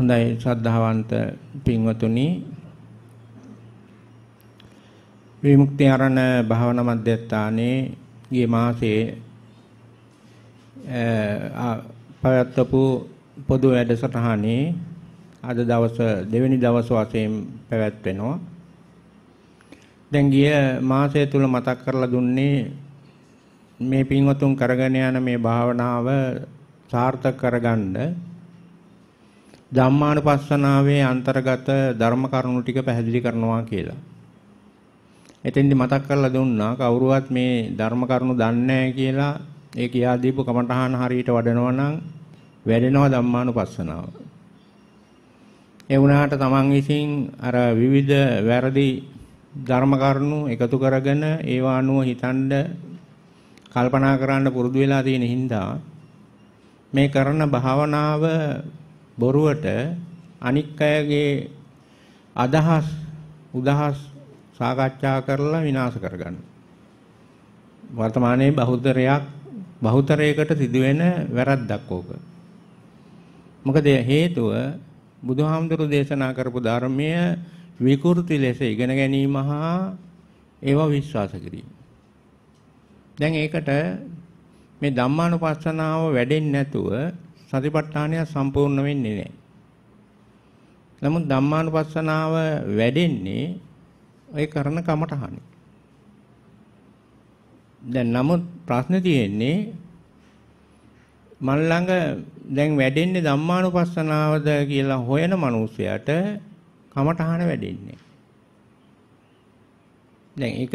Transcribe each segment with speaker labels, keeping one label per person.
Speaker 1: හොඳයි ශ්‍රද්ධාවන්ත පින්වතුනි විමුක්ති ආරණ භාවනා මධ්‍යස්ථානයේ ගිය මාසේ පැවැත්වපු පොදු වැඩසටහනේ අද දවස දෙවෙනි දවස වශයෙන් පැවැත්වෙනවා. දැන් ගිය මාසය තුල මතක් කරලා දුන්නේ මේ පින්වතුන් කරගෙන යන මේ භාවනාව සාර්ථක කරගන්න ධම්මානුපස්සනාවේ අන්තර්ගත ධර්ම කරුණු ටික පැහැදිලි කරනවා කියලා. එතෙන්දි මතක් කරලා දුන්නා කවුරුවත් මේ ධර්ම කරුණු දන්නේ කියලා ඒ කියා දීපු කමඨහන හරියට වඩනවා නම් වැඩෙනවා ධම්මානුපස්සනාව. ඒ වුණාට Taman විසින් අර විවිධ වැරදි ධර්ම කරුණු එකතු කරගෙන ඒවා අනුව හිතනද කල්පනා කරන්න පුරුදු වෙලා තියෙන හින්දා මේ කරන භාවනාව බොරුවට අනික් අයගේ අදහස් උදහස් සාකච්ඡා කරලා විනාශ කරගන්න. වර්තමානයේ බහුතරයක් බහුතරයකට සිදුවෙන වැරද්දක් ඕක. මොකද හේතුව බුදුහාමුදුරු දේශනා කරපු ධර්මය විකෘති ලෙස ඉගෙන ගැනීම හා ඒවා විශ්වාස කිරීම. දැන් ඒකට මේ ධම්මානුපස්සනාව වැඩෙන්නේ නැතුව සතිපට්ඨානය සම්පූර්ණ වෙන්නේ නැහැ. නමුත් ධම්මානුපස්සනාව වැඩෙන්නේ ඔය කරන කමටහනේ. දැන් නමුත් ප්‍රශ්නේ තියෙන්නේ මල් ළඟ දැන් වැඩෙන්නේ ධම්මානුපස්සනාවද කියලා හොයන මිනිසයාට කමටහන වැඩෙන්නේ. දැන් ඒක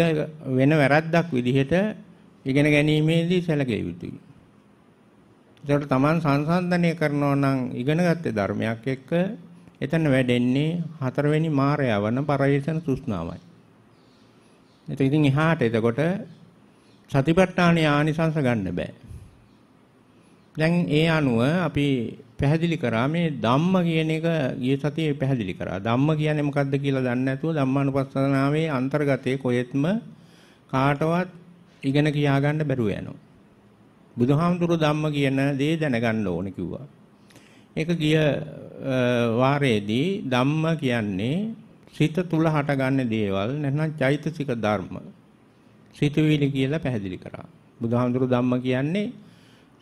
Speaker 1: වෙන වැරද්දක් විදිහට ඉගෙන ගැනීමේදී සැලකිය යුතුයි. ඒකට Taman සංසන්දනය කරනවා නම් ඉගෙනගත්තේ ධර්මයක් එක්ක එතන වැඩෙන්නේ හතරවෙනි මායවන පරිේෂණ තෘෂ්ණාවයි. ඒක ඉතින් එහාට එතකොට සතිපට්ඨාන ආනිසංස ගන්න බෑ. දැන් ඒ අනුව අපි පැහැදිලි කරා මේ ධම්ම කියන එක ගිය සතියේ පැහැදිලි කරා. ධම්ම කියන්නේ මොකද්ද කියලා දන්නේ නැතුව ධම්මානුපස්සනාවේ අන්තර්ගතයේ කොහෙත්ම කාටවත් ඉගෙන කියා ගන්න බැරුව යනවා. බුදුහාමුදුරු ධම්ම කියන දේ දැනගන්න ඕන කිව්වා. ඒක ගිය වාරයේදී ධම්ම කියන්නේ සිත තුල හටගන්න දේවල් නැත්නම් චෛතසික ධර්ම. සිතවිලි කියලා පැහැදිලි කරා. බුදුහාමුදුරු ධම්ම කියන්නේ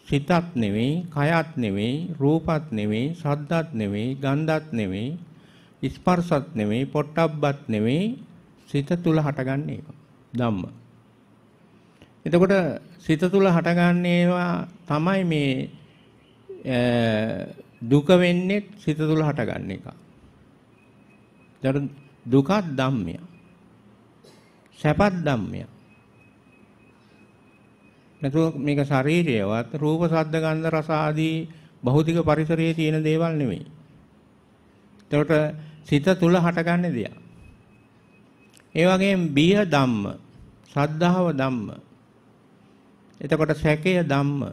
Speaker 1: සිතත් නෙවෙයි, කයත් නෙවෙයි, රූපත් නෙවෙයි, ශබ්දත් නෙවෙයි, ගන්ධත් නෙවෙයි, ස්පර්ශත් නෙවෙයි, පොට්ටබ්බත් නෙවෙයි, සිත තුල හටගන්නේ ධම්ම. එතකොට සිත තුල හටගන්න ඒවා තමයි මේ දුක වෙන්නේ සිත තුල හටගන්න එක. දැන් දුකත් ධම්මය. සැපත් ධම්මය. නැතුව මේක ශරීරයවත් රූප සද්ද ගන්ධ රස ආදී භෞතික පරිසරයේ තියෙන දේවල් නෙමෙයි. එතකොට සිත තුල හටගන්නේ දෙයක්. ඒ වගේම බිය ධම්ම, ශ්‍රද්ධාව ධම්ම, එතකොට සැකය ධම්ම.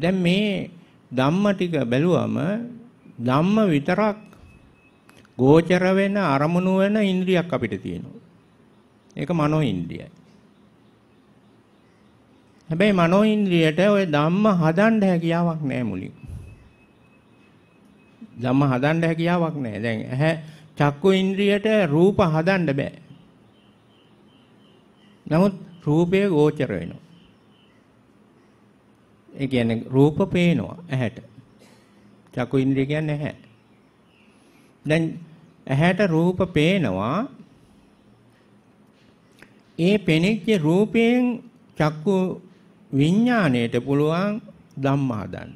Speaker 1: දැන් මේ ධම්ම ටික බැලුවම ධම්ම විතරක් ගෝචර වෙන අරමුණු වෙන ඉන්ද්‍රියක් අපිට තියෙනවා. ඒක මනෝ ඉන්ද්‍රියයි. හැබැයි මනෝ ඉන්ද්‍රියට ওই ධම්ම හදන්න හැකියාවක් නැහැ මුලින්. ධම්ම හදන්න හැකියාවක් නැහැ. දැන් ඇහැ චක්කු ඉන්ද්‍රියට රූප හදන්න බෑ. නමුත් රූපය ගෝචර වෙනවා. ඒ කියන්නේ රූප පේනවා ඇහැට. චක්කු ඉන්ද්‍රිය කියන්නේ ඇහැ. දැන් ඇහැට රූප පේනවා. ඒ පෙනෙච්ච රූපයෙන් චක්කු විඥාණයට පුළුවන් ධම්ම හදන්න.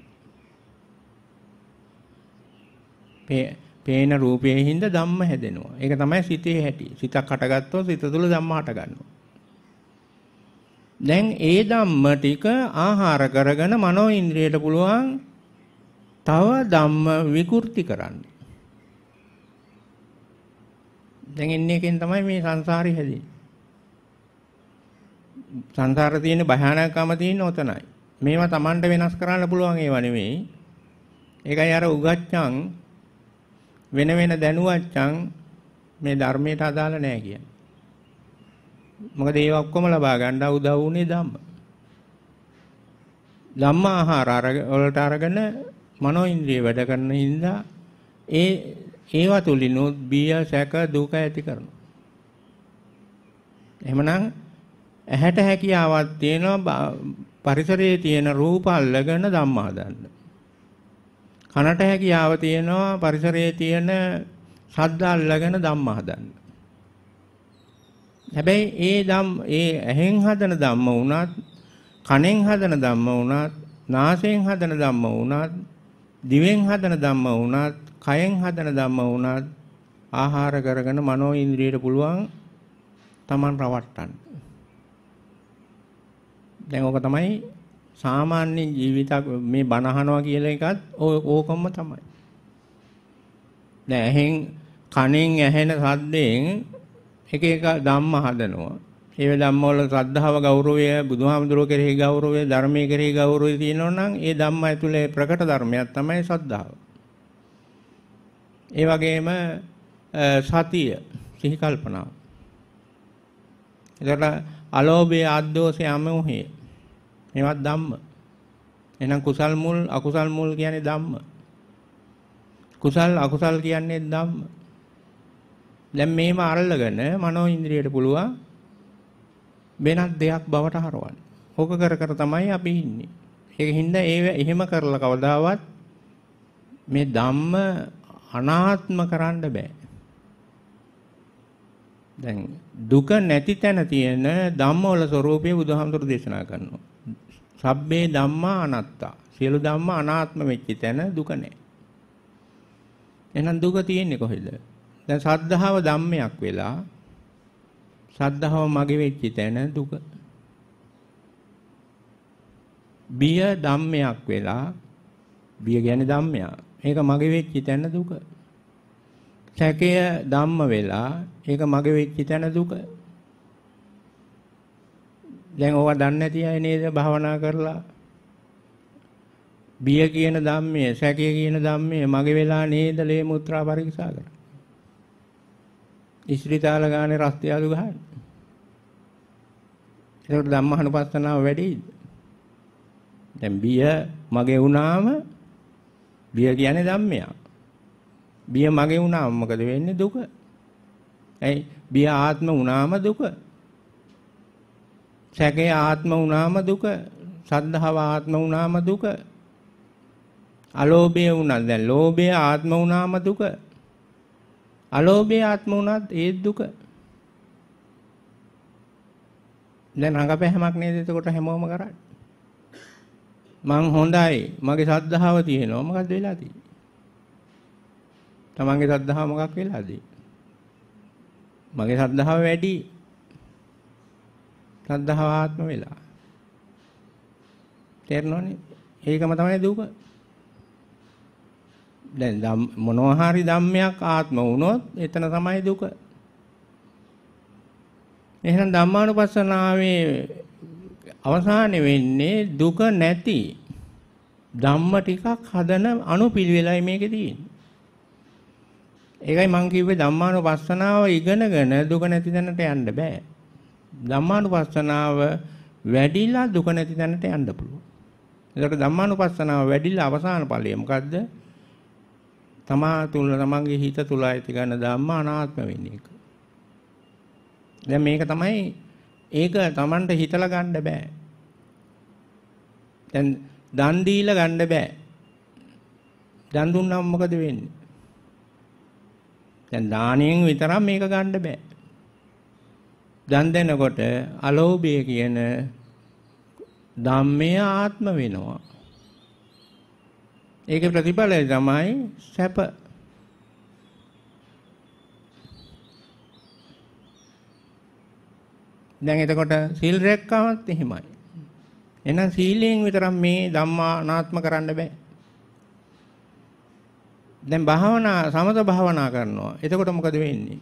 Speaker 1: පේන රූපයෙන් හින්දා ධම්ම හැදෙනවා. ඒක තමයි සිතේ හැටි. සිතක් හටගත්තොත් සිත තුළ ධම්ම හට ගන්නවා. දැන් ඒ ධම්ම ටික ආහාර කරගෙන මනෝ ඉන්ද්‍රියට පුළුවන් තව ධම්ම විකෘති කරන්න. දැන් එන්නේ එකෙන් තමයි මේ සංසාරي හැදෙන්නේ. සංසාරේ තියෙන භයානකම තියෙන උතනයි. මේවා Tamanට වෙනස් කරන්න පුළුවන් ඒවා නෙමෙයි. ඒකයි අර උගච්ඡං වෙන වෙන දැනුවච්ඡං මේ ධර්මයට අදාළ නෑ කියන්නේ. මොකද ඒව ඔක්කොම ලබා ගන්න උදව් වුණේ ධම්ම. ධම්මාහාර වලට අරගෙන මනෝ ඉන්ද්‍රිය වැඩ කරන හින්දා ඒ ඒව තුලිනුත් බිය සැක දුක ඇති කරනවා. එහෙමනම් ඇහැට හැකියාවක් තියෙනවා පරිසරයේ තියෙන රූප අල්ලගෙන ධම්ම හදන්න. කනට හැකියාව තියෙනවා පරිසරයේ තියෙන ශබ්ද අල්ලගෙන ධම්ම හදන්න. හැබැයි ඒ ධම් ඒ ඇහෙන් හදන ධම්ම වුණත් කනෙන් හදන ධම්ම වුණත් නාසයෙන් හදන ධම්ම වුණත් දිවෙන් හදන ධම්ම වුණත් කයෙන් හදන ධම්ම වුණත් ආහාර කරගෙන මනෝ ඉන්ද්‍රියට පුළුවන් Taman රවට්ටන්න. දැන් ඕක තමයි සාමාන්‍ය ජීවිත මේ බනහනවා කියලා එකත් ඕකම තමයි. දැන් ඇහෙන් කනෙන් ඇහෙන සද්දයෙන් එක එක ධම්ම හදනවා. ඒ ධම්මවල ශ්‍රද්ධාව ගෞරවය බුදුහාමුදුරුව කෙරෙහි ගෞරවය ධර්මයේ කෙරෙහි ගෞරවය තියෙනවනම් ඒ ධම්ම ඇතුලේ ප්‍රකට ධර්මයක් තමයි ශ්‍රද්ධාව. ඒ වගේම සතිය සිහි කල්පනාව. ඒකට අලෝභය ආද්දෝෂය අමෝහය මේවත් ධම්ම. එහෙනම් කුසල් මුල් අකුසල් මුල් කියන්නේ ධම්ම. කුසල් අකුසල් කියන්නේ ධම්ම. දැන් මෙහෙම අල්ලගෙන මනෝ ඉන්ද්‍රියට පුළුවන් වෙනත් දෙයක් බවට හරවන්න. ඕක කර කර තමයි අපි ඉන්නේ. ඒක හින්දා ඒ එහෙම කරලා කවදාවත් මේ ධම්ම අනාත්ම කරන්න බෑ. දැන් දුක නැති තැන තියෙන ධම්මවල ස්වરૂපය බුදුහාමුදුරු දේශනා කරනවා. සබ්බේ ධම්මා අනාත්තා. සියලු ධම්ම අනාත්ම වෙච්ච තැන දුක නැහැ. එහෙනම් දුක තියෙන්නේ කොහෙද? දැන් සද්ධාව ධම්මයක් වෙලා සද්ධාව මගේ වෙච්ච තැන දුක. බිය ධම්මයක් වෙලා බිය කියන්නේ ධම්මයක්. ඒක මගේ වෙච්ච තැන දුක. සැකය ධම්ම වෙලා ඒක මගේ වෙච්ච තැන දුක. දැන් ඕවා දන්නේ නැති අය නේද භාවනා කරලා බිය කියන ධම්මයේ සැකය කියන ධම්මයේ මගේ වෙලා නේද ලේ මුත්‍රා පරීක්ෂා කරා ඉස්රි තාල ගානේ රස්තියාලු ගහන්නේ. ඒකට ධම්මහනුපස්සනාව වැඩිද? දැන් බිය මගේ වුණාම බිය කියන්නේ ධම්මයක්. බිය මගේ වුණාම මොකද වෙන්නේ? දුක. ඇයි? බිය ආත්ම වුණාම දුක. සැකේ ආත්ම වුණාම දුක. සද්ධාව ආත්ම වුණාම දුක. අලෝභය වුණා. දැන් ලෝභය ආත්ම වුණාම දුක. අලෝභයේ ආත්ම වුණත් ඒ දුක. දැන් රඟපෑමක් නේද එතකොට හැමෝම කරන්නේ. මං හොඳයි මගේ සද්ධාව තියෙනවා මොකද්ද වෙලා තියෙන්නේ? තමන්ගේ සද්ධාව මොකක් වෙලාද? මගේ සද්ධාව වැඩි. සද්ධාව ආත්ම වෙලා. තේරෙනවනේ? ඒකම තමයි දුක. දැන් මොනවා හරි ධම්මයක් ආත්ම වුණොත් එතන තමයි දුක. එහෙනම් ධම්මානුපස්සනාවේ අවසානේ වෙන්නේ දුක නැති ධම්ම ටිකක් හදන අනුපිළිවෙලයි මේකේ තියෙන්නේ. ඒකයි මම කිව්වේ ධම්මානුපස්සනාව ඉගෙනගෙන දුක නැති තැනට යන්න බෑ. ධම්මානුපස්සනාව වැඩිලා දුක නැති තැනට යන්න පුළුවන්. ඒකට ධම්මානුපස්සනාව වැඩිලා අවසාන ඵලය මොකද්ද? තමා තුල තමන්ගේ හිත තුල ඇති ගන්න ධම්ම අනාත්ම වෙන එක. දැන් මේක තමයි ඒක තමන්ට හිතලා ගන්න බෑ. දැන් දන් දීලා ගන්න බෑ. දන් දුන්නම් මොකද වෙන්නේ? දැන් දාණයෙන් විතරක් මේක ගන්න බෑ. දන් දෙනකොට අලෝභය කියන ධම්මය ආත්ම වෙනවා. ඒකේ ප්‍රතිඵලය තමයි සැප. දැන් එතකොට සීල් රැක්කවත් එහෙමයි. එහෙනම් සීලයෙන් විතරක් මේ ධම්මා අනාත්ම කරන්න බෑ. දැන් භාවනා සමත භාවනා කරනවා. එතකොට මොකද වෙන්නේ?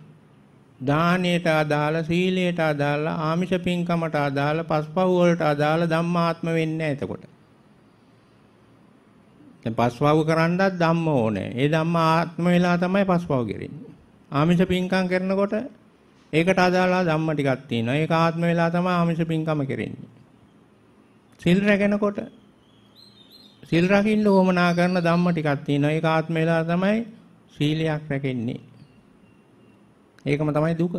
Speaker 1: දානයට අදාළ සීලයට අදාළ ආමිෂ පින්කමට අදාළ පස්පව් වලට අදාළ ධම්මාත්ම වෙන්නේ නැහැ එතකොට. දැන් පස්වව කරන්නත් ධම්ම ඕනේ. ඒ ධම්ම ආත්ම වෙලා තමයි පස්වව කෙරෙන්නේ. ආමිෂ පින්කම් කරනකොට ඒකට අදාළ ධම්ම ටිකක් තියෙනවා. ඒක ආත්ම වෙලා තමයි ආමිෂ පින්කම කෙරෙන්නේ. සිල් රැගෙනකොට සිල් රකින්න උවමනා කරන ධම්ම ටිකක් තියෙනවා. ඒක ආත්ම වෙලා තමයි සීලයක් රැකෙන්නේ. ඒකම තමයි දුක.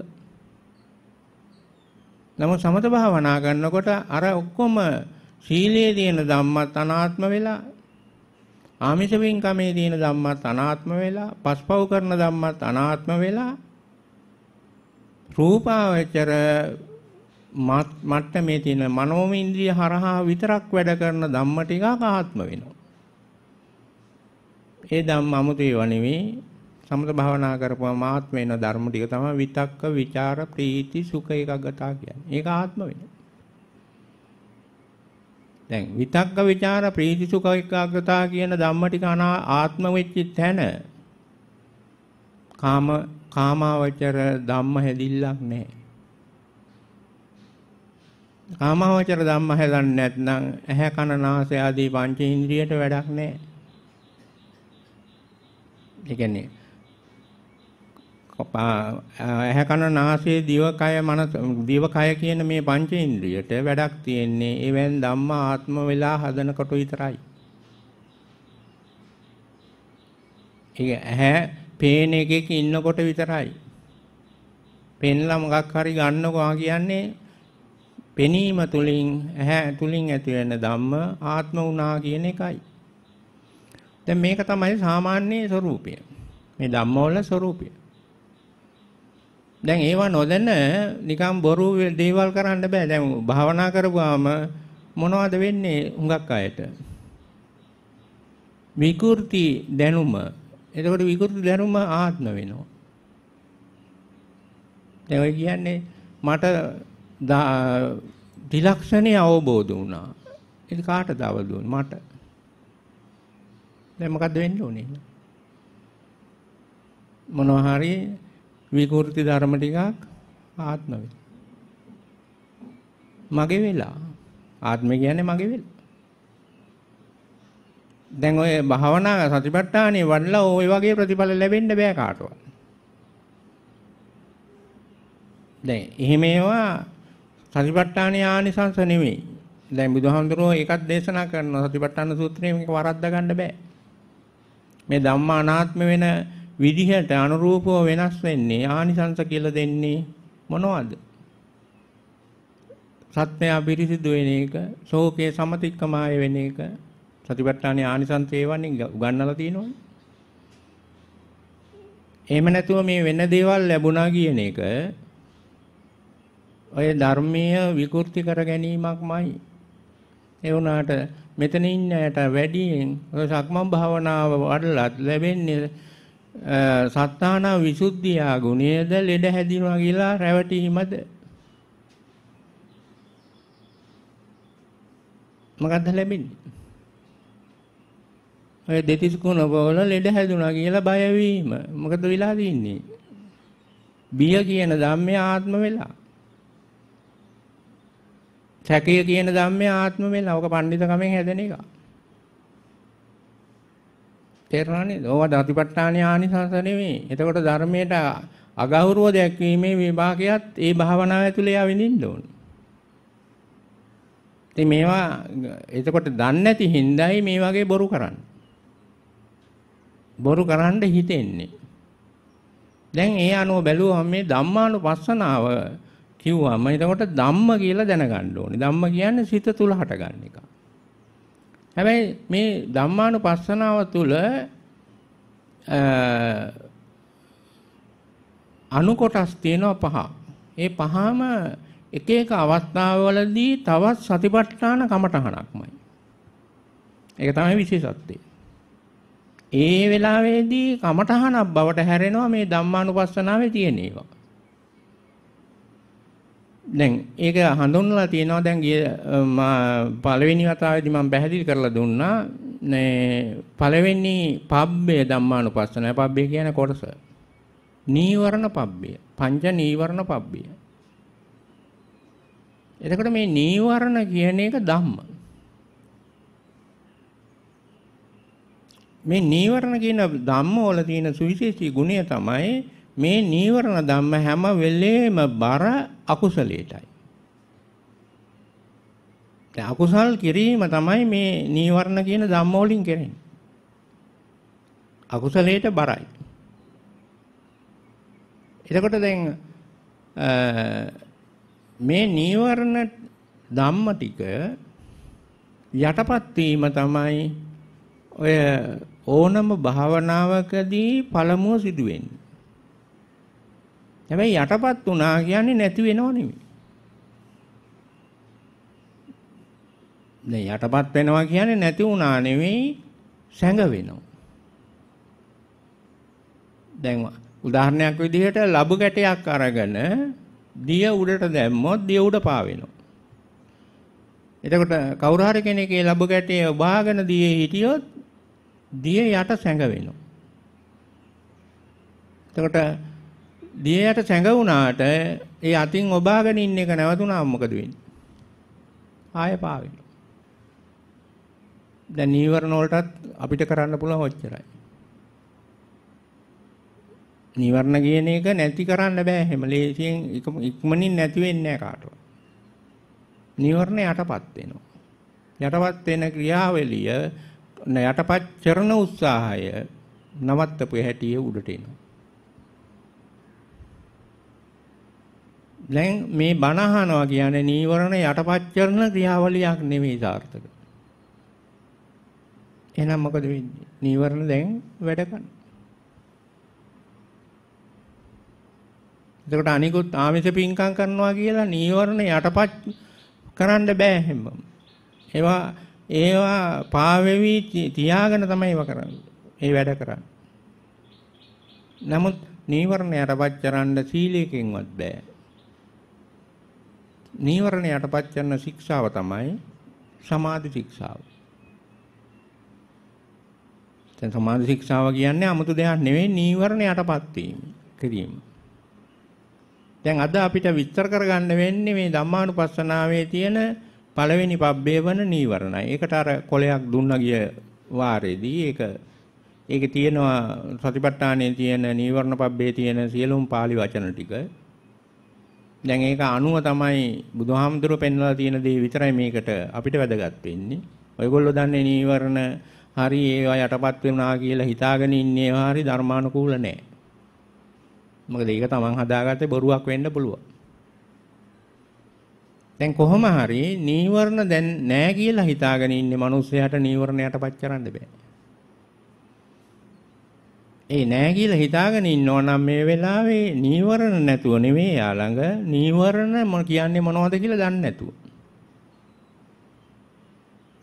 Speaker 1: නමුත් සමත භාවනා කරනකොට අර ඔක්කොම සීලයේ තියෙන ධම්මත් අනාත්ම වෙලා ආමිෂ වෙන්කමේ තියෙන ධම්මත් අනාත්ම වෙලා, පස්පව් කරන ධම්මත් අනාත්ම වෙලා රූපාවචර මට්ටමේ තියෙන මනෝම ඉන්ද්‍රිය හරහා විතරක් වැඩ කරන ධම්ම ටිකක් ආත්ම වෙනවා. ඒ ධම්ම අමුතේව නෙවෙයි සමත භාවනා කරපුවම ආත්ම වෙන ධර්ම ටික තමයි විතක්ක, ਵਿਚාර, ප්‍රීති, සුඛ ඒකගතා කියන්නේ. ඒක ආත්ම වෙනවා. දැන් විතක්ක ਵਿਚාර ප්‍රීති සුඛ ඒකාග්‍රතාව කියන ධම්ම ටික අනා ආත්ම වෙච්ච තැන කාම කාමාවචර ධම්ම හැදිල්ලක් නැහැ. කාමාවචර ධම්ම හැදන්නේ නැත්නම් ඇහැ කන නාසය ආදී පංච ඉන්ද්‍රියට වැඩක් නැහැ. ඒ කියන්නේ ඇහැ කන නාසය දිවකය මනස දිවකය කියන මේ පංච ඉන්ද්‍රියට වැඩක් තියෙන්නේ එවෙන් ධම්ම ආත්ම වෙලා හදන කොට විතරයි. ඒක ඇහැ පේන එකක ඉන්නකොට විතරයි. පෙන්ලා මොකක් හරි ගන්නකෝ කියන්නේ පෙනීම තුලින් ඇහැ තුලින් ඇති වෙන ධම්ම ආත්ම වුණා කියන එකයි. දැන් මේක තමයි සාමාන්‍ය ස්වરૂපය. මේ ධම්මවල ස්වરૂපය. දැන් ඒවා නොදැන නිකම් බොරු දේවල් කරන්න බෑ. දැන් භාවනා කරපුවාම මොනවද වෙන්නේ හුඟක් අයට? විකෘති දැනුම. එතකොට විකෘති දැනුම ආත්ම වෙනවා. දැන් ඔය කියන්නේ මට ත්‍රිලක්ෂණේ අවබෝධ වුණා. ඒක කාටද අවබෝධ වුනේ? මට. දැන් මොකද්ද වෙන්න ඕනේ? මොනවා හරි විකෘති ධර්ම ටිකක් ආත්ම වෙලා. මගේ වෙලා. ආත්ම කියන්නේ මගේ වෙලා. දැන් ඔය භාවනා සතිපට්ඨානේ වඩලා ওই වගේ ප්‍රතිඵල ලැබෙන්න බෑ කාටවත්. දැන් එහෙම ඒවා සතිපට්ඨානේ ආනිසංස නෙමෙයි. දැන් බුදුහාමුදුරුවෝ ඒකත් දේශනා කරනවා සතිපට්ඨාන සූත්‍රයේ මේක වරද්දා ගන්න බෑ. මේ ධම්මා අනාත්ම වෙන විදිහට අනුරූපව වෙනස් වෙන්නේ ආනිසංස කියලා දෙන්නේ මොනවද? සත්‍යය පිරිසිදු වෙන එක, ශෝකයේ සමතික්කමාය වෙන එක, සතිපට්ඨානයේ ආනිසංස ඒවන්නේ උගන්වලා තියෙනවනේ. එහෙම නැතුව මේ වෙන දේවල් ලැබුණා කියන එක ඔය ධර්මීය විකෘති කර ගැනීමක්මයි. ඒ වුණාට මෙතන ඉන්න ඇයට වැඩියෙන් ඔය සක්මන් භාවනාව වඩලත් ලැබෙන්නේ සත්තාන විසුද්ධියා ගුණයද ලෙඩ හැදිනවා කියලා රැවටීමද මොකද්ද ලැබෙන්නේ? ඔය දෙතිස් කුණ බෝල ලෙඩ හැදුනා කියලා බය වීම. මොකද වෙලා තින්නේ? බිය කියන ධම්මේ ආත්ම වෙලා. සැකය කියන ධම්මේ ආත්ම වෙලා. ඔක පඬිත කමෙන් හැදෙන එකක්. තේරුණා නේද? ඕවා ධාතිපට්ඨානීය ආනිසංස නෙමෙයි. එතකොට ධර්මයට අගෞරව දැක්වීමේ විභාගයත් ඒ භාවනාව ඇතුළේ ආවිඳින්න ඕනේ. ඉතින් මේවා එතකොට දන්නේ නැති හිඳයි මේ වගේ බොරු කරන්නේ. බොරු කරන්න හිතෙන්නේ. දැන් ඒ අනුව බැලුවම මේ ධම්මානුපස්සනාව කිව්වම එතකොට ධම්ම කියලා දැනගන්න ඕනේ. ධම්ම කියන්නේ සිත තුල හටගන්න එකක්. හැබැයි මේ ධම්මානුපස්සනාව තුළ අණු කොටස් තියෙනවා පහ. ඒ පහම එක එක අවස්ථාවවලදී තවත් සතිපට්ඨාන කමටහනක්මයි. ඒක තමයි විශේෂත්වය. ඒ වෙලාවේදී කමටහනක් බවට හැරෙනවා මේ ධම්මානුපස්සනාවේ තියෙන ඒවා. දැන් ඒක හඳුන්වලා තියෙනවා දැන් ගිය පළවෙනි වතාවේදී මම පැහැදිලි කරලා දුන්නා මේ පළවෙනි පබ්බේ ධම්මානුපස්සනයි පබ්බේ කියන කොටස. නීවරණ පබ්බේ. පංච නීවරණ පබ්බේ. එතකොට මේ නීවරණ කියන එක ධම්ම. මේ නීවරණ කියන ධම්ම වල තියෙන සුවිශේෂී ගුණය තමයි මේ නීවරණ ධම්ම හැම වෙලේම බර අකුසලයටයි. දැන් අකුසල් කිරීම තමයි මේ නීවරණ කියන ධම්ම වලින් කරන්නේ. අකුසලයට බරයි. එතකොට දැන් මේ නීවරණ ධම්ම ටික යටපත් වීම තමයි ඔය ඕනම භාවනාවකදී පළමුව සිදුවෙන්නේ. හැබැයි යටපත් වුණා කියන්නේ නැති වෙනව නෙමෙයි. දැන් යටපත් වෙනවා කියන්නේ නැති වුණා නෙමෙයි සැඟ වෙනවා. දැන් උදාහරණයක් විදිහට ලබු ගැටයක් අරගෙන දිය උඩට දැම්මොත් දිය උඩ පාවෙනවා. එතකොට කවුරු හරි කෙනෙක්ගේ ලබු ගැටේ වහගෙන දියේ හිටියොත් දිය යට සැඟ වෙනවා. එතකොට දියයට සැඟවුණාට ඒ අතින් ඔබාගෙන ඉන්න එක නැවතුණාම මොකද වෙන්නේ? ආය පාවෙනවා. දැන් නීවරණ වලටත් අපිට කරන්න පුළුවන් ඔච්චරයි. නීවරණ කියන එක නැති කරන්න බෑ හැම ලේසියෙන් ඉක්මනින් නැති වෙන්නේ නැහැ කාටවත්. නීවරණ යටපත් වෙනවා. යටපත් වෙන ක්‍රියාවලිය යටපත් කරන උත්සාහය නවත්තපු හැටියේ උඩට එනවා. දැන් මේ බණ අහනවා කියන්නේ නීවරණ යටපත් කරන ක්‍රියාවලියක් නෙමෙයි සාර්ථක. එහෙනම් මොකද වෙන්නේ? නීවරණ දැන් වැඩ කරනවා. එතකොට අනිකුත් ආමිෂ පින්කම් කරනවා කියලා නීවරණ යටපත් කරන්න බෑ හැම. ඒවා ඒවා පාවෙවි තියාගෙන තමයි ඒවා කරන්නේ. ඒ වැඩ කරන්නේ. නමුත් නීවරණ යටපත් කරන්න සීලයෙන් වත් බෑ. නීවරණ යටපත් කරන ශික්ෂාව තමයි සමාධි ශික්ෂාව. දැන් සමාධි ශික්ෂාව කියන්නේ 아무තු දෙයක් නෙවෙයි නීවරණ යටපත් වීම කිරීම. දැන් අද අපිට විස්තර කරගන්න වෙන්නේ මේ ධම්මානුපස්සනාවේ තියෙන පළවෙනි පබ්බේ වන නීවරණයි. ඒකට අර කොලයක් දුන්නා ගිය වාරේදී ඒක ඒක තියෙනවා සතිපට්ඨානයේ තියෙන නීවරණ පබ්බේ තියෙන සියලුම pāli වචන ටික දැන් ඒක අණුව තමයි බුදුහාමුදුරුවෝ පෙන්වලා තියෙන දේ විතරයි මේකට අපිට වැදගත් වෙන්නේ. ඔයගොල්ලෝ දන්නේ නීවරණ හරි ඒවා යටපත් වෙනවා කියලා හිතාගෙන ඉන්නේ ඒවා හරි ධර්මානුකූල නැහැ. මොකද ඒක තමන් හදාගත්තේ බොරුවක් වෙන්න පුළුවන්. දැන් කොහොම හරි නීවරණ දැන් නැහැ කියලා හිතාගෙන ඉන්නේ මිනිස්සයාට නීවරණ යටපත් කරන්න බෑ. ඒ නෑ කියලා හිතාගෙන ඉන්නවා නම් මේ වෙලාවේ නීවරණ නැතුව නෙමෙයි යාළඟ නීවරණ මොන කියන්නේ මොනවද කියලා දන්නේ නැතුව.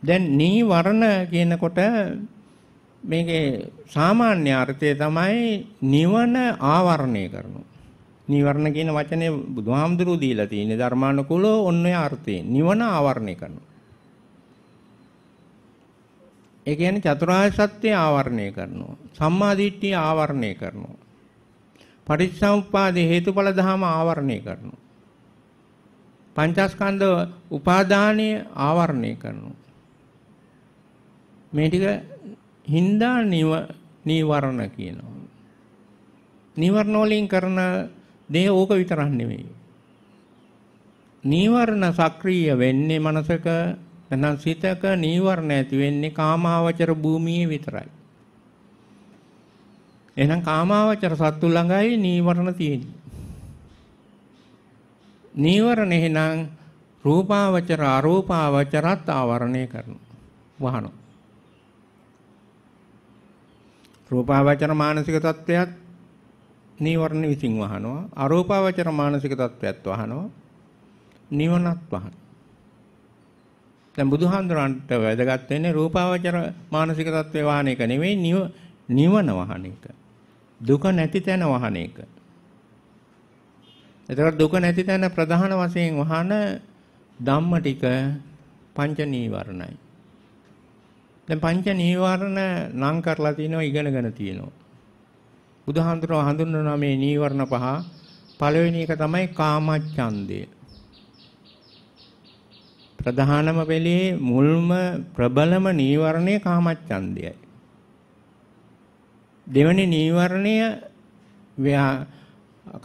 Speaker 1: දැන් නීවරණ කියනකොට මේකේ සාමාන්‍ය අර්ථය තමයි නිවන ආවරණය කරනවා. නීවරණ කියන වචනේ බුදුහාමුදුරුවෝ දීලා තියෙන ධර්මානුකූලව ඔන්න ඔය අර්ථයෙන් නිවන ආවරණය කරනවා. ඒ කියන්නේ චතුරාර්ය සත්‍ය ආවරණය කරනවා. සම්මා දිට්ඨිය ආවරණය කරනවා. පටිච්චසමුප්පාද හේතුඵල ධහම ආවරණය කරනවා. පංචස්කන්ධ උපාදානය ආවරණය කරනවා. මේ ටික හින්දා නීවරණ කියනවා. නීවරණ වලින් කරන දේ ඕක විතරක් නෙමෙයි. නීවරණ සක්‍රීය වෙන්නේ මනසක නැත්නම් සිතක නීවරණ ඇති වෙන්නේ කාමාවචර භූමියේ විතරයි. එහෙනම් කාමාවචර සත්තු ළඟයි නීවරණ තියෙන්නේ. නීවරණ එහෙනම් රූපාවචර අරූපාවචරත් ආවරණය කරනවා. වහනවා. රූපාවචර මානසික තත්වයක් නීවරණ විසින් වහනවා. අරූපාවචර මානසික තත්වයක් වහනවා. නිවනත් වහනවා. දැන් බුදුහාඳුනන්ට වැදගත් වෙන්නේ රූපාවචර මානසික தත්ත්වේ වහන එක නෙමෙයි නිවන වහන එක. දුක නැති තැන වහන එක. එතකොට දුක නැති තැන ප්‍රධාන වශයෙන් වහන ධම්ම ටික පංච නීවරණයි. දැන් පංච නීවරණ නම් කරලා තිනවා ඉගෙනගෙන තිනවා. බුදුහාඳුනව හඳුන්වනවා මේ නීවරණ පහ. පළවෙනි එක තමයි කාමච්ඡන්දය. ප්‍රධානම වෙලේ මුල්ම ප්‍රබලම නීවරණය කාමච්ඡන්දයයි. දෙවැනි නීවරණය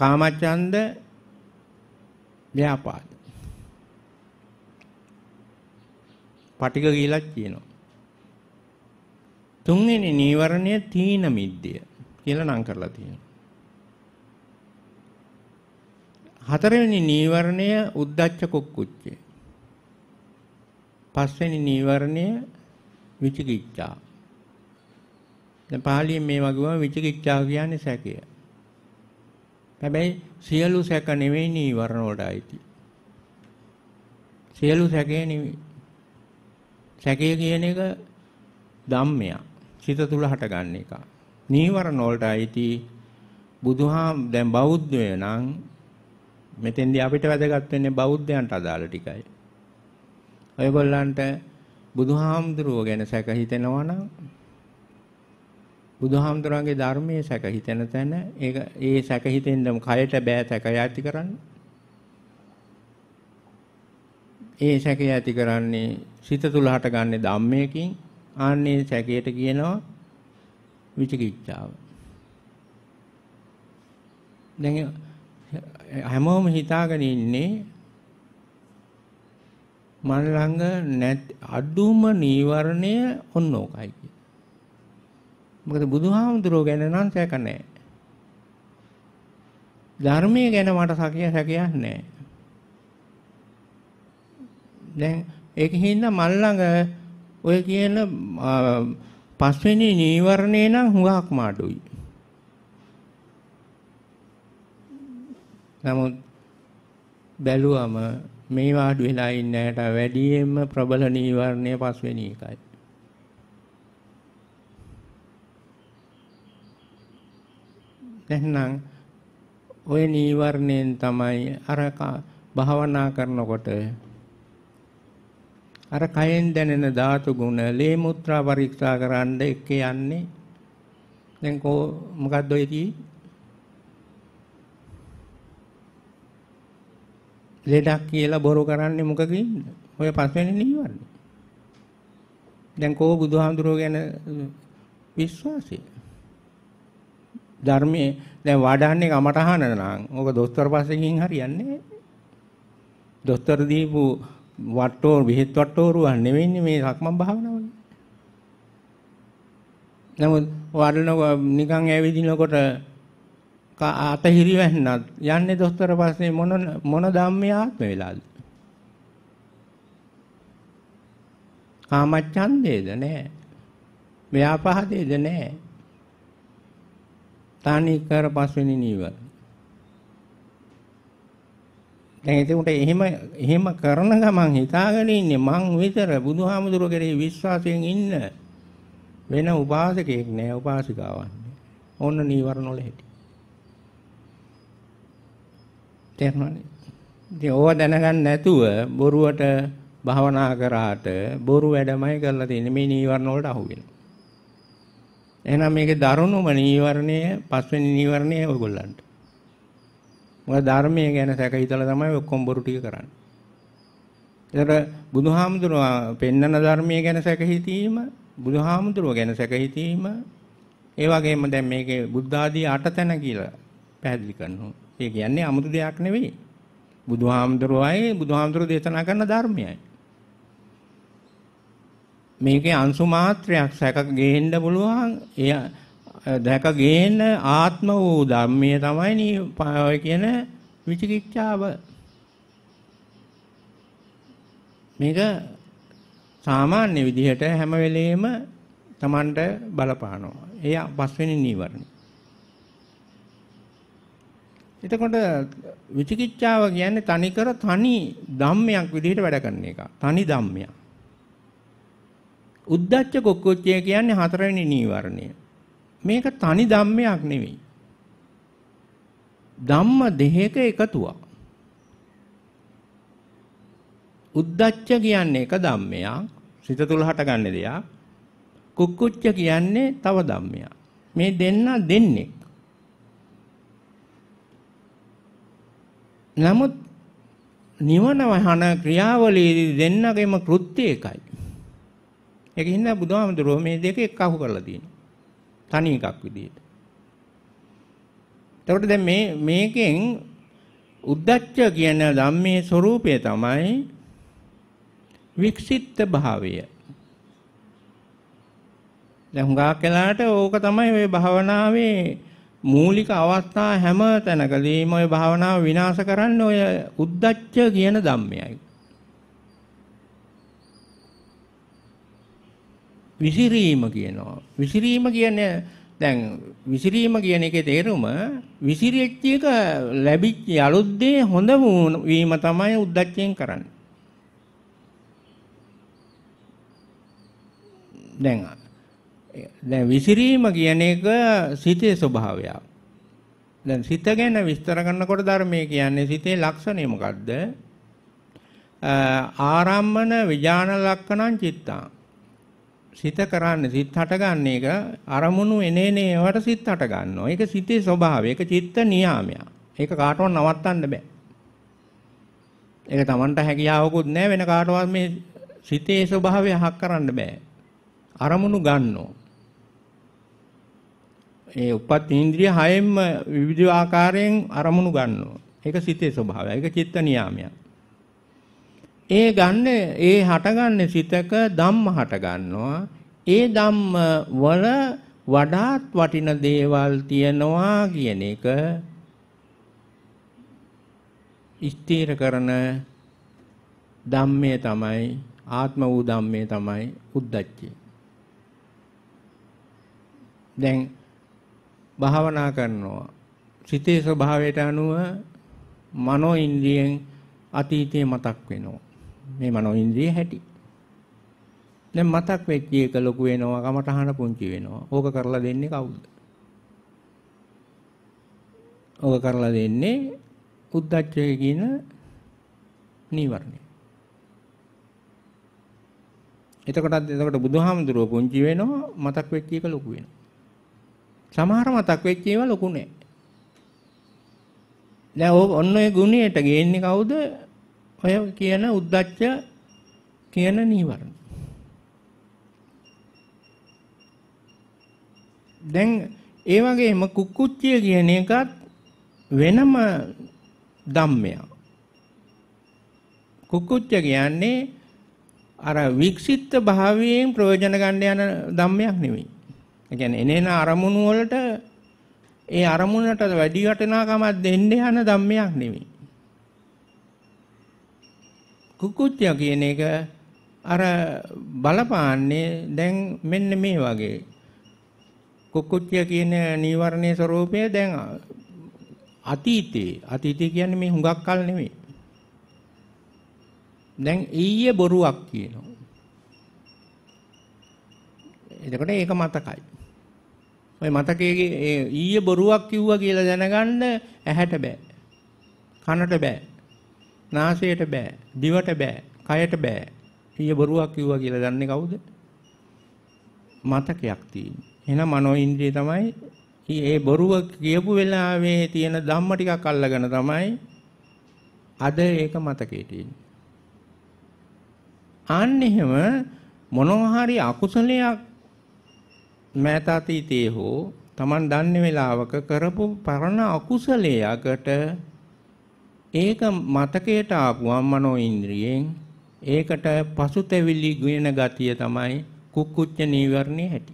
Speaker 1: කාමච්ඡන්ද ව්‍යාපාද. පටික කියලා කියනවා. තුන්වෙනි නීවරණය තීන මිද්දිය කියලා නම් කරලා තියෙනවා. හතරවෙනි නීවරණය උද්දච්ච කුක්කුච්චේ. පස්වෙනි නීවරණය විචිකිච්ඡා. දැන් පාලියෙන් මේ වගේම විචිකිච්ඡා කියන්නේ සැකය. හැබැයි සියලු සැක නෙවෙයි නීවරණ වලට අයිති. සියලු සැකේ නෙවෙයි. සැකය කියන එක ධම්මයක්. සිත තුල හටගන්න එක. නීවරණ වලට අයිති බුදුහාම දැන් බෞද්ධය නම් මෙතෙන්දී අපිට වැදගත් වෙන්නේ බෞද්ධයන්ට අදාළ ටිකයි. ඔයගොල්ලන්ට බුදුහාමුදුරුවෝ ගැන සැක හිතෙනවා නම් බුදුහාමුදුරන්ගේ ධර්මයේ සැක හිතෙන තැන ඒක ඒ සැක හිතෙන්දම කයට බෑ සැක යටි කරන්න. ඒ සැක යටි කරන්නේ සිත තුල හටගන්නේ ධම්මයකින් ආන්නේ සැකයට කියනවා විචිකිච්ඡාව. දැන් හැමෝම හිතාගෙන ඉන්නේ මන් ළඟ නැත් අඩුම නීවරණය ඔන්න ඕකයි කිය. මොකද බුදුහාමුදුරුවෝ ගැන නම් සැක නැහැ. ධර්මයේ ගැන මට සැකය සැකයක් නැහැ. දැන් ඒකෙන් හින්දා මන් ළඟ ඔය කියන පස්වෙනි නීවරණේ නම් හුඟක් මාඩුයි. නමුත් බැලුවම මේ වාඩි වෙලා ඉන්න ඇයට වැඩියෙන්ම ප්‍රබල නීවරණය පස්වෙනි එකයි. එහෙනම් ওই නීවරණයෙන් තමයි අර භාවනා කරනකොට අර කයෙන් දැනෙන ධාතු ගුණ ලේ මුත්‍රා පරීක්ෂා කරන්න එක යන්නේ දැන් කො මොකද්ද ඔය තියෙන්නේ ලෙඩක් කියලා බොරු කරන්නේ මොකකින්ද? ඔය පස්වෙනි නීවරණ. දැන් කෝ බුදුහාමුදුරුවෝ ගැන විශ්වාසය. ධර්මයේ දැන් වඩන්නේ කමටහන නම් ඕක දොස්තර පස්සේකින් හරියන්නේ නැහැ. දොස්තර දීපු වට්ටෝ බෙහෙත් වට්ටෝරුවක් නෙවෙන්නේ මේ සක්මන් භාවනාව. නමුත් වඩන නිකන් ඇවිදිනකොට අතහිරි වෙන්නත් යන්නේ දොස්තර පස්සේ මොන මොන ධම්මේ ආත්ම වෙලාද? කාමච්ඡන්දේද නැහැ. ව්‍යාපාදේද නැහැ. තනි කර පස්වෙනි නීවර. දැන් ඒක උන්ට එහෙම එහෙම කරන ගමන් හිතාගෙන ඉන්නේ මං විතර බුදුහාමුදුරුවෝ කෙරෙහි විශ්වාසයෙන් ඉන්න වෙන උපාසකෙක් නෑ උපාසිකාවක් නෑ. ඕන්න නීවරණ වල හිටිය. තේරෙනවනේ. ඉතින් ඕවා දැනගන්න නැතුව බොරුවට භවනා කරාට බොරු වැඩමයි කරලා තියෙන්නේ මේ නීවරණ වලට අහු වෙනවා. එහෙනම් මේකේ දරුණුම නීවරණය පස්වෙනි නීවරණය ඔයගොල්ලන්ට. මොකද ධර්මය ගැන සැක හිතලා තමයි ඔක්කොම බොරු ටික කරන්නේ. ඒතර බුදුහාමුදුරුවෝ පෙන්නන ධර්මය ගැන සැක හිතීම බුදුහාමුදුරුවෝ ගැන සැක හිතීම ඒ වගේම දැන් මේකේ බුද්ධ ආදී අටතැන කියලා පැහැදිලි කරනවා. ඒ කියන්නේ 아무තු දෙයක් නෙවෙයි. බුදුහාමුදුරුවයි බුදුහාමුදුරුව දේශනා කරන ධර්මයයි. මේකේ අංශු මාත්‍රයක් සැක ගේන්න පුළුවන් එය දැක ගේන්න ආත්ම වූ ධර්මය තමයි නී කියන විචිකිච්ඡාව මේක සාමාන්‍ය විදිහට හැම වෙලෙම Tamanට බලපානවා එය පස්වෙනි නීවරණය එතකොට විචිකිච්ඡාව කියන්නේ තනිකර තනි ධම්මයක් විදිහට වැඩ කරන එක. තනි ධම්මයක්. උද්දච්ච කොක්කොච්චය කියන්නේ හතරවෙනි නීවරණය. මේක තනි ධම්මයක් නෙවෙයි. ධම්ම දෙකක එකතුවක්. උද්දච්ච කියන්නේ එක ධම්මයක්. සිත තුල හටගන්න දෙයක්. කුක්කුච්ච කියන්නේ තව ධම්මයක්. මේ දෙන්න දෙන්නේ නමුත් නිවන වහන ක්‍රියාවලියේදී දෙන්නගේම කෘත්‍ය එකයි. ඒක හින්දා බුදුහාමුදුරුවෝ මේ දෙක එක්ක අහු කරලා තියෙනවා. තනි එකක් විදියට. එතකොට දැන් මේ මේකෙන් උද්දච්ච කියන ධම්මේ ස්වરૂපය තමයි වික්ෂිප්ත භාවය. දැන් හුඟා කලකට ඕක තමයි ওই භාවනාවේ මූලික අවස්ථා හැම තැනකදීම ওই භාවනාව විනාශ කරන්න ඔය උද්දච්ච කියන ධම්මයයි. විසිරීම කියනවා. විසිරීම කියන්නේ දැන් විසිරීම කියන එකේ තේරුම විසිරිච්ච එක ලැබිච්ච අලුත් දේ හොඳ වීම තමයි උද්දච්චයෙන් කරන්නේ. දැන් දැන් විසිරීම කියන එක සිතේ ස්වභාවය. දැන් සිත ගැන විස්තර කරනකොට ධර්මයේ කියන්නේ සිතේ ලක්ෂණය මොකද්ද? ආරම්මන විඥාන ලක්ෂණං චිත්තං. සිත කරන්නේ සිත හටගන්න එක අරමුණු එනේනේ ඒවට සිත හට ගන්නවා. ඒක සිතේ ස්වභාවය. ඒක චිත්ත නියාමයක්. ඒක කාටවත් නවත්තන්න බෑ. ඒක Tamanට හැකියාවකුත් නැහැ වෙන කාටවත් මේ සිතේ ස්වභාවය හක් කරන්න බෑ. අරමුණු ගන්නවා. ඒ උපත් ඉන්ද්‍රිය හයෙන්ම විවිධ ආකාරයෙන් අරමුණු ගන්නවා. ඒක සිතේ ස්වභාවය. ඒක චිත්ත නියාමයක්. ඒ ගන්න ඒ හටගන්නේ සිතක ධම්ම හට ගන්නවා. ඒ ධම්ම වල වඩාත් වටින දේවල් තියනවා කියන එක ස්ථීර කරන ධම්මේ තමයි ආත්ම වූ ධම්මේ තමයි උද්දච්චය. දැන් භාවනා කරනවා. සිතේ ස්වභාවයට අනුව මනෝ ඉන්ද්‍රියෙන් අතීතේ මතක් වෙනවා. මේ මනෝ ඉන්ද්‍රිය හැටි. දැන් මතක් වෙච්ච එක ලොකු වෙනවා, කමටහන පුංචි වෙනවා. ඕක කරලා දෙන්නේ කවුද? ඕක කරලා දෙන්නේ උද්දච්චය කියන නීවරණය. එතකොටත් එතකොට බුදුහාමුදුරුව පුංචි වෙනවා, මතක් වෙච්ච එක ලොකු වෙනවා. සමහර මතක් වෙච්ච ඒවා ලොකු නෑ. දැන් ඔන්න ඔය ගුණයට ගේන්නේ කවුද? ඔය කියන උද්දච්ච කියන නීවරණ. දැන් ඒ වගේම කුක්කුච්චිය කියන එකත් වෙනම ධම්මයක්. කුක්කුච්ච කියන්නේ අර වික්ෂිප්ත භාවයෙන් ප්‍රයෝජන ගන්න යන ධම්මයක් නෙවෙයි. ඒ කියන්නේ එනේන අරමුණු වලට ඒ අරමුණට වැඩි වටිනාකමක් දෙන්න යන ධම්මයක් නෙමෙයි. කුකුත්‍ය කියන එක අර බලපාන්නේ දැන් මෙන්න මේ වගේ. කුකුත්‍ය කියන නීවරණයේ ස්වરૂපය දැන් අතීතේ අතීතේ කියන්නේ මේ හුඟක් කල නෙමෙයි. දැන් ඊයේ බොරුවක් කියනවා. එතකොට ඒක මතකයි. ඔය මතකයේ ඊයේ බොරුවක් කිව්වා කියලා දැනගන්න ඇහැට බෑ. කනට බෑ. නාසයට බෑ. දිවට බෑ. කයට බෑ. ඊයේ බොරුවක් කිව්වා කියලා දන්නේ කවුද? මතකයක් තියෙන. එහෙනම් මනෝ ඉන්ද්‍රිය තමයි ඒ බොරුව කියපු වෙලාවේ තියෙන ධම්ම ටිකක් අල්ලගෙන තමයි අද ඒක මතකේ තියෙන්නේ. අන්න එහෙම මොනවා හරි අකුසලයක් මෑත අතීතයේ හෝ Taman දන්නේ වෙලාවක කරපු පරණ අකුසලයකට ඒක මතකයට ආපුවම මනෝ ඉන්ද්‍රියෙන් ඒකට පසුතැවිලි ගින ගතිය තමයි කුක්කුච්ච නීවරණේ හැටි.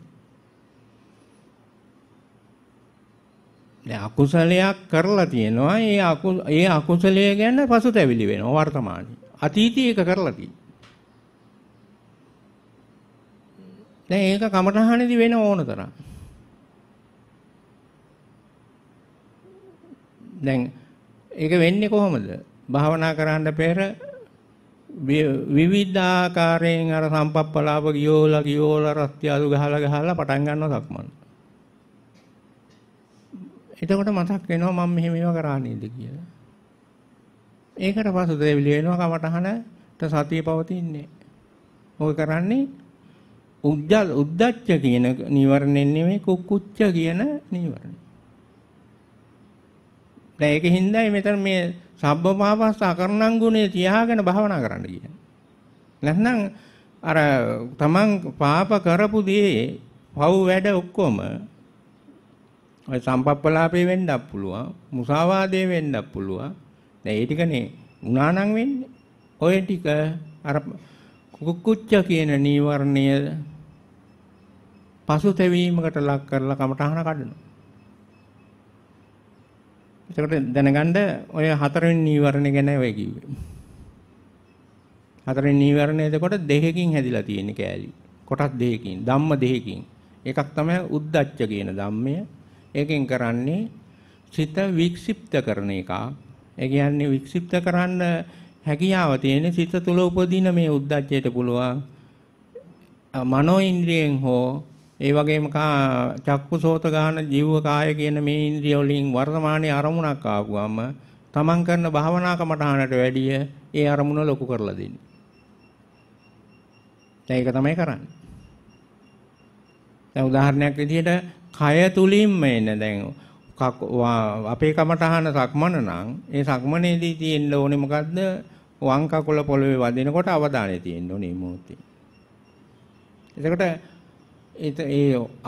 Speaker 1: දැන් අකුසලයක් කරලා තියෙනවා ඒ අකුසලය ගැන පසුතැවිලි වෙනවා වර්තමානයේ. අතීතයේ ඒක කරලා තියෙනවා. දැන් ඒක කමටහනේදී වෙන ඕන තරම්. දැන් ඒක වෙන්නේ කොහොමද? භාවනා කරන්න පෙර විවිධාකාරයෙන් අර සම්පප්පලාප ගියෝලා ගියෝලා රත්යාලු ගහලා ගහලා පටන් ගන්නවා සක්මන්. එතකොට මතක් වෙනවා මම මෙහෙම ඒවා කරා නේද කියලා. ඒකට පස්සේ දෙවිලි වෙනවා කමටහනට සතිය පවතින්නේ. මොකද කරන්නේ? උද්දච්ච කියන නිවරණයෙන් නෙමෙයි කුක්කුච්ච කියන නිවරණය. දැන් ඒකෙන් හින්දායි මෙතන මේ සබ්බපාපස්ස අකරණං ගුණේ තියාගෙන භාවනා කරන්න කියන්නේ. නැත්නම් අර තමන් පාප කරපු දේ පව් වැඩ ඔක්කොම ඔය සම්පප්පලාපේ වෙන්නත් පුළුවන්, මුසාවාදේ වෙන්නත් පුළුවන්. දැන් ඒ ටිකනේ උනානම් වෙන්නේ. ඔය ටික අර කුක්කුච්ච කියන නීවරණය පසුතැවීමකට ලක් කරලා කමටහන කඩනවා. එතකොට දැනගන්න ඔය හතරවෙනි නීවරණ ගැන ඔය කිව්වේ. හතරවෙනි නීවරණය එතකොට දෙකකින් හැදිලා තියෙන කෑලි. කොටස් දෙකකින්, ධම්ම දෙකකින්. එකක් තමයි උද්දච්ච කියන ධම්මය. ඒකෙන් කරන්නේ සිත වික්ෂිප්ත කරන එක. ඒ කියන්නේ වික්ෂිප්ත කරන්න හැකියාව තියෙන සිත තුල උපදින මේ උද්දච්චයට පුළුවන් මනෝ ඉන්ද්‍රියෙන් හෝ ඒ වගේම චක්කු සෝත ගාන ජීව කාය කියන මේ ඉන්ද්‍රිය වලින් වර්තමානයේ අරමුණක් ආවම තමන් කරන භාවනා කමටහනට වැඩිය ඒ අරමුණ ලොකු කරලා දෙන්නේ. දැන් ඒක තමයි කරන්නේ. දැන් උදාහරණයක් විදිහට කය තුලින්ම එන දැන් අපේ කමටහන සක්මන නම් ඒ සක්මනේදී තියෙන්න ඕනේ මොකද්ද වම් කකුල පොළවේ වදිනකොට අවධානය තියෙන්න ඕනේ මේ මොහොතේ. එතකොට ඒ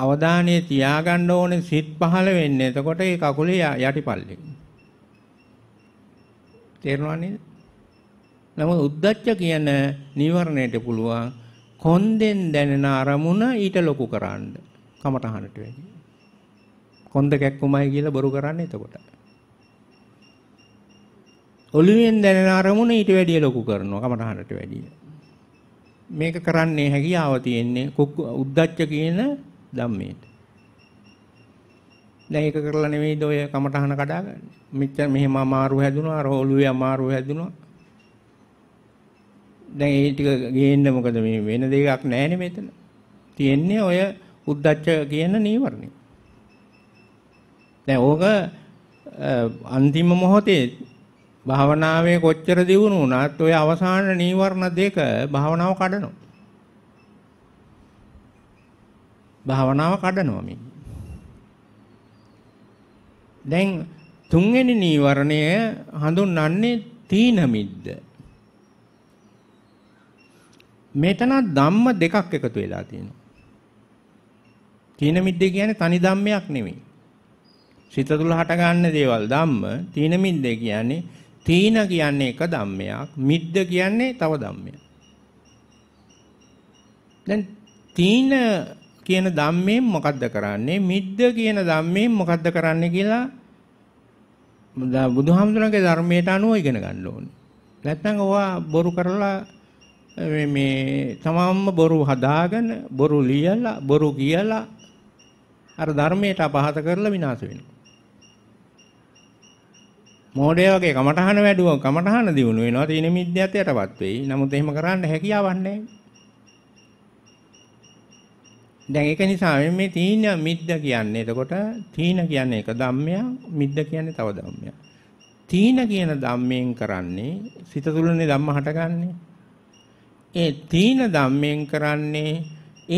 Speaker 1: අවධානය තියාගන්න ඕනේ සිත් පහළ වෙන්නේ. එතකොට ඒ කකුලේ යටිපල්ලෙන්. තේරුණා නේද? නමුත් උද්දච්ච කියන නීවරණයට පුළුවන් කොන්දෙන් දැනෙන අරමුණ ඊට ලොකු කරන්න. කමටහනට වැඩි. කොන්ද කැක්කුමයි කියලා බොරු කරන්නේ එතකොට. ඔළුවෙන් දැනෙන අරමුණ ඊට වැඩිය ලොකු කරනවා කමටහනට වැඩිය. මේක කරන්නේ හැකියාව තියෙන්නේ උද්දච්ච කියන ධම්මයට. දැන් ඒක කරලා නෙවෙයිද ඔය කමටහන කඩාගන්නේ. මෙච්චර මෙහෙම අමාරු හැදුනා, අර ඔළුවේ අමාරු හැදුනා. දැන් ඒ ටික ගේන්න මොකද මේ වෙන දෙයක් නැහැ මෙතන. තියෙන්නේ ඔය උද්දච්ච කියන නීවරණය. දැන් ඕක අන්තිම මොහොතේ භාවනාවේ කොච්චර දියුණු වුණත් ඔය අවසාන නීවරණ දෙක භාවනාව කඩනවා. භාවනාව කඩනවා මේ. දැන් තුන්වෙනි නීවරණය හඳුන්වන්නේ තීන මිද්ද. මෙතන ධම්ම දෙකක් එකතු වෙලා තියෙනවා. තීන මිද්ද කියන්නේ තනි ධම්මයක් නෙමෙයි. සිත තුළ හට ගන්න දේවල් ධම්ම තීන මිද්ද කියන්නේ තීන කියන්නේ එක ධම්මයක්, මිද්ද කියන්නේ තව ධම්මයක්. දැන් තීන කියන ධම්මයෙන් මොකද්ද කරන්නේ? මිද්ද කියන ධම්මයෙන් මොකද්ද කරන්නේ කියලා බුදුහාමුදුරන්ගේ ධර්මයට අනුව ඉගෙන ගන්න ඕනේ. නැත්නම් ඕවා බොරු කරලා මේ තමන්ම බොරු හදාගෙන බොරු ලියලා බොරු කියලා අර ධර්මයට අපහාස කරලා විනාශ වෙනවා. මෝඩය වගේ කමටහන වැඩුවම කමටහන දිනු වෙනවා තීන මිද්‍යත් යටපත් වෙයි. නමුත් එහෙම කරන්න හැකියාවක් නැහැ. දැන් ඒක නිසා මේ තීන මිද්ද කියන්නේ එතකොට තීන කියන්නේ එක ධම්මයක් මිද්ද කියන්නේ තව ධම්මයක්. තීන කියන ධම්මයෙන් කරන්නේ සිත තුළනේ ධම්ම හටගන්නේ. ඒ තීන ධම්මයෙන් කරන්නේ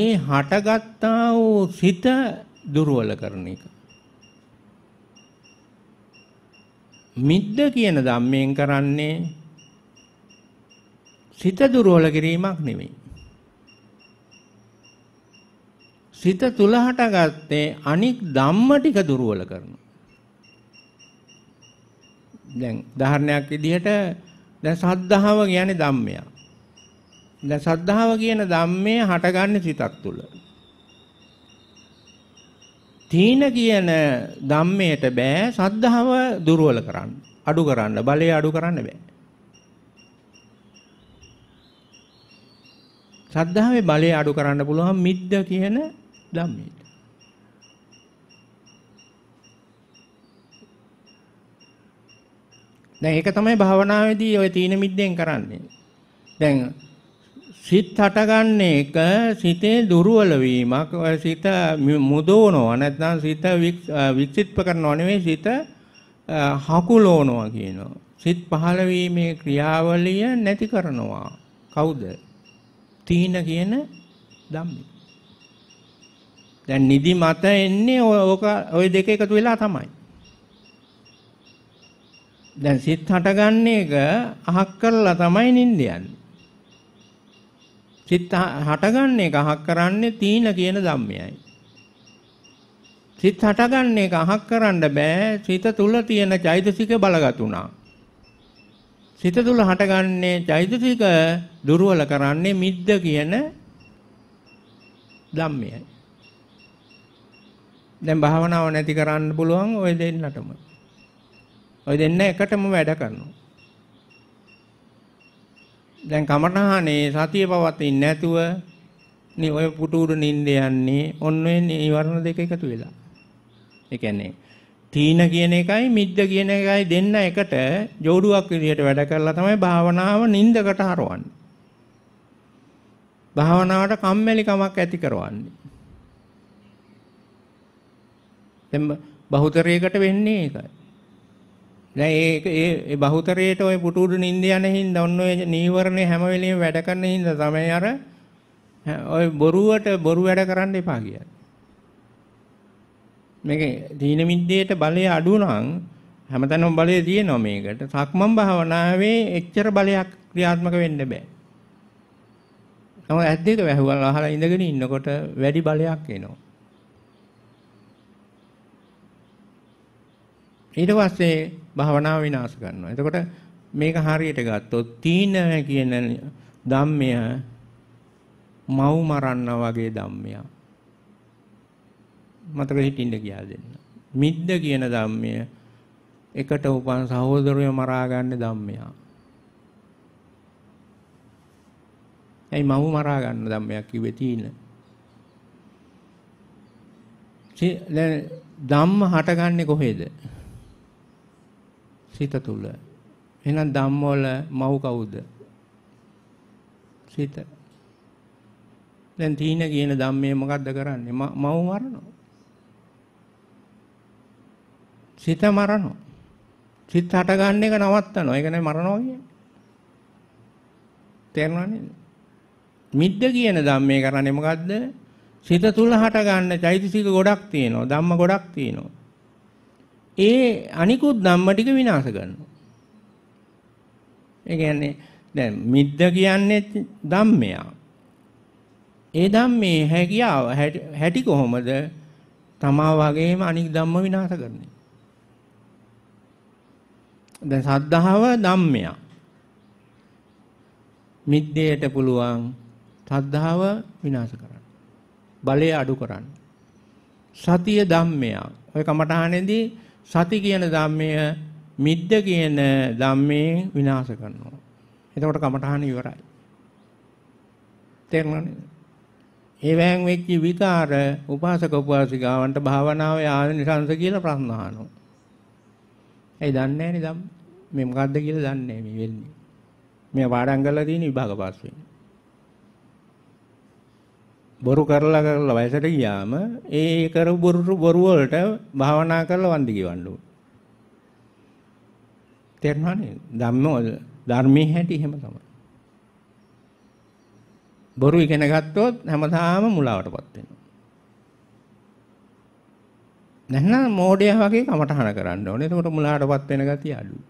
Speaker 1: ඒ හටගත්තා වූ සිත දුර්වල කරන එක. මිද්ද කියන ධම්මයෙන් කරන්නේ සිත දුරවල කිරීමක් නෙමෙයි. සිත තුල හටගත්තේ අනික් ධම්ම ටික දුරවල කරනවා. දැන් උදාහරණයක් විදිහට දැන් සද්ධාව කියන්නේ ධම්මයක්. දැන් සද්ධාව කියන ධම්මේ හටගන්නේ සිතක් තුල. තීන කියන ධම්මයට බෑ සද්ධාව දුර්වල කරන්න. අඩු කරන්න, බලය අඩු කරන්න බෑ. සද්ධාවේ බලය අඩු කරන්න පුළුවන් මිද්ද කියන ධම්මයට. දැන් ඒක තමයි භාවනාවේදී ඔය තීන මිද්දෙන් කරන්නේ. දැන් සිත හටගන්න එක සිතේ දුර්වල වීමක් සිත මුදවනවා නැත්නම් සිත වික්ෂිප්ත කරනව නෙවෙයි සිත හකුලවනවා කියනවා සිත පහළ වීමේ ක්‍රියාවලිය නැති කරනවා කවුද තීන කියන ධම්මේ දැන් නිදි මත එන්නේ ඕක ওই දෙක එකතු වෙලා තමයි දැන් සිත හටගන්නේ එක අහක් කරලා තමයි නිින්ද යන්නේ සිත හටගන්න එක අහක් කරන්නේ තීන කියන ධම්මයයි. සිත හටගන්න එක අහක් කරන්න බෑ. සිත තුල තියෙන චෛතසික බලගතුණා. සිත තුල හටගන්නේ චෛතසික දුර්වල කරන්නේ මිද්ද කියන ධම්මයයි. දැන් භාවනාව නැති කරන්න පුළුවන් ওই දෙන්නටම. ওই දෙන්න එකටම වැඩ කරනවා. දැන් කමඨහනේ සතිය පවතින්නේ නැතුව නේ ඔය පුටුඩු නිින්ද යන්නේ ඔන්න ඔය නිවර්ණ දෙක එකතු වෙලා. ඒ කියන්නේ තීන කියන එකයි මිද්ද කියන එකයි දෙන්න එකට جوړුවක් විදිහට වැඩ කරලා තමයි භාවනාව නිින්දකට හරවන්නේ. භාවනාවට කම්මැලි කමක් ඇති කරවන්නේ. දැන් බහුතරයකට වෙන්නේ ඒකයි. දැන් ඒ ඒ බහුතරයේට ওই පුටු උඩ නිින්ද යන හින්දා ඔන්න ඔය නීවරණ හැම වෙලෙම වැඩ කරන හින්දා තමයි අර ওই බොරුවට බොරු වැඩ කරන්න එපා කියන්නේ. මේක දීන මිද්දේට බලය අඩු නම් හැමතැනම බලය තියෙනවා මේකට. සක්මන් භාවනාවේ එච්චර බලයක් ක්‍රියාත්මක වෙන්න බෑ. නමුත් ඇස් දෙක වැහුවලා අහලා ඉඳගෙන ඉන්නකොට වැඩි බලයක් එනවා. ඊට පස්සේ භාවනාව විනාශ කරනවා. එතකොට මේක හරියට ගත්තොත් තීනය කියන ධම්මය මව් මරන්න වගේ ධම්මයක්. මතක හිටින්න කියලා දෙන්න. මිද්ද කියන ධම්මය එකට උපන් සහෝදරයෝ මරා ගන්න ධම්මයක්. ඇයි මව් මරා ගන්න ධම්මයක් කිව්වේ තීන? දැන් ධම්ම හටගන්නේ කොහේද? සිත තුල. එහෙනම් ධම්මවල මව් කවුද? සිත. දැන් තීන කියන ධම්මේ මොකද්ද කරන්නේ? මව් මරනවා. සිත මරනවා. සිත හට ගන්න එක නවත්තනවා. ඒක නෙමෙයි මරනවා කියන්නේ. තේරෙනව නේද? මිද්ද කියන ධම්මේ කරන්නේ මොකද්ද? සිත තුල හට ගන්න චෛතසික ගොඩක් තියෙනවා. ධම්ම ගොඩක් තියෙනවා. ඒ අනිකුත් ධම්ම ටික විනාශ කරනවා. ඒ කියන්නේ දැන් මිද්ද කියන්නේ ධම්මයා. ඒ ධම්මේ හැකියාව හැටි කොහොමද? තමා වගේම අනික් ධම්ම විනාශ කරන්නේ. දැන් සද්ධාව ධම්මයක්. මිද්දේට පුළුවන් සද්ධාව විනාශ කරන්න. බලය අඩු කරන්න. සතිය ධම්මයක්. ඔය කමඨහනේදී සති කියන ධම්මය මිද්ද කියන ධම්මයෙන් විනාශ කරනවා. එතකොට කමඨහන ඉවරයි. තේරුණානේ? ඒ වෑන් වෙච්ච විකාර උපාසක උපාසිකාවන්ට භාවනාවේ ආනිසංස කියලා ප්‍රශ්න අහනවා. ඒ දන්නේ නැනේ ධම්ම. මේ මොකද්ද කියලා දන්නේ මේ වෙන්නේ. මේ වාඩම් කරලා තියෙන විභාග පාස් වෙන්නේ. බොරු කරලා කරලා වයසට ගියාම ඒ කරපු බොරු බොරු වලට භාවනා කරලා වන්දි ගෙවන්න ඕන. තේරුණානේ? ධම්මෝ ධර්මයේ හැටි එහෙම තමයි. බොරු ඉගෙන ගත්තොත් හැමදාම මුලාවටපත් වෙනවා. නැත්නම් මෝඩයා වගේ කමටහන කරන්න ඕනේ. එතකොට මුලාවටපත් වෙන ගතිය අඩුයි.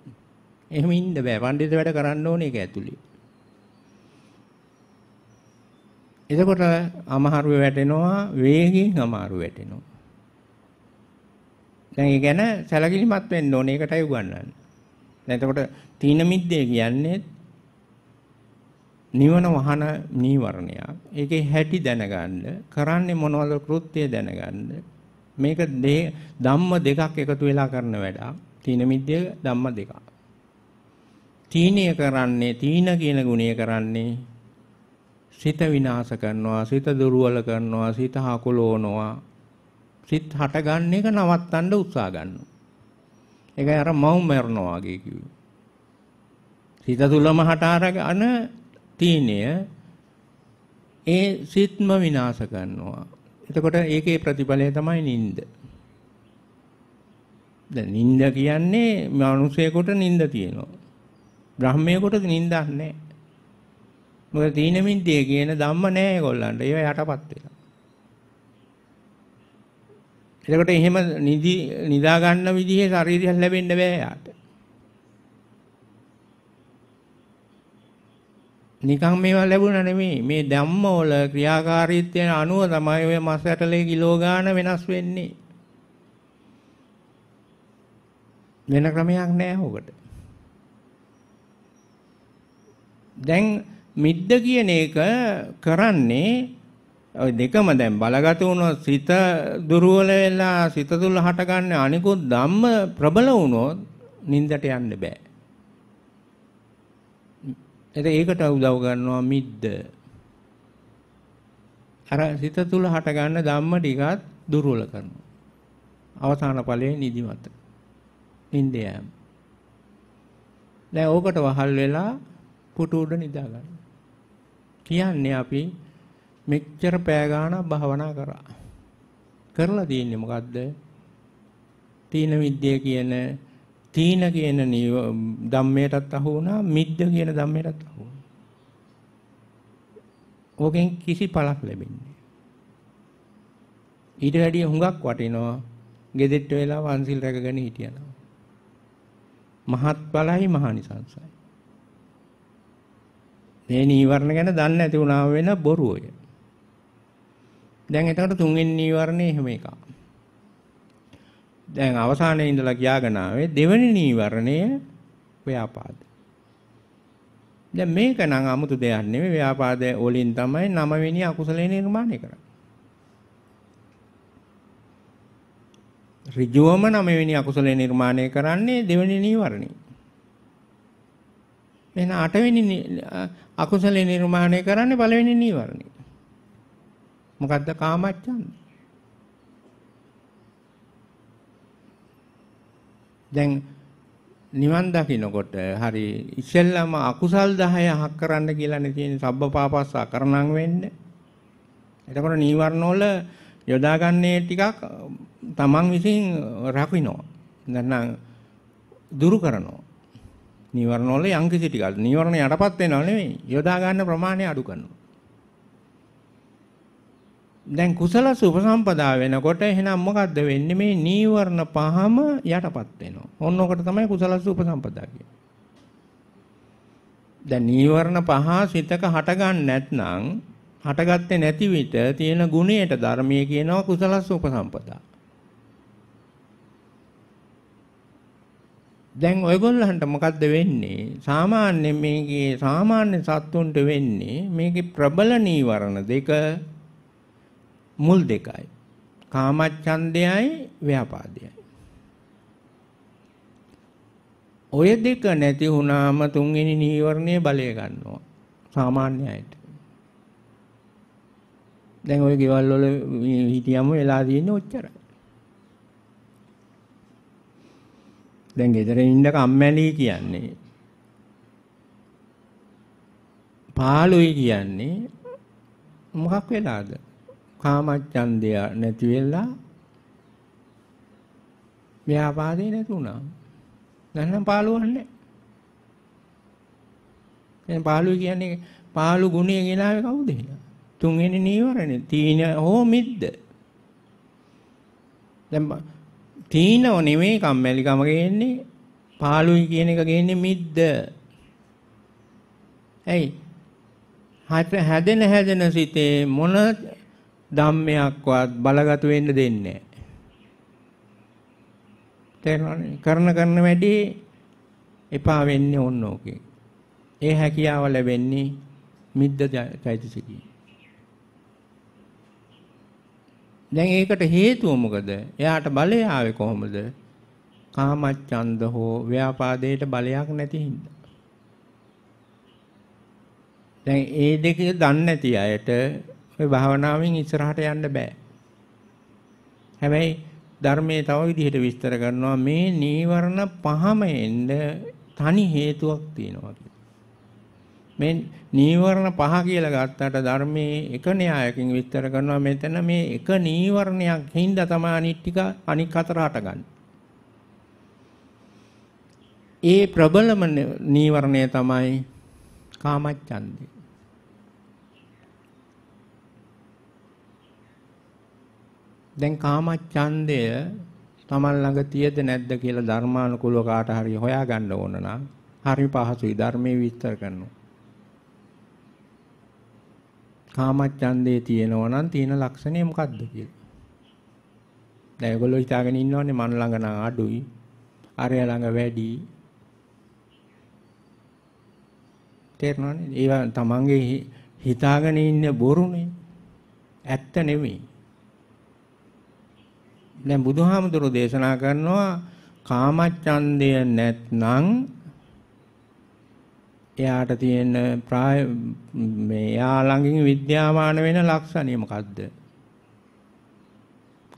Speaker 1: එහෙම ඉන්න බෑ. පඬිත වැඩ කරන්න ඕනේ ඒක ඇතුලේ. එතකොට අමාරුව වැටෙනවා වේගෙන් අමාරුව වැටෙනවා. දැන් ඒ ගැන සැලකිලිමත් වෙන්න ඕනේ ඒකටයි උගන්වන්නේ. දැන් එතකොට තීන මිද්දේ කියන්නේ නිවන වහන නීවරණයක්. ඒකේ හැටි දැනගන්න, කරන්නේ මොනවද කෘත්‍යය දැනගන්න. මේක ධම්ම දෙකක් එකතු වෙලා කරන වැඩක්. තීන මිද්දේ ධම්ම දෙකක්. තීනය කරන්නේ තීන කියන ගුණය කරන්නේ සිත විනාශ කරනවා සිත දුර්වල කරනවා සිත හකුලෝනවා සිත හටගන්න එක නවත්තන්න උත්සාහ ගන්නවා ඒකයි අර මව් මරනවා වගේ කිව්වේ සිත තුලම හට අරගෙන තීනය ඒ සිත්ම විනාශ කරනවා එතකොට ඒකේ ප්‍රතිඵලය තමයි නිින්ද දැන් නිින්ද කියන්නේ මිනිසෙකුට නිින්ද තියෙනවා බ්‍රහ්මයෙකුට නිින්දක් නැහැ මොකද තීනමින්දිය කියන ධම්ම නෑ ඒගොල්ලන්ට. ඒව යටපත් වෙනවා. එතකොට එහෙම නිදි නිදා ගන්න විදිහේ ශරීරයක් ලැබෙන්න බෑ යාට. නිකන් මේවා ලැබුණා නෙමෙයි. මේ ධම්ම වල ක්‍රියාකාරීත්වය අනුව තමයි ඔය මස් ඇටලේ කිලෝ ගාන වෙනස් වෙන්නේ. වෙන ක්‍රමයක් නෑ හොකට. දැන් මිද්ද කියන එක කරන්නේ ඔය දෙකම දැන් බලගත වුණොත් සිත දුර්වල වෙලා සිත තුල හටගන්න අනිකුත් ධම්ම ප්‍රබල වුණොත් නින්දට යන්න බෑ. එතකොට ඒකට උදව් කරනවා මිද්ද. අර සිත තුල හටගන්න ධම්ම ටිකත් දුර්වල කරනවා. අවසාන ඵලයේ නිදිමත. නින්ද යෑම. දැන් ඕකට වහල් වෙලා පුටු උඩ නිදා ගන්න. කියන්නේ අපි මෙච්චර පෑ ගාණක් භාවනා කරා. කරලා තියෙන්නේ මොකද්ද? තීන විද්‍ය කියන තීන කියන ධම්මයටත් අහු වුණා, මිද්ද කියන ධම්මයටත් අහු වුණා. ඕකෙන් කිසි පළක් ලැබෙන්නේ ඊට වැඩිය හුඟක් වටිනවා ගෙදෙට්ට වෙලා වන්සිල් රැකගෙන හිටියනවා. මහත් බලයි මහානිසංසයි. මේ නීවරණ ගැන දන්නේ නැති වුණාම වෙන බොරුව ඔය. දැන් එතකොට තුන්වෙනි නීවරණේ එහෙම එකක්. දැන් අවසානයේ ඉඳලා ගියාගෙන ආවේ දෙවෙනි නීවරණය ව්‍යාපාද. දැන් මේක නම් 아무තු දෙයක් නෙමෙයි ව්‍යාපාද වලින් තමයි නවවෙනි අකුසලේ නිර්මාණය කරන්නේ. ඍජුවම නවවෙනි අකුසලේ නිර්මාණය කරන්නේ දෙවෙනි නීවරණේ. එහෙනම් අටවෙනි අකුසලේ නිර්මාණය කරන්නේ පළවෙනි නීවරණය. මොකද්ද කාමච්ඡන්ද? දැන් නිවන් දකින්නකොට හරි ඉස්සෙල්ලාම අකුසල් 10 අහක් කරන්න කියලානේ තියෙන සබ්බපාපස්ස කරණම් වෙන්න. එතකොට නීවරණ වල යොදාගන්නේ ටිකක් තමන් විසින් රකින්නවා. නැත්නම් දුරු කරනවා. නීවරණ වල යම් කිසි ටිකක් නීවරණ යටපත් වෙනව නෙවෙයි යොදා ගන්න ප්‍රමාණය අඩු කරනවා දැන් කුසල සුපසම්පදා වෙනකොට එහෙනම් මොකද්ද වෙන්නේ මේ නීවරණ පහම යටපත් වෙනවා ඔන්න ඔකට තමයි කුසල සුපසම්පදා කියන්නේ දැන් නීවරණ පහ සිතක හටගන්න නැත්නම් හටගත්තේ නැති විට තියෙන ගුණයට ධර්මයේ කියනවා කුසල සුපසම්පදා දැන් ඔයගොල්ලන්ට මොකද්ද වෙන්නේ? සාමාන්‍ය මේකේ සාමාන්‍ය සත්තුන්ට වෙන්නේ මේකේ ප්‍රබල නීවරණ දෙක මුල් දෙකයි. කාමච්ඡන්දයයි ව්‍යාපාදයයි. ඔය දෙක නැති වුණාම තුන්වෙනි නීවරණය බලය ගන්නවා. සාමාන්‍ය අයට. දැන් ওই ගෙවල් වල හිටියම වෙලා තියෙන්නේ ඔච්චරයි. දැන් ගෙදර ඉන්න කම්මැලි කියන්නේ පාළුයි කියන්නේ මොකක් වෙලාද? කාමච්ඡන්දය නැති වෙලා ව්‍යාපාදේ නැති වුණා. නැත්නම් පාළුවන්නේ. දැන් පාළුයි කියන්නේ පාළු ගුණය ගෙනාවේ කවුද කියලා? තුන්වෙනි නීවරණේ තීන හෝ මිද්ද. දැන් තීනව නෙමෙයි කම්මැලිකම ගේන්නේ පාළුයි කියන එක ගේන්නේ මිද්ද. ඇයි? හැදෙන හැදෙන සිතේ මොන ධම්මයක්වත් බලගත වෙන්න දෙන්නේ නැහැ. කරන කරන වැඩි එපා වෙන්නේ ඕන ඕකේ. ඒ හැකියාව ලැබෙන්නේ මිද්ද චෛතසිකේ. දැන් ඒකට හේතුව මොකද? එයාට බලය ආවේ කොහොමද? කාමච්ඡන්ද හෝ ව්‍යාපාදයට බලයක් නැති හින්දා. දැන් ඒ දෙක දන්නේ නැති අයට ඔය භාවනාවෙන් ඉස්සරහට යන්න බෑ. හැබැයි ධර්මයේ තව විදිහට විස්තර කරනවා මේ නීවරණ පහම එන්න තනි හේතුවක් තියෙනවා කියලා. මේ නීවරණ පහ කියලා ගත්තට ධර්මයේ එක න්‍යායකින් විස්තර කරනවා මෙතන මේ එක නීවරණයක් හින්දා තමයි අනිත් ටික අනික් හතර හටගන්නේ. ඒ ප්‍රබලම නීවරණය තමයි කාමච්ඡන්දය. දැන් කාමච්ඡන්දය තමන් ළඟ තියද නැද්ද කියලා ධර්මානුකූලව කාට හරි හොයාගන්න ඕන නම් හරි පහසුයි ධර්මයේ විස්තර කරනවා. කාමච්ඡන්දේ තියෙනවා නම් තියෙන ලක්ෂණය මොකද්ද කියලා. දැන් ඒගොල්ලෝ හිතාගෙන ඉන්නවනේ මන් ළඟ නම් අඩුයි. අරයා ළඟ වැඩි. තේරෙනවනේ? ඒවා තමන්ගේ හිතාගෙන ඉන්න බොරුනේ. ඇත්ත නෙමෙයි. දැන් බුදුහාමුදුරෝ දේශනා කරනවා කාමච්ඡන්දය නැත්නම් එයාට තියෙන ප්‍රාය මේ එයා ළඟින් විද්‍යාමාන වෙන ලක්ෂණය මොකද්ද?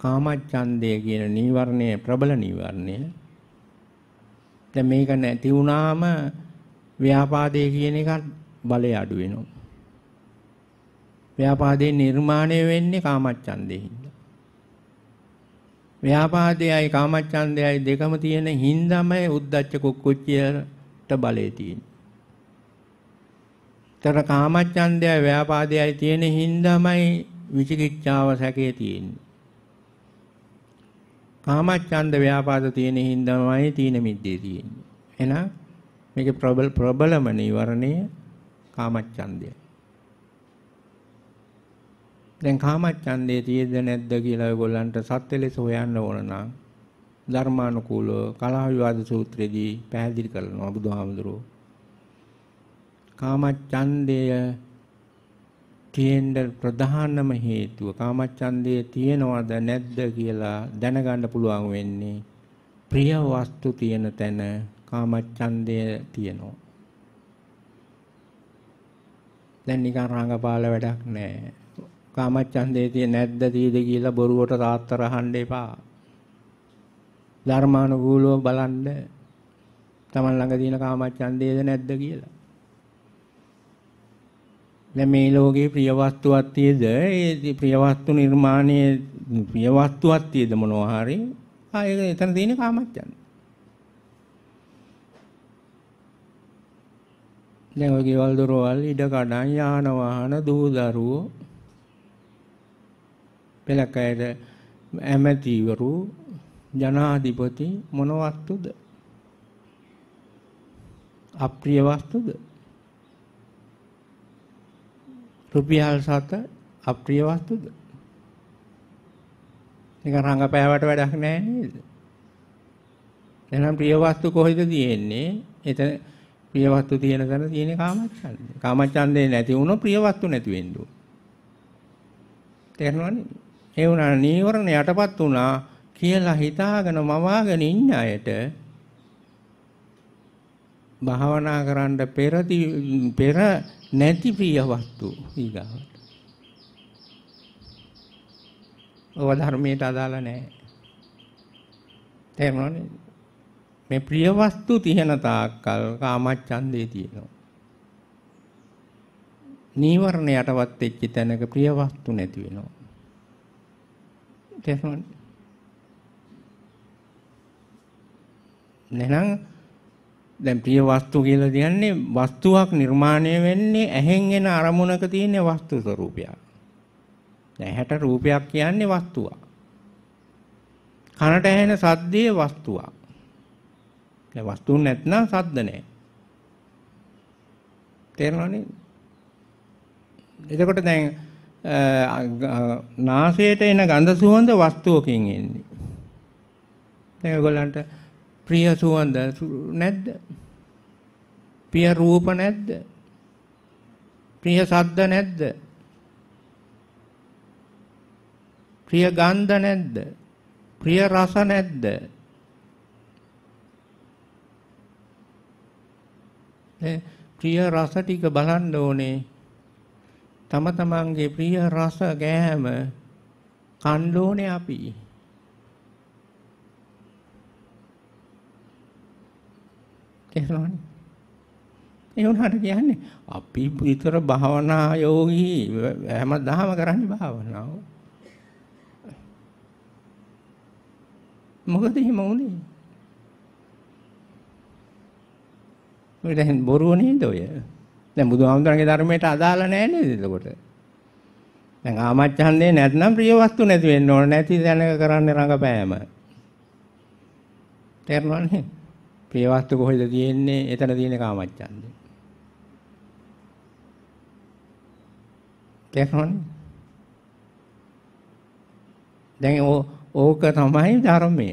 Speaker 1: කාමච්ඡන්දය කියන නීවරණය ප්‍රබල නීවරණය. දැන් මේක නැති වුණාම ව්‍යාපාදේ කියන එක බලය අඩු වෙනවා. ව්‍යාපාදේ නිර්මාණය වෙන්නේ කාමච්ඡන්දයෙන්. ව්‍යාපාදයයි කාමච්ඡන්දයයි දෙකම තියෙන හින්දාමයි උද්දච්ච කුක්කුච්චයට බලය තියෙන්නේ. තර කාමච්ඡන්දයයි ව්‍යාපාදයයි තියෙන හින්දාමයි විචිකිච්ඡාව සැකේ තියෙන්නේ. කාමච්ඡන්ද ව්‍යාපාද තියෙන හින්දාමයි තීන මිද්දේ තියෙන්නේ. එහෙනම් මේක ප්‍රබල ප්‍රබලම නිවරණය කාමච්ඡන්දය. දැන් කාමච්ඡන්දේ තියෙද නැද්ද කියලා ඔයගොල්ලන්ට සත්‍ය ලෙස හොයන්න ඕන නම් ධර්මානුකූලව කලහ විවාද සූත්‍රයේදී පැහැදිලි කරනවා බුදුහාමුදුරුවෝ. කාමච්ඡන්දය තියෙන්න ප්‍රධානම හේතුව කාමච්ඡන්දය තියෙනවද නැද්ද කියලා දැනගන්න පුළුවන් වෙන්නේ ප්‍රිය වස්තු තියෙන තැන කාමච්ඡන්දය තියෙනවා දැන් නිකන් රංගපාල වැඩක් නැහැ කාමච්ඡන්දය තියෙ නැද්ද තියෙද කියලා බොරුවට තාත්තර අහන්න එපා ධර්මානුකූලව බලන්න තමන් ළඟ තියෙන කාමච්ඡන්දයද නැද්ද කියලා දැන් මේ ලෝකේ ප්‍රිය වස්තුවක් තියද ඒ ප්‍රිය වස්තු නිර්මාණයේ ප්‍රිය වස්තුවක් තියද මොනවා හරි ආ ඒක එතන තියෙන කාමච්ඡන්ද දැන් ඔය ගෙවල් දොරවල් ඉඩ කඩන් යාන වාහන දූ දරුවෝ පෙළකයට ඇමතිවරු ජනාධිපති මොන වස්තුද අප්‍රිය වස්තුද රුපියල් 7 අප්‍රිය වස්තුද? නිකන් රංගපෑවට වැඩක් නැහැ නේද? එහෙනම් ප්‍රිය වස්තු කොහෙද තියෙන්නේ? එතන ප්‍රිය වස්තු තියෙන තැන තියෙන කාමච්ඡන්දය. කාමච්ඡන්දේ නැති වුණොත් ප්‍රිය වස්තු නැති වෙන්න ඕන. තේරෙනවනේ? ඒ වුණා නීවරණ යටපත් වුණා කියලා හිතාගෙන මවාගෙන ඉන්න අයට භාවනා කරන්න පෙර පෙර නැති ප්‍රිය වස්තු ඊගාවට. ඔව ධර්මයට අදාළ නැහැ. තේරුණානේ? මේ ප්‍රිය වස්තු තියෙන තාක්කල් කාමච්ඡන්දේ තියෙනවා. නීවරණයටවත් එච්ච තැනක ප්‍රිය වස්තු නැති වෙනවා. තේරුණානේ? එහෙනම් දැන් ප්‍රිය වස්තු කියලා කියන්නේ වස්තුවක් නිර්මාණය වෙන්නේ ඇහෙන් එන අරමුණක තියෙන වස්තු ස්වરૂපයක්. ඇහැට රූපයක් කියන්නේ වස්තුවක්. කනට ඇහෙන සද්දේ වස්තුවක්. දැන් වස්තුන් නැත්නම් සද්ද නැහැ. තේරෙනවනේ? එතකොට දැන් නාසයට එන ගඳ සුවඳ වස්තුවකින් එන්නේ. දැන් ඔයගොල්ලන්ට ප්‍රිය සුවඳ නැද්ද? ප්‍රිය රූප නැද්ද? ප්‍රිය ශබ්ද නැද්ද? ප්‍රිය ගන්ධ නැද්ද? ප්‍රිය රස නැද්ද? නේ ප්‍රිය රස ටික බලන්න ඕනේ. තම තමන්ගේ ප්‍රිය රස ගෑම කන්න ඕනේ අපි. තේරෙනවනේ. ඒ වුණාට කියන්නේ අපි විතර භාවනා යෝගී හැමදාම කරන්නේ භාවනාව. මොකද එහෙම වුනේ? ඔය දැන් බොරුව නේද ඔය? දැන් බුදුහාමුදුරන්ගේ ධර්මයට අදාළ නෑ නේද එතකොට? දැන් ආමච්ඡන්දේ නැත්නම් ප්‍රිය වස්තු නැති වෙන්න ඕන නැති දැනක කරන්නේ රඟපෑම. තේරුණා නේද? ප්‍රිය වස්තු කොහෙද තියෙන්නේ? එතන තියෙන කාමච්ඡන්දේ. තේරුණානේ? දැන් ඕක තමයි ධර්මය.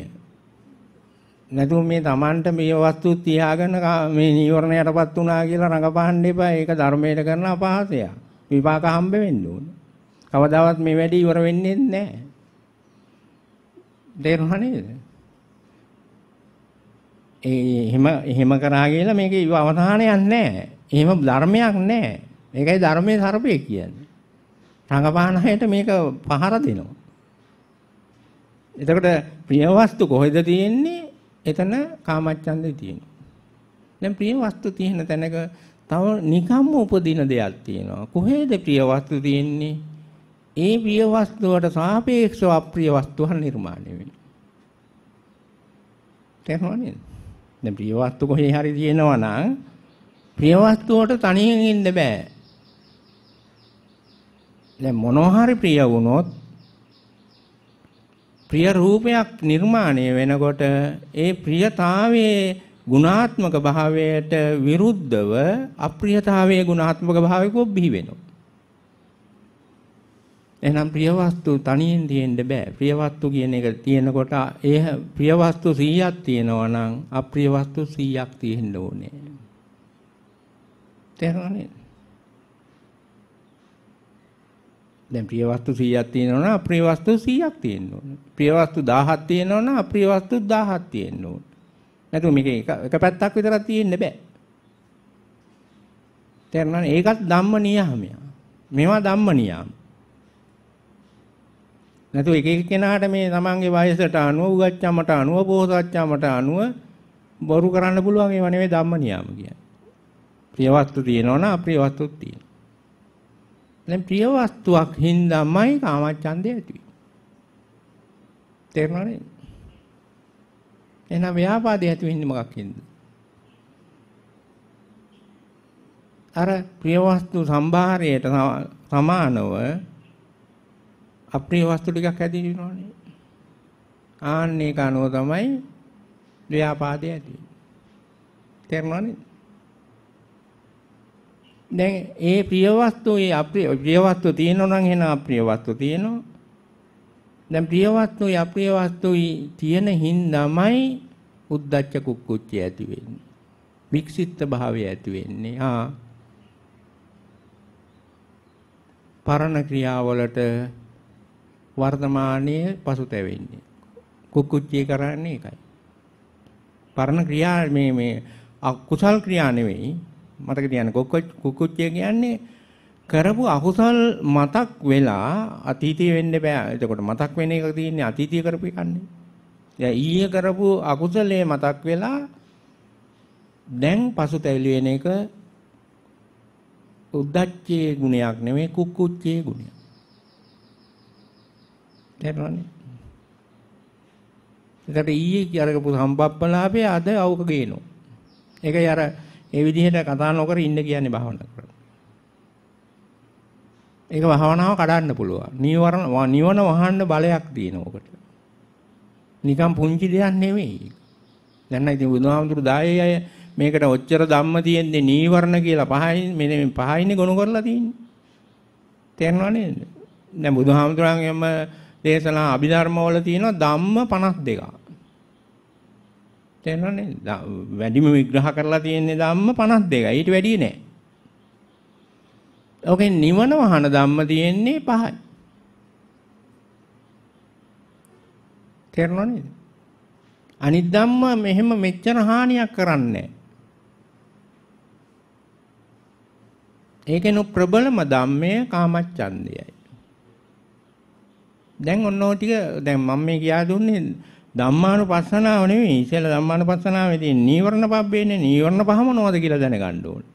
Speaker 1: නැතුව මේ Tamanට මේ වස්තු තියාගෙන මේ නීවරණයටපත් වුණා කියලා රඟපාන්න එපා. ඒක ධර්මයට කරන අපහාසයක්. විපාක හම්බ වෙන්න ඕන. කවදාවත් මේ වැඩේ ඉවර වෙන්නේ නැහැ. තේරුණා නේද? එහෙම එහෙම කරා කියලා මේකේ අවධානයක් නැහැ. එහෙම ධර්මයක් නැහැ. මේකයි ධර්මයේ සර්පය කියන්නේ. රංගපාන හැට මේක පහර දෙනවා. එතකොට ප්‍රිය වස්තු කොහෙද තියෙන්නේ? එතන කාමච්ඡන්දේ තියෙනවා. දැන් ප්‍රිය වස්තු තියෙන තැනක තව නිකම්ම උපදින දෙයක් තියෙනවා. කොහෙද ප්‍රිය වස්තු තියෙන්නේ? ඒ ප්‍රිය වස්තුවට සාපේක්ෂව අප්‍රිය වස්තුන් නිර්මාණය වෙනවා. තේරුණා නේද? දැන් ප්‍රිය වස්තු කොහේ හරි තියෙනවා නම් ප්‍රිය වස්තුවට තනියෙන් ඉන්න බෑ. දැන් මොනවා හරි ප්‍රිය වුණොත් ප්‍රිය රූපයක් නිර්මාණය වෙනකොට ඒ ප්‍රියතාවයේ ගුණාත්මක භාවයට විරුද්ධව අප්‍රියතාවයේ ගුණාත්මක භාවයකෝ බිහි වෙනවා. එහෙනම් ප්‍රියවස්තු තනියෙන් තියෙන්න බෑ. ප්‍රියවස්තු කියන එක තියෙනකොට ඒ ප්‍රියවස්තු 100ක් තියෙනවා නම් අප්‍රියවස්තු 100ක් තියෙන්න ඕනේ. තේරුණානේ? දැන් ප්‍රියවස්තු 100ක් තියෙනවා නම් අප්‍රියවස්තු 100ක් තියෙන්න ඕනේ. ප්‍රියවස්තු 1000ක් තියෙනවා නම් අප්‍රියවස්තු 1000ක් තියෙන්න ඕනේ. නැතු මේක එක පැත්තක් විතරක් තියෙන්න බෑ. තේරුණානේ? ඒකත් ධම්ම නියාමයක්. මේවා ධම්ම නියාම. නැතු එක එක කෙනාට මේ තමන්ගේ වයසට අනුව උගච්චමට අනුව බෝසත්චමට අනුව බොරු කරන්න පුළුවන් ඒව නෙවෙයි ධම්ම නියම කියන්නේ. ප්‍රිය වස්තු තියෙනවනම් අප්‍රිය වස්තුත් තියෙනවා. දැන් ප්‍රිය වස්තුවක් හින්දාමයි කාමච්ඡන්දය ඇති වෙන්නේ. තේරෙනවද? එහෙනම් ව්‍යාපාදේ ඇති වෙන්නේ මොකක් හින්දා? අර ප්‍රිය වස්තු සම්භාරයට සමානව අප්‍රිය වස්තු ටිකක් හැදිනවනේ. ආන්නේ කනුව තමයි ව්‍යාපාදේ ඇති වෙන්නේ. තේරුණානේ? දැන් ඒ ප්‍රිය වස්තු ඒ අප්‍රිය ප්‍රිය වස්තු තියෙනවා නම් එහෙනම් අප්‍රිය වස්තු තියෙනවා. දැන් ප්‍රිය වස්තුයි අප්‍රිය වස්තුයි තියෙන හින්දාමයි උද්දච්ච කුක්කුච්චය ඇති වෙන්නේ. වික්ෂිප්ත භාවය ඇති වෙන්නේ. ආ පරණ ක්‍රියාවලට වර්තමානයේ පසුතැවෙන්නේ. කුක්කුච්චේ කරන්නේ ඒකයි. පරණ ක්‍රියා මේ මේ අකුසල් ක්‍රියා නෙවෙයි. මතක තියන්න කුක්කුච්චේ කියන්නේ කරපු අකුසල් මතක් වෙලා අතීතයේ වෙන්න බෑ. එතකොට මතක් වෙන එක තියෙන්නේ අතීතයේ කරපු එකන්නේ. දැන් ඊයේ කරපු අකුසලයේ මතක් වෙලා දැන් පසුතැවිලි වෙන එක උද්දච්චයේ ගුණයක් නෙමෙයි කුක්කුච්චයේ ගුණයක්. තේරුණානේ. ඒකට ඊයේ අරගපු සම්බප්පලාපේ අද අවක ගේනවා. ඒකයි අර ඒ විදිහට කතා නොකර ඉන්න කියන්නේ භාවනා කරලා. ඒක භාවනාව කඩන්න පුළුවන්. නිවරණ නිවන වහන්න බලයක් තියෙන ඔකට. නිකම් පුංචි දෙයක් නෙමෙයි. දැන් නම් ඉතින් බුදුහාමුදුරු 10 අය මේකට ඔච්චර ධම්ම තියෙන්නේ නීවරණ කියලා පහයින් මෙන්න මේ පහයින් ගොනු කරලා තියෙන්නේ. තේරෙනව නේද? දැන් බුදුහාමුදුරන්ගේම දේශනා අභිධර්මවල තියෙනවා ධම්ම 52ක්. තේරෙනවනේ? වැඩිම විග්‍රහ කරලා තියෙන්නේ ධම්ම 52. ඊට වැඩිය නෑ. ඔකේ නිවන වහන ධම්ම තියෙන්නේ පහයි. තේරෙනව නේද? අනිත් ධම්ම මෙහෙම මෙච්චර හානියක් කරන්නේ ඒකෙනු ප්‍රබලම ධම්මය කාමච්ඡන්දයයි. දැන් ඔන්න ඔය ටික දැන් මම මේ කියා දුන්නේ ධම්මානුපස්සනාව නෙමෙයි. ඉතින් ධම්මානුපස්සනාවේදී නීවරණ පබ්බේනේ නීවරණ පහ මොනවද කියලා දැනගන්න ඕනේ.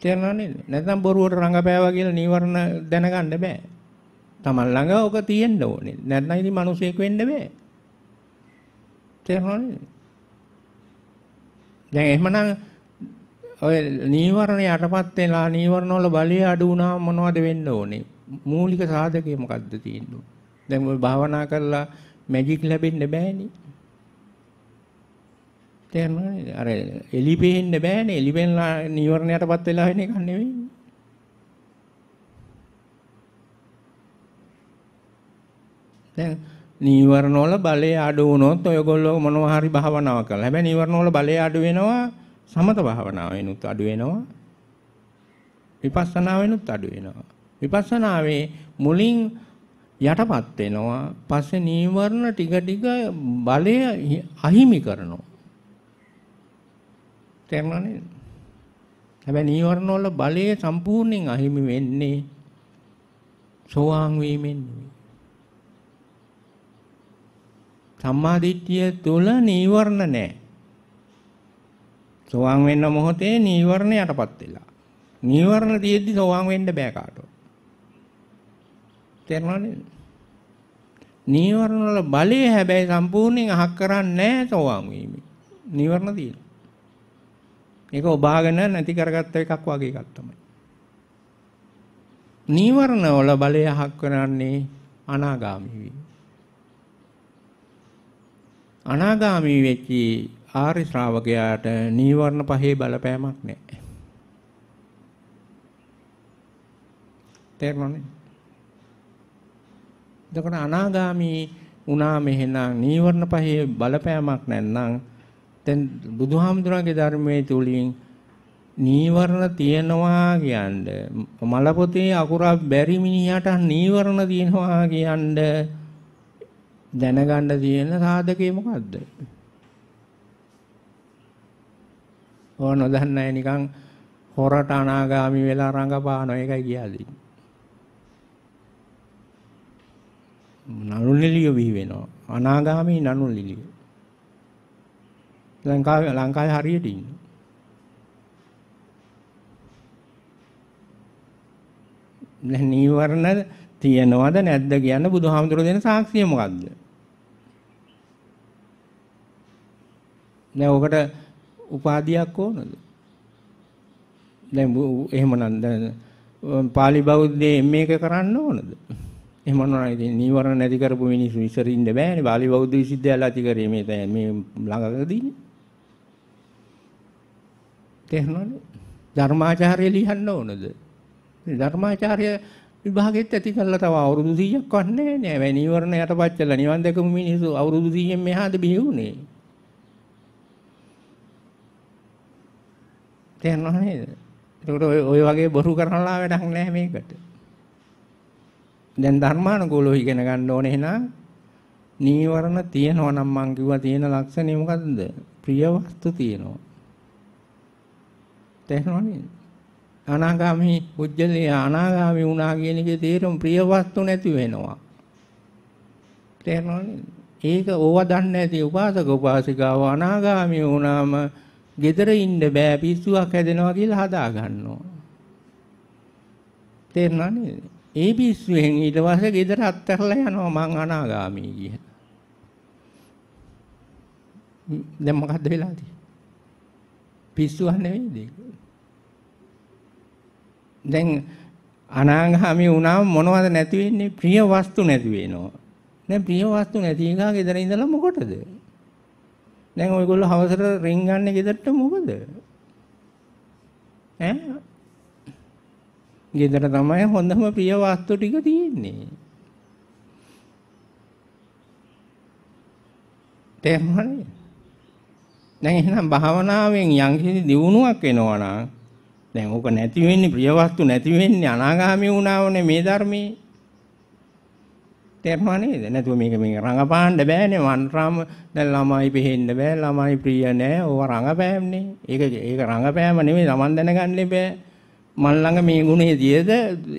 Speaker 1: තේරෙනව නේද? නැත්නම් බොරුවට රඟපෑවා කියලා නීවරණ දැනගන්න බෑ. Taman ළඟ ඕක තියෙන්න ඕනේ. නැත්නම් ඉතින් මිනිසෙක් වෙන්න බෑ. තේරෙනව නේද? දැන් එහෙමනම් ඔය නීවරණ යටපත් වෙලා නීවරණ වල බලය අඩු වුණාම මොනවද වෙන්න ඕනේ? මූලික සාධකය මොකද්ද තියෙන්නේ? දැන් ඔය භාවනා කරලා මැජික් ලැබෙන්න බෑනේ. තේරෙනවද? අර එලි පේන්න බෑනේ. එලි වෙනලා නිවර්ණයටපත් වෙලා වෙන එකක් නෙවෙයි. දැන් නීවරණ වල බලය අඩු වුණොත් ඔයගොල්ලෝ මොනවා හරි භාවනාව කරලා. හැබැයි නීවරණ වල බලය අඩු වෙනවා සමත භාවනාවෙනුත් අඩු වෙනවා. විපස්සනාවෙනුත් අඩු වෙනවා. විපස්සනාවේ මුලින් යටපත් වෙනවා පස්සේ නීවරණ ටික ටික බලය අහිමි කරනවා තේරුණා නේද හැබැයි නීවරණ වල බලය සම්පූර්ණයෙන් අහිමි වෙන්නේ සෝවාන් වීමෙන් සම්මා දිට්ඨිය තුල නීවරණ නැහැ සෝවාන් වෙන්න මොහොතේ නීවරණ යටපත් වෙලා නීවරණ තියෙද්දි සෝවාන් වෙන්න බෑ කාටවත් තේරුණානේ? නීවරණ වල බලය හැබැයි සම්පූර්ණයෙන් අහක් කරන්නේ නැහැ සෝවාන් වීම. නීවරණ තියෙනවා. ඒක ඔබාගෙන නැති කරගත්ත එකක් වගේ එකක් තමයි. නීවරණ වල බලය අහක් කරන්නේ අනාගාමී වීම. අනාගාමී වෙච්ච ආරි ශ්‍රාවකයාට නීවරණ පහේ බලපෑමක් නැහැ. තේරුණානේ? එතකොට අනාගාමි වුණා මෙහෙනම් නීවරණ පහේ බලපෑමක් නැත්නම් දැන් බුදුහාමුදුරන්ගේ ධර්මයේ තුලින් නීවරණ තියනවා කියන්න මල පොතේ අකුරක් බැරි මිනිහට නීවරණ තියනවා කියන්න දැනගන්න තියෙන සාධකේ මොකද්ද? ඕන නොදන්නයි නිකන් හොරට අනාගාමි වෙලා රඟපානවා ඒකයි කියartifactId. නළුනිලිය විහි වෙනවා. අනාගාමී නළුනිලිය. ලංකාවේ ලංකාවේ හරියට ඉන්නවා. නීවරණ තියනවද නැද්ද කියන බුදුහාමුදුරු දෙන සාක්ෂිය මොකද්ද? දැන් ඔකට උපාධියක් ඕනද? දැන් එහෙමනම් දැන් පාලි බෞද්ධයේ මේක කරන්න ඕනද? එහෙම නෝනා ඉතින් නීවරණ නැති කරපු මිනිස්සු ඉස්සර ඉන්න බෑනේ. බාලි බෞද්ධ විශ්වවිද්‍යාල ඇති කරේ මේ දැන් මේ ළඟකදීනේ. තේරුණානේ? ධර්මාචාර්ය ලියන්න ඕනද? ධර්මාචාර්ය විභාගෙත් ඇති කළා තව අවුරුදු 100ක් වන්නේ නෑ. මේ නීවරණ යටපත් කළා. නිවන් දැකපු මිනිස්සු අවුරුදු 100න් මෙහාද බිහි වුණේ. තේරෙනව නේද? ඒකට ඔය වගේ බොරු කරනලා වැඩක් නැහැ මේකට. දැන් ධර්මානුකූලව ඉගෙන ගන්න ඕනේ එහෙනම් නීවරණ තියෙනවා නම් මං කිව්වා තියෙන ලක්ෂණේ මොකද්ද? ප්‍රිය වස්තු තියෙනවා. තේරෙනව නේද? අනාගාමී උජ්ජලේ අනාගාමී වුණා කියන එකේ තේරුම ප්‍රිය වස්තු නැති වෙනවා. තේරෙනව නේද? ඒක ඕව දන්නේ නැති උපාසක උපාසිකාව අනාගාමී වුණාම gedara ඉන්න බෑ පිස්සුවක් හැදෙනවා කියලා හදා ගන්නවා. තේරෙනව නේද? ඒ පිස්සුවෙන් ඊට පස්සේ ගෙදර අත්හැරලා යනවා මං අනාගාමී කියලා. දැන් මොකද්ද වෙලා තියෙන්නේ? පිස්සුවක් නෙවෙයිද? දැන් අනාගාමී වුණාම මොනවද නැති වෙන්නේ? ප්‍රිය වස්තු නැති වෙනවා. දැන් ප්‍රිය වස්තු නැති එකා ගෙදර ඉඳලා මොකටද? දැන් ඔයගොල්ලෝ හවසට රින් ගන්න ගෙදරට මොකද? ඈ ගෙදර තමයි හොඳම ප්‍රිය වස්තු ටික තියෙන්නේ. තේරුණාද? දැන් එහෙනම් භාවනාවෙන් යම්කිසි දියුණුවක් වෙනවා නම් දැන් ඕක නැති වෙන්නේ ප්‍රිය වස්තු නැති වෙන්නේ අනාගාමී වුණාවනේ මේ ධර්මයේ. තේරුණා නේද? නැතුව මේක මේ රඟපාන්න බෑනේ වන්රාම දැන් ළමයි පෙහෙන්න බෑ ළමයි ප්‍රිය නෑ ඕවා රඟපෑම්නේ. ඒක ඒක රඟපෑම නෙමෙයි Taman දැනගන්නේ බෑ. මන් ළඟ මේ ගුණය තියේද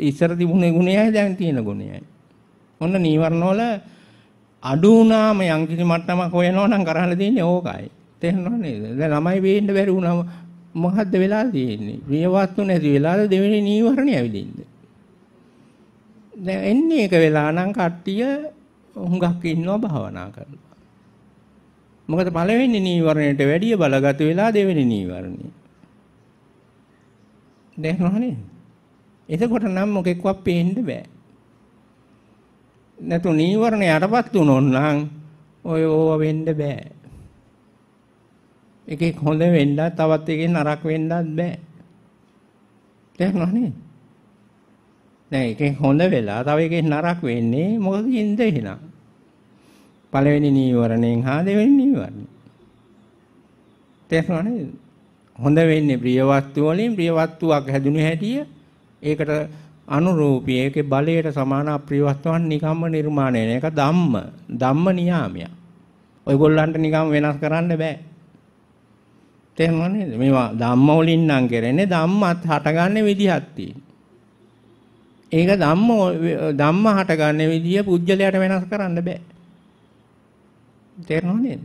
Speaker 1: ඉස්සර තිබුණේ ගුණයයි දැන් තියෙන ගුණයයි. ඔන්න නීවරණ වල අඩු වුණාම යම් කිසි මට්ටමක් හොයනවා නම් කරහලා තියෙන්නේ ඕකයි. තේරෙනව නේද? දැන් ළමයි වෙන්න බැරි වුණාම මොකද්ද වෙලා තියෙන්නේ? ප්‍රිය වස්තු නැති වෙලාද දෙවෙනි නීවරණය ඇවිදින්නේ. දැන් එන්නේ එක වෙලා නම් කට්ටිය හුඟක් ඉන්නවා භාවනා කරලා. මොකද පළවෙනි නීවරණයට වැඩිය බලගත වෙලා දෙවෙනි නීවරණේ. දැනනවා නේද? එතකොට නම් මොකෙක්වත් පේන්න බෑ. නැතු නීවරණ යටපත් වුණොත් නම් ඔය ඕව වෙන්න බෑ. එකෙක් හොඳ වෙන්න තවත් එකෙක් නරක වෙන්නත් බෑ. දැනනවා නේද? දැන් එකෙක් හොඳ වෙලා තව එකෙක් නරක වෙන්නේ මොකකින්ද එහෙනම්? පළවෙනි නීවරණයෙන් හා දෙවෙනි නීවරණය. තේරුණා නේද? හොඳ වෙන්නේ ප්‍රිය වස්තු වලින් ප්‍රිය වස්තුවක් හැදුණු හැටිය ඒකට අනුරූපී ඒකේ බලයට සමාන අප්‍රිය වස්තුන් නිකම්ම නිර්මාණය වෙන එක ධම්ම ධම්ම නියාමයක්. ඔයගොල්ලන්ට නිකම් වෙනස් කරන්න බෑ. තේරුණා නේද? මේවා ධම්ම වලින් නම් කරන්නේ ධම්මත් හටගන්නේ විදිහක් ඒක ධම්ම ධම්ම හටගන්නේ විදිය පුජ්‍යලයට වෙනස් කරන්න බෑ. තේරුණා නේද?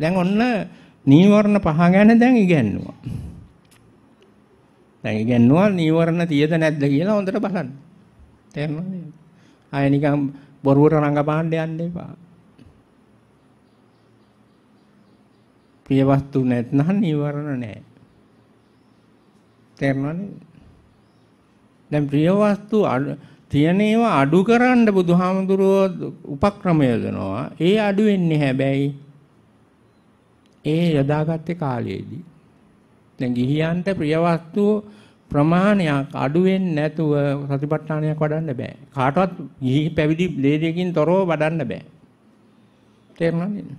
Speaker 1: දැන් ඔන්න නීවරණ පහ ගැන දැන් ඉගැන්නුවා. දැන් ඉගැන්නුවා නීවරණ තියද නැද්ද කියලා හොඳට බලන්න. තේරෙනවද? ආය නිකන් බොරුවට රඟපාන්න යන්න එපා. ප්‍රිය වස්තු නැත්නම් නීවරණ නැහැ. තේරෙනවද? දැන් ප්‍රිය වස්තු තියෙන ඒවා අඩු කරන්න බුදුහාමුදුරුවෝ උපක්‍රම යොදනවා. ඒ අඩු වෙන්නේ හැබැයි ඒ යදාගත්තේ කාලයේදී. දැන් ගිහියන්ට ප්‍රිය වස්තුව ප්‍රමාණයක් අඩු වෙන්නේ නැතුව සතිපට්ඨානයක් වඩන්න බෑ. කාටවත් ගිහි පැවිදි ලේදයකින් තොරව වඩන්න බෑ. තේරුණාද?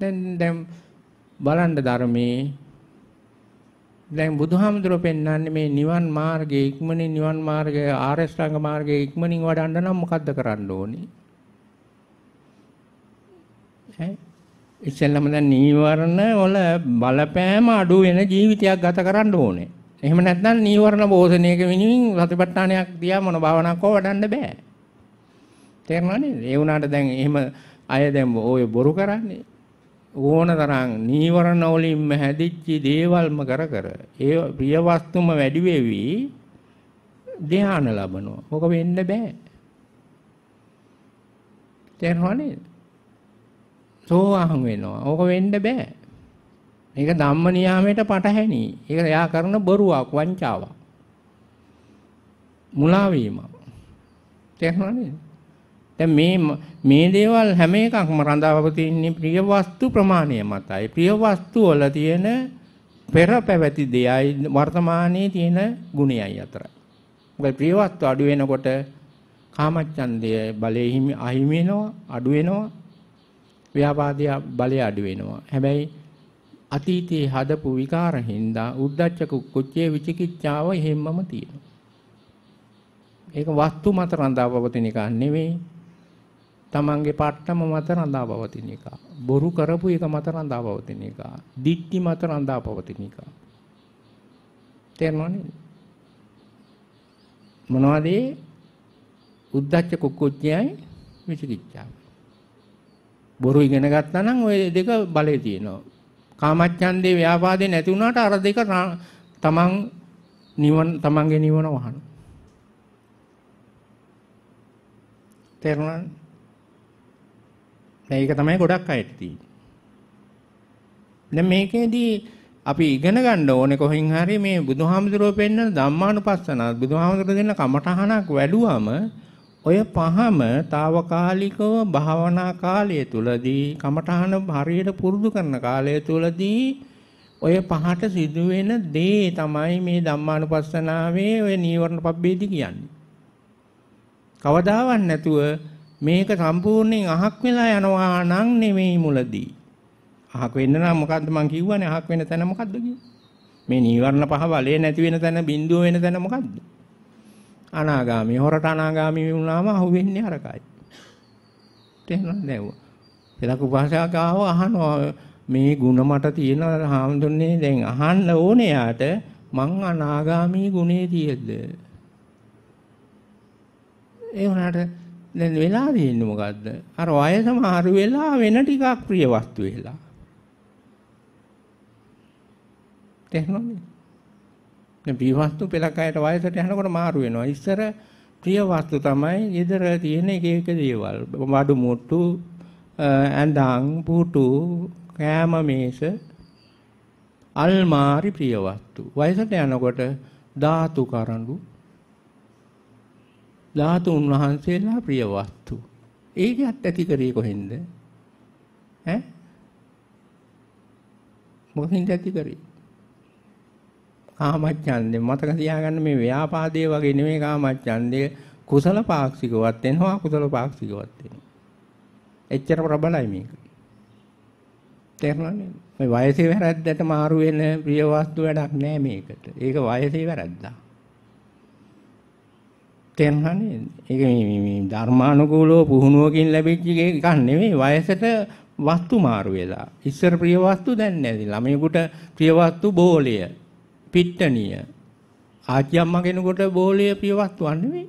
Speaker 1: දැන් දැන් බලන්න ධර්මයේ දැන් බුදුහාමුදුරුවෝ පෙන්වන්නේ මේ නිවන් මාර්ගයේ ඉක්මනින් නිවන් මාර්ගයේ ආරේෂ්ඨාංග මාර්ගයේ ඉක්මනින් වඩන්න නම් මොකද්ද කරන්න ඕනේ? ඈ ඉස්සෙල්ලම දැන් නීවරණ වල බලපෑම අඩු වෙන ජීවිතයක් ගත කරන්න ඕනේ. එහෙම නැත්නම් නීවරණ භෝෂණයක වෙනුවෙන් සතිපට්ඨානයක් තියා මොන භාවනාවක් හෝ වඩන්න බෑ. තේරෙනවද? ඒ වුණාට දැන් එහෙම අය දැන් ඔය බොරු කරන්නේ ඕන තරම් නීවරණ වලින්ම හැදිච්ච දේවල්ම කර කර ඒ ප්‍රිය වස්තුම වැඩි වෙවි ධ්‍යාන ලබනවා. මොක වෙන්න බෑ. තේරෙනවද? සෝවාන් වෙනවා. ඕක වෙන්න බෑ. මේක ධම්ම නියාමයට පටහැනි. ඒක එයා කරන බොරුවක්, වංචාවක්. මුලා වීමක්. තේරුණා නේද? දැන් මේ මේ දේවල් හැම එකක්ම රඳාපව තියෙන්නේ ප්‍රිය වස්තු ප්‍රමාණය මතයි. ප්‍රිය වස්තු වල තියෙන පෙර පැවති දෙයයි වර්තමානයේ තියෙන ගුණයයි අතරයි. මොකද ප්‍රිය වස්තු අඩු වෙනකොට කාමච්ඡන්දය බලයේ හිමි අහිමි වෙනවා, අඩු වෙනවා. ව්‍යාපාදයේ බලය අඩු වෙනවා. හැබැයි අතීතයේ හදපු විකාර හින්දා උද්දච්ච කුච්චේ විචිකිච්ඡාව හැමමම තියෙනවා. ඒක වස්තු මත රඳා පවතින එක නෙවෙයි. තමන්ගේ පට්ටම මත රඳා පවතින එක. බොරු කරපු එක මත රඳා පවතින එක. දික්ටි මත රඳා පවතින එක. තේරෙනවනේ? මොනවද උද්දච්ච කුච්චයයි විචිකිච්ඡාව. බොරු ඉගෙන ගත්තා නම් ওই දෙක බලේ තියෙනවා. කාමච්ඡන්දේ ව්‍යාපාදේ නැති වුණාට අර දෙක තමන් නිවන තමන්ගේ නිවන වහන. තේරුණාද? මේක තමයි ගොඩක් අයට තියෙන්නේ. දැන් මේකේදී අපි ඉගෙන ගන්න ඕනේ කොහෙන් හරි මේ බුදුහාමුදුරුවෝ පෙන්න ධම්මානුපස්සන බුදුහාමුදුරුවෝ දෙන කමඨහනක් වැඩුවම ඔය පහම తాවකාලිකව භාවනා කාලය තුලදී කමඨහන හරියට පුරුදු කරන කාලය තුලදී ඔය පහට සිදුවෙන දේ තමයි මේ ධම්මානුපස්සනාවේ ඔය නීවරණ පබ්බේදි කියන්නේ. කවදාවත් නැතුව මේක සම්පූර්ණයෙන් අහක් වෙලා යනවා නම් නෙමෙයි මුලදී. අහක් වෙන්න නම් මොකද්ද මං කියවනේ අහක් වෙන තැන මොකද්ද මේ නීවරණ පහ වලේ නැති වෙන තැන බිඳුව වෙන තැන මොකද්ද? අනාගාමී හොරට අනාගාමී වුණාම අහුවෙන්නේ අරකයි. තේරෙනවද දැන්? එතක උපාසකව අහනවා මේ ಗುಣ මට තියෙන හාමුදුරනේ දැන් අහන්න ඕනේ යාට මං අනාගාමී ගුණේ තියෙද්ද? ඒ වුණාට දැන් වෙලා තියෙන්නේ මොකද්ද? අර වයසම හරි වෙලා වෙන ටිකක් ප්‍රිය වස්තු වෙලා. තේරෙනවද? ප්‍රිය වස්තු පෙළක් අයට වයසට යනකොට මාරු වෙනවා. ඉස්සර ප්‍රිය වස්තු තමයි ගෙදර තියෙන එක එක දේවල්. බඩු මුට්ටු, ඇඳන්, පුටු, කෑම මේස, අල්මාරි ප්‍රිය වස්තු. වයසට යනකොට ධාතු කරඬු ධාතුන් වහන්සේලා ප්‍රිය වස්තු. ඒකත් ඇති කරේ කොහෙන්ද? ඈ? මොකෙන්ද ඇති කරේ? කාමච්ඡන්දේ මතක තියාගන්න මේ ව්‍යාපාදයේ වගේ නෙමෙයි කාමච්ඡන්දේ කුසල පාක්ෂිකවත් වෙනවා අකුසල පාක්ෂිකවත් වෙනවා. එච්චර ප්‍රබලයි මේක. තේරුණානේ? මේ වයසේ වැරද්දට මාරු වෙන ප්‍රිය වස්තු වැඩක් නෑ මේකට. ඒක වයසේ වැරද්දා. තේරුණානේ? ඒක මේ මේ ධර්මානුකූලව පුහුණුවකින් ලැබිච්ච එකක් නෙමෙයි වයසට වස්තු මාරු වෙලා. ඉස්සර ප්‍රිය වස්තු දැන් නැති. ළමයෙකුට ප්‍රිය වස්තු බෝලය. පිට්ටනිය ආච්චි අම්මා කෙනෙකුට බෝලේ ප්‍රිය වස්තුවක් නෙවෙයි.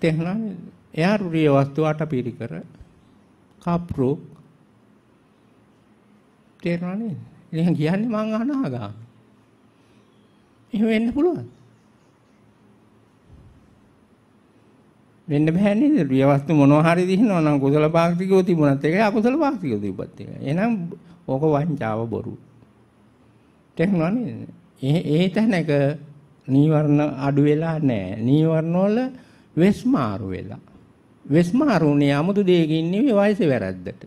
Speaker 1: තේරුණා නේද? එයා ප්‍රිය වස්තුවට පිරිකර කප්රු තේරුණා නේද? එහෙනම් කියන්නේ මං අනාගාමි. එහෙම වෙන්න පුළුවන්. වෙන්න බෑ නේද? ප්‍රිය වස්තු මොනවා හරි දිනනවා නම් කුසල භාක්තිකෝ තිබුණත් ඒකයි අකුසල භාක්තිකෝ තිබ්බත් ඒකයි. එහෙනම් ඕක වංචාව බොරුයි. තේරුණා නේද? ඒ තැනක නීවරණ අඩු වෙලා නැහැ. නීවරණ වල වෙස් මාරු වෙලා. වෙස් මාරුනේ 아무තු දෙයකින් නෙවෙයි වයසේ වැරද්දට.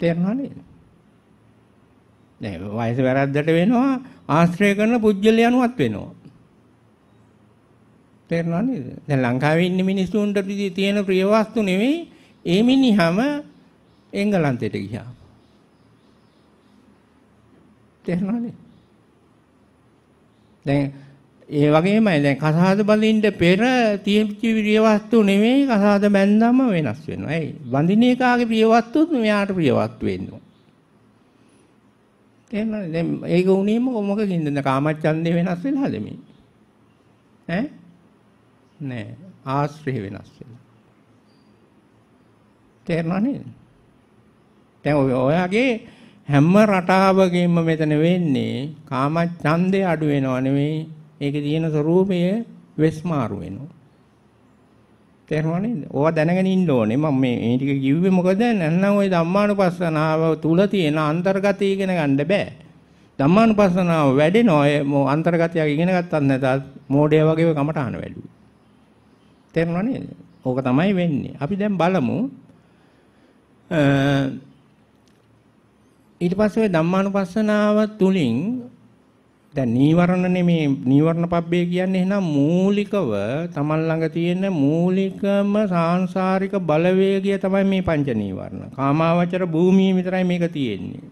Speaker 1: තේරුණා නේද? නෑ වයස වැරද්දට වෙනවා ආශ්‍රය කරන පුජ්‍යලයන්වත් වෙනවා. තේරුණා නේද? දැන් ලංකාවේ ඉන්න මිනිස්සුන්ට තියෙන ප්‍රිය වස්තු නෙවෙයි ඒ මිනිහම එංගලන්තයට ගියා. තේරෙනවනේ. දැන් ඒ වගේමයි දැන් කසාද බඳින්න පෙර තියෙච්ච ප්‍රිය වස්තු නෙමෙයි කසාද බැන්දාම වෙනස් වෙනවා. ඒයි බඳින එකාගේ ප්‍රිය වස්තුත් මෙයාට ප්‍රිය වස්තු වෙන්නේ. තේරෙනවද? දැන් ඒක උනේම මොකකින්ද? දැන් කාමච්ඡන්දේ වෙනස් වෙලාද මේ? ඈ? නෑ. ආශ්‍රය වෙනස් වෙනවා. තේරෙනව නේද? දැන් ඔයගේ හැම රටාවකින්ම මෙතන වෙන්නේ කාම ඡන්දය අඩු වෙනව නෙවෙයි ඒකේ තියෙන ස්වરૂපය වෙස්මාරු වෙනවා තේරුණා නේද? ඕවා දැනගෙන ඉන්න ඕනේ. මම මේ මේ ටික කිව්වේ මොකද? නැත්නම් ওই ධම්මානුපස්සනාව තුල තියෙන අන්තර්ගතය ඉගෙන ගන්න බෑ. ධම්මානුපස්සනාව වැඩෙන ඔය අන්තර්ගතය ඉගෙන ගත්තත් නැතත් මෝඩය වගේ කමටහන වැඩි. තේරුණා නේද? ඕක තමයි වෙන්නේ. අපි දැන් බලමු. ඊට පස්සේ ධම්මානුපස්සනාව තුලින් දැන් නීවරණනේ මේ නීවරණ පබ්බේ කියන්නේ එහෙනම් මූලිකව තමන් ළඟ තියෙන මූලිකම සාංශාරික බලවේගය තමයි මේ පංච නීවරණ. කාමාවචර භූමිය විතරයි මේක තියෙන්නේ.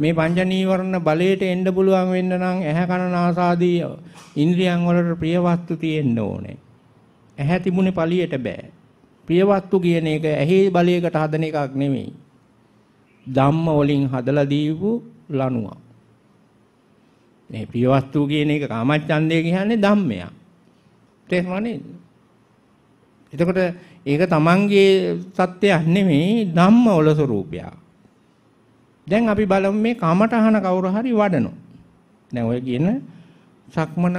Speaker 1: මේ පංච නීවරණ බලයට එන්න පුළුවන් වෙන්න නම් ඇහැ කන නාසාදී ඉන්ද්‍රියන් වලට ප්‍රිය වස්තු තියෙන්න ඕනේ. ඇහැ තිබුණේ පළියට බෑ. ප්‍රිය වස්තු කියන එක ඇහි බලයකට හදන එකක් නෙමෙයි. ධම්ම වලින් හදලා දීපු ලණුවක්. මේ ප්‍රිය වස්තු කියන එක කාමච්ඡන්දය කියන්නේ ධම්මයක්. තේරුණා නේද? එතකොට ඒක තමන්ගේ සත්‍යයක් නෙමෙයි ධම්ම වල ස්වરૂපයක්. දැන් අපි බලමු මේ කමඨහන කවුරු හරි වඩනවා. දැන් ඔය කියන සක්මන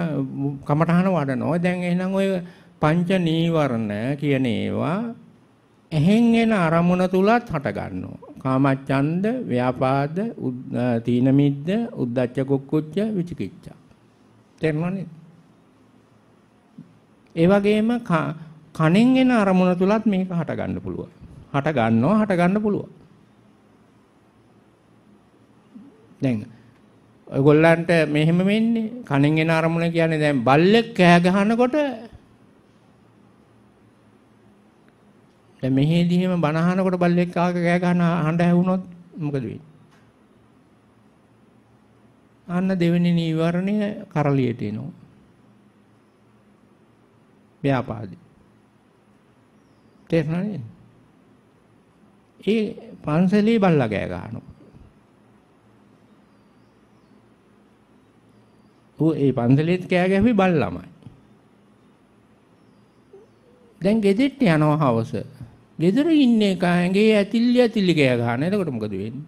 Speaker 1: කමඨහන වඩනවා. දැන් එහෙනම් ඔය පංච නීවරණ කියන ඒවා එහෙන් එන අරමුණ තුලත් හට ගන්නවා. කාමච්ඡන්ද, ව්‍යාපාද, තීන මිද්ද, උද්ධච්ච කුක්කුච්ච විචිකිච්ඡ. තේරුණානේ? ඒ වගේම කණෙන් එන අරමුණ තුලත් මේක හට ගන්න පුළුවන්. හට ගන්නවා, හට ගන්න පුළුවන්. දැන් ඔයගොල්ලන්ට මෙහෙම වෙන්නේ කණෙන් එන අරමුණ කියන්නේ දැන් බල්ලෙක් කෑ ගහනකොට දැන් මෙහෙදී එහෙම බණ අහනකොට බල්ලෙක් කාක කෑ ගන්න හඬ ඇහුනොත් මොකද වෙන්නේ? අන්න දෙවෙනි නීවරණය කරලියට එනවා. ව්‍යාපාදේ. තේරුණානේ? ඒ පන්සලේ බල්ලා කෑ ගන්නවා. ඌ ඒ පන්සලෙත් කෑ ගැහුවේ බල්ලාමයි. දැන් ගෙදෙට්ට යනවා හවස. ගෙදර ඉන්න එක ඇඟේ ඇතිල්ලි ඇතිල්ලි කෑ ගන්න. එතකොට මොකද වෙන්නේ?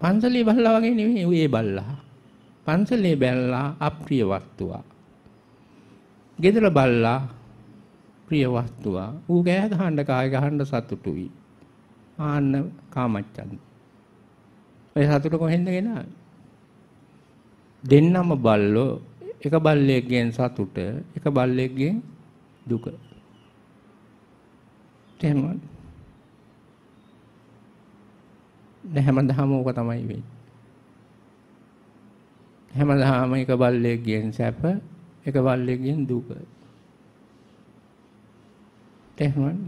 Speaker 1: පන්සලේ බල්ලා වගේ නෙමෙයි ඒ බල්ලා. පන්සලේ බැලලා අප්‍රිය වස්තුවා. ගෙදර බල්ලා ප්‍රිය වස්තුවා. ඌ කෑ ගහන්න කාය ගහන්න සතුටුයි. ආන්න කාමච්ඡන්ද. ඔය සතුට කොහෙන්ද ගෙනාවේ? දෙන්නම බල්ලෝ එක බල්ලෙක්ගෙන් සතුට එක බල්ලෙක්ගෙන් දුක එහෙම නෑ හැමදාම ඕක තමයි වෙන්නේ. හැමදාම එක බල්ලෙක්ගෙන් සැප, එක බල්ලෙක්ගෙන් දුක. එහෙම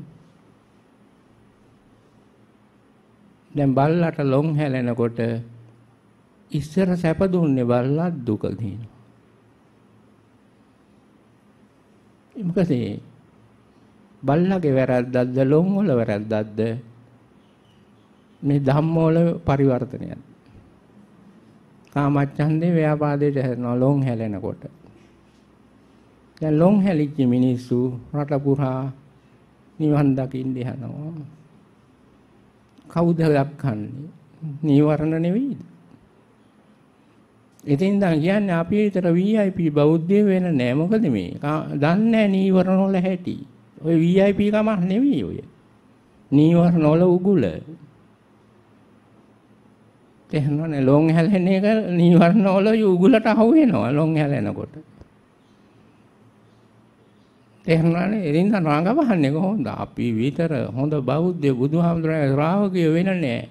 Speaker 1: දැන් බල්ලට ලොම් හැලෙනකොට ඉස්සර සැප දුන්නේ බල්ලා දුක දිනනවා. මොකද බල්ලගේ වැරැද්දක්ද ලොම් වල වැරැද්දක්ද මේ ධම්ම වල පරිවර්තනයක්ද කාමච්ඡන්දේ ව්‍යාපාදයට හැරෙනවා ලොම් හැලෙනකොට දැන් ලොම් හැලිච්ච මිනිස්සු රට පුරා නිවන් දකින්න යනවා කවුද ලක්කන්නේ නීවරණ නෙවෙයිද ඉතින් දැන් කියන්නේ අපි විතර VIP බෞද්ධය වෙන නෑ මොකද මේ දන්නේ නෑ නීවරණ වල හැටි ඔය VIP කමක් නෙවෙයි ඔය. නීවරණ වල උගුල. තේරෙනවනේ ලොන් හැලෙන එක නීවරණ වල උගුලට අහු වෙනවා ලොන් හැලෙනකොට. තේරෙනවනේ එදින්ද රඟවහන්නේ කොහොමද? අපි විතර හොඳ බෞද්ධ බුදුහාමුදුරනේ ශ්‍රාවකයෝ වෙන්නේ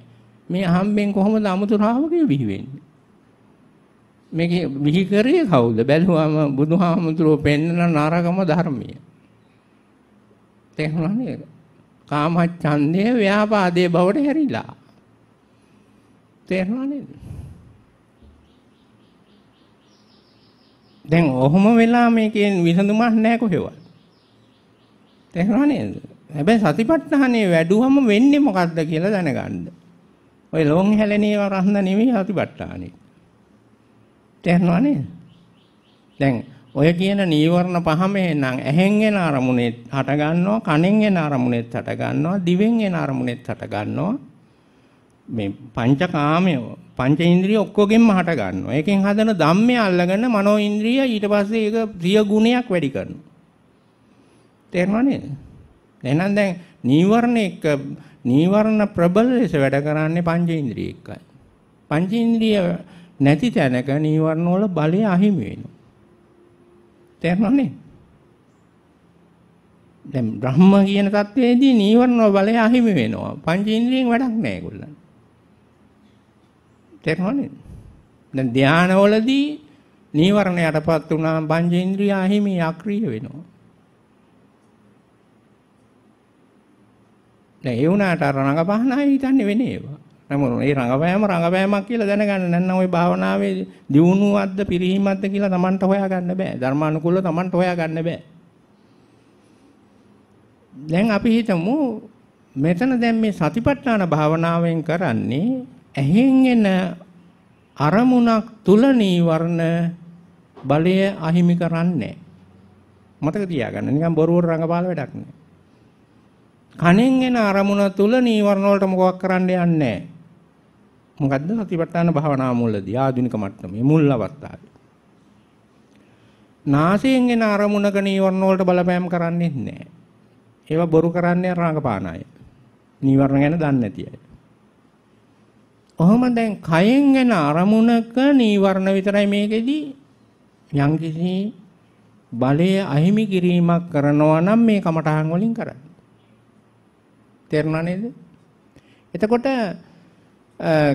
Speaker 1: මේ හම්බෙන් කොහොමද 아무තු ශ්‍රාවකයෝ බිහි වෙන්නේ? මේක බිහි කරේ කවුද? බැලුවම බුදුහාමුදුරුවෝ පෙන්වන නරකම ධර්මයේ තේරුණා නේද? කාමච්ඡන්දය ව්‍යාපාදයේ බවට හැරිලා. තේරුණා නේද? දැන් ඔහොම වෙලා මේකේ විසඳුමක් නැහැ කොහෙවත්. තේරුණා නේද? හැබැයි සතිපට්ඨානේ වැඩුවම වෙන්නේ මොකද්ද කියලා දැනගන්න. ඔය ලොන් හැලෙනේ වරහඳ නෙවෙයි සතිපට්ඨානේ. තේරුණා නේද? දැන් ඔය කියන නීවරණ පහම එනං ඇහෙන් එන අරමුණෙත් හට ගන්නවා කනෙන් එන අරමුණෙත් හට ගන්නවා දිවෙන් එන අරමුණෙත් හට ගන්නවා මේ පංචකාමය පංච ඉන්ද්‍රිය ඔක්කොගෙම හට ගන්නවා. ඒකෙන් හදන ධම්මය අල්ලගෙන මනෝ ඉන්ද්‍රිය ඊට පස්සේ ඒක ප්‍රිය ගුණයක් වැඩි කරනවා. තේරෙනව නේද? එහෙනම් දැන් නීවරණ එක නීවරණ ප්‍රබල ලෙස වැඩ කරන්නේ පංච ඉන්ද්‍රිය එකයි. පංච ඉන්ද්‍රිය නැති තැනක නීවරණ වල බලය අහිමි වෙනවා. තේරෙනව නේද? දැන් බ්‍රහ්ම කියන தത്വයේදී නීවරණ බලය අහිමි වෙනවා. පංච ඉන්ද්‍රියෙන් වැඩක් නැහැ ඒගොල්ලන්. තේරෙනව නේද? දැන් ධානවලදී නීවරණයටපත් වුණා පංච ඉන්ද්‍රිය අහිමි අක්‍රීය වෙනවා. දැන් ඒ වුණාට අර රඟපහනයි හිතන්නේ වෙන ඒවා. නමුත් මේ රඟපෑම රඟපෑමක් කියලා දැනගන්න නැත්නම් ওই භාවනාවේ දියුණුවක්ද පිරිහීමක්ද කියලා Tamanට හොයාගන්න බෑ. ධර්මානුකූලව Tamanට හොයාගන්න බෑ. දැන් අපි හිතමු මෙතන දැන් මේ සතිපට්ඨාන භාවනාවෙන් කරන්නේ ඇහෙන් එන අරමුණක් තුල නීවරණ බලය අහිමි කරන්නේ මතක තියාගන්න නිකන් බොරුවට රඟපාලා වැඩක් නෑ කණෙන් එන අරමුණ තුල නීවරණ වලට මොකක් කරන්න යන්නේ නෑ මොකද්ද සතිපට්ඨාන භාවනා මුලදී ආධුනික මට්ටමේ මුල් අවස්ථාවේ. නාසයෙන් එන අරමුණක නීවරණ වලට බලපෑම් කරන්නේ නැහැ. ඒවා බොරු කරන්නේ රාගපාන අය. නීවරණ ගැන දන්නේ නැති අය. ඔහොම දැන් කයෙන් එන අරමුණක නීවරණ විතරයි මේකෙදි යම්කිසි බලයේ අහිමි කිරීමක් කරනවා නම් මේ කමටහන් වලින් කරන්නේ. තේරුණා නේද? එතකොට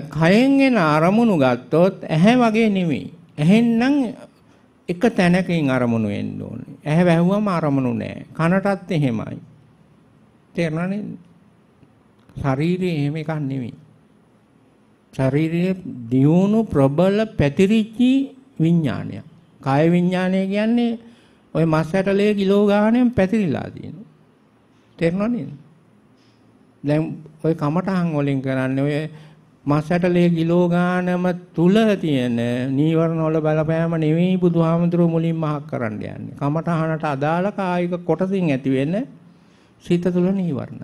Speaker 1: කයෙන් එන අරමුණු ගත්තොත් ඇහැ වගේ නෙමෙයි. ඇහෙන්නම් එක තැනකින් අරමුණු එන්න ඕනේ. ඇහැ වැහුවම අරමුණු නෑ. කනටත් එහෙමයි. තේරෙනවනේ? ශරීරය එහෙම එකක් නෙමෙයි. ශරීරයේ දියුණු ප්‍රබල පැතිරිච්චි විඥානය. කාය විඥානය කියන්නේ ওই මස් ඇටලේ කිලෝ ගාණෙන් පැතිරිලා තියෙනවා. තේරෙනවද? දැන් ওই කමටහන් වලින් කරන්නේ ඔය මසටලේ කිලෝ ගානම තුල තියෙන නීවරණ වල බලපෑම නෙවෙයි බුදුහාමුදුරුව මුලින්ම අහක් කරන්න යන්නේ. කමඨහනට අදාළ කායික කොටසින් ඇති වෙන සිත තුල නීවරණ.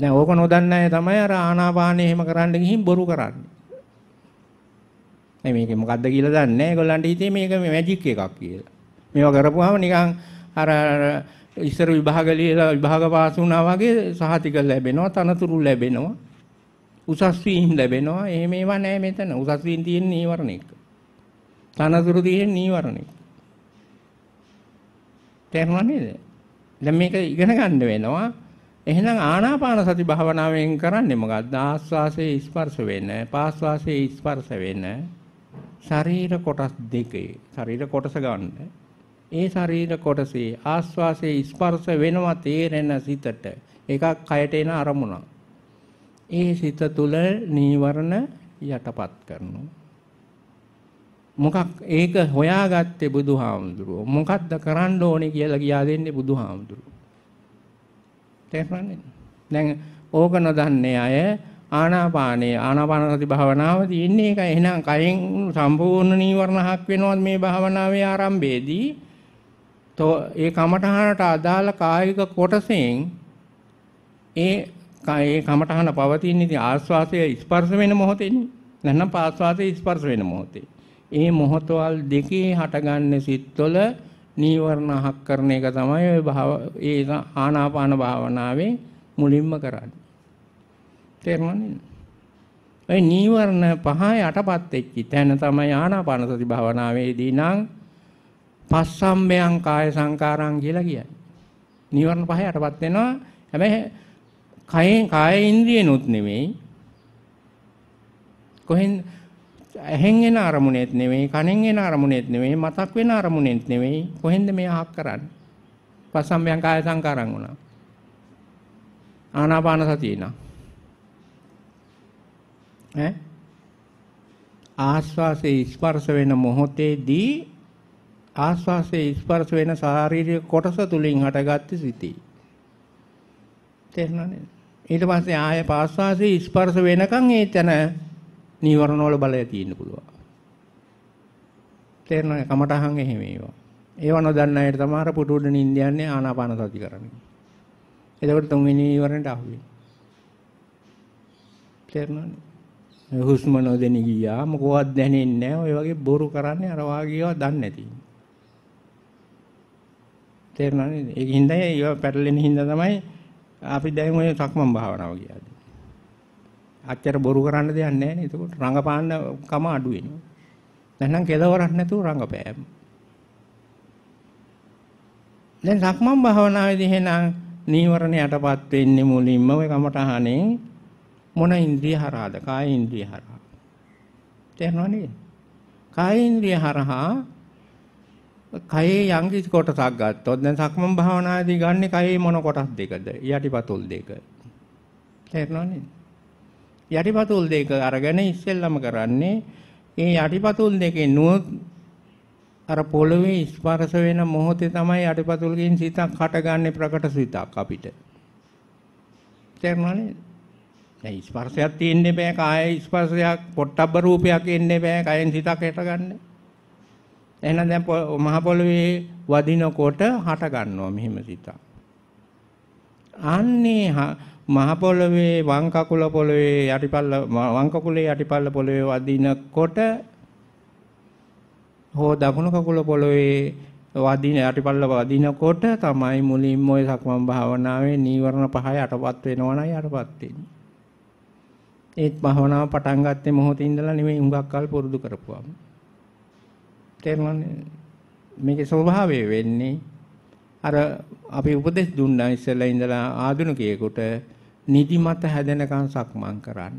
Speaker 1: දැන් ඕක නොදන්න අය තමයි අර ආනාපානෙ එහෙම කරන්න ගිහින් බොරු කරන්නේ. මේ මේක මොකද්ද කියලා දන්නේ නැහැ. ඒගොල්ලන්ට හිතේ මේක මැජික් එකක් කියලා. මේවා කරපුවාම නිකන් අර ඉස්සර විභාග ලියලා විභාග පාස් වුණා වගේ සහතික ලැබෙනවා තනතුරු ලැබෙනවා උසස් වීම් ලැබෙනවා එහෙම ඒවා නැහැ මෙතන උසස් වීම් තියෙන නීවරණ එක තනතුරු තියෙන නීවරණ එක තේරුණා නේද දැන් මේක ඉගෙන ගන්න වෙනවා එහෙනම් ආනාපාන සති භාවනාවෙන් කරන්නේ මොකක්ද ආස්වාසේ ස්පර්ශ වෙන පාස්වාසේ ස්පර්ශ වෙන ශරීර කොටස් දෙකේ ශරීර කොටස ගන්න ඒ ශරීර කොටසේ ආස්වාසේ ස්පර්ශ වෙනවා තේරෙන සිතට. එකක් කයට එන අරමුණක්. ඒ සිත තුල නීවරණ යටපත් කරනවා. මොකක් ඒක හොයාගත්තේ බුදුහාමුදුරුවෝ. මොකද්ද කරන්න ඕනේ කියලා කියා දෙන්නේ බුදුහාමුදුරුවෝ. තේරුණානේ? දැන් ඕක නොදන්නේ අය ආනාපානේ ආනාපාන සති භාවනාව තියෙන්නේ ඒක. එහෙනම් කයෙන් සම්පූර්ණ නීවරණහක් වෙනවත් මේ භාවනාවේ ආරම්භයේදී ඒ කමඨහනට අදාළ කායික කොටසෙන් ඒ ඒ කමඨහන පවතින ඉතින් ආස්වාසය ස්පර්ශ වෙන මොහොතේනේ නැත්නම් පාස්වාසය ස්පර්ශ වෙන මොහොතේ ඒ මොහොතවල් දෙකේ හටගන්නේ සිත්වල නීවරණ අහක් කරන එක තමයි ඔය භාව ඒ ආනාපාන භාවනාවේ මුලින්ම කරන්නේ තේරුණානේ ඔය නීවරණ පහ යටපත් වෙච්ච තැන තමයි ආනාපාන සති භාවනාවේදී නම් පස්සම්බයං කාය සංකාරං කියලා කියන්නේ. නිවර්ණ පහ යටපත් වෙනවා. හැබැයි කයෙන් කාය ඉන්ද්‍රියනොත් නෙමෙයි. කොහෙන් ඇහෙන් එන අරමුණෙත් නෙමෙයි, කනෙන් එන අරමුණෙත් නෙමෙයි, මතක් වෙන අරමුණෙත් නෙමෙයි. කොහෙන්ද මේ අහක් කරන්නේ? පස්සම්බයං කාය සංකාරං වුණා. ආනාපාන සතියේ නා. ඈ ආස්වාසේ ස්පර්ශ වෙන මොහොතේදී ආස්වාසයේ ස්පර්ශ වෙන ශාරීරික කොටස තුලින් හටගත්ත සිටි. තේරුණානේ? ඊට පස්සේ ආය පාස්වාසයේ ස්පර්ශ වෙනකන් ඒ තන නීවරණ වල බලය තියෙන්න පුළුවන්. තේරුණානේ? කමටහන් එහෙම ඒවා. ඒව නොදන්න අයට තමයි අර පුටු උඩ නිින්ද යන්නේ ආනාපාන සති කරන්නේ. එතකොට තුන්වෙනි නීවරණයට අහු වෙනවා. තේරුණානේ? හුස්ම නොදෙනී ගියා මොකවත් දැනෙන්නේ නැහැ. ඔය වගේ බොරු කරන්නේ අර වාගේව දන්නේ නැති. තේරෙනවද? ඒක හින්දා ඒවා පැටලෙන හින්දා තමයි අපි දැන් ඔය සක්මන් භාවනාව කියන්නේ. අච්චර බොරු කරන්න දෙයක් නැහැ නේ. එතකොට රංගපාන්න කම අඩු වෙනවා. නැත්නම් කෙලවරක් නැතුව රංගපෑම. දැන් සක්මන් භාවනාවේදී එහෙනම් නීවරණයටපත් වෙන්නේ මුලින්ම ඔය කමටහනේ මොන ඉන්ද්‍රිය හරහාද? කාය ඉන්ද්‍රිය හරහා. තේරෙනවද? කාය ඉන්ද්‍රිය හරහා කයේ යම් කිසි කොටසක් ගත්තොත් දැන් සක්මන් භාවනාදී ගන්න කයේ මොන කොටස් දෙකද? යටිපතුල් දෙක. තේරෙනවනේ? යටිපතුල් දෙක අරගෙන ඉස්සෙල්ලම කරන්නේ ඒ යටිපතුල් දෙකේ නුවත අර පොළවේ ස්පර්ශ වෙන මොහොතේ තමයි යටිපතුල්ගෙන් සිතක් හටගන්නේ ප්‍රකට සිතක් අපිට. තේරෙනවනේ? දැන් ස්පර්ශයක් තියෙන්න බෑ කාය ස්පර්ශයක් පොට්ටබ්බ රූපයක් එන්න බෑ කයෙන් සිතක් හටගන්නේ. එහෙනම් දැන් මහ පොළවේ වදිනකොට හට ගන්නවා මෙහෙම සිතක්. අන්නේ මහ පොළවේ වම් කකුල පොළවේ යටිපල්ල වම් කකුලේ යටිපල්ල පොළවේ වදිනකොට හෝ දකුණු කකුල පොළවේ වදින යටිපල්ල වදිනකොට තමයි මුලින්ම ওই සක්මන් භාවනාවේ නීවරණ පහ යටපත් වෙනවා නම් යටපත් වෙන්නේ. ඒත් භාවනාව පටන් ගත්තේ මොහොතින් ඉඳලා නෙමෙයි හුඟක් කල් පුරුදු කරපුවාම. තේරුණානේ මේකේ ස්වභාවය වෙන්නේ අර අපි උපදෙස් දුන්නා ඉස්සෙල්ලා ඉඳලා ආධුනිකයෙකුට නිදිමත හැදෙනකන් සක්මන් කරන්න.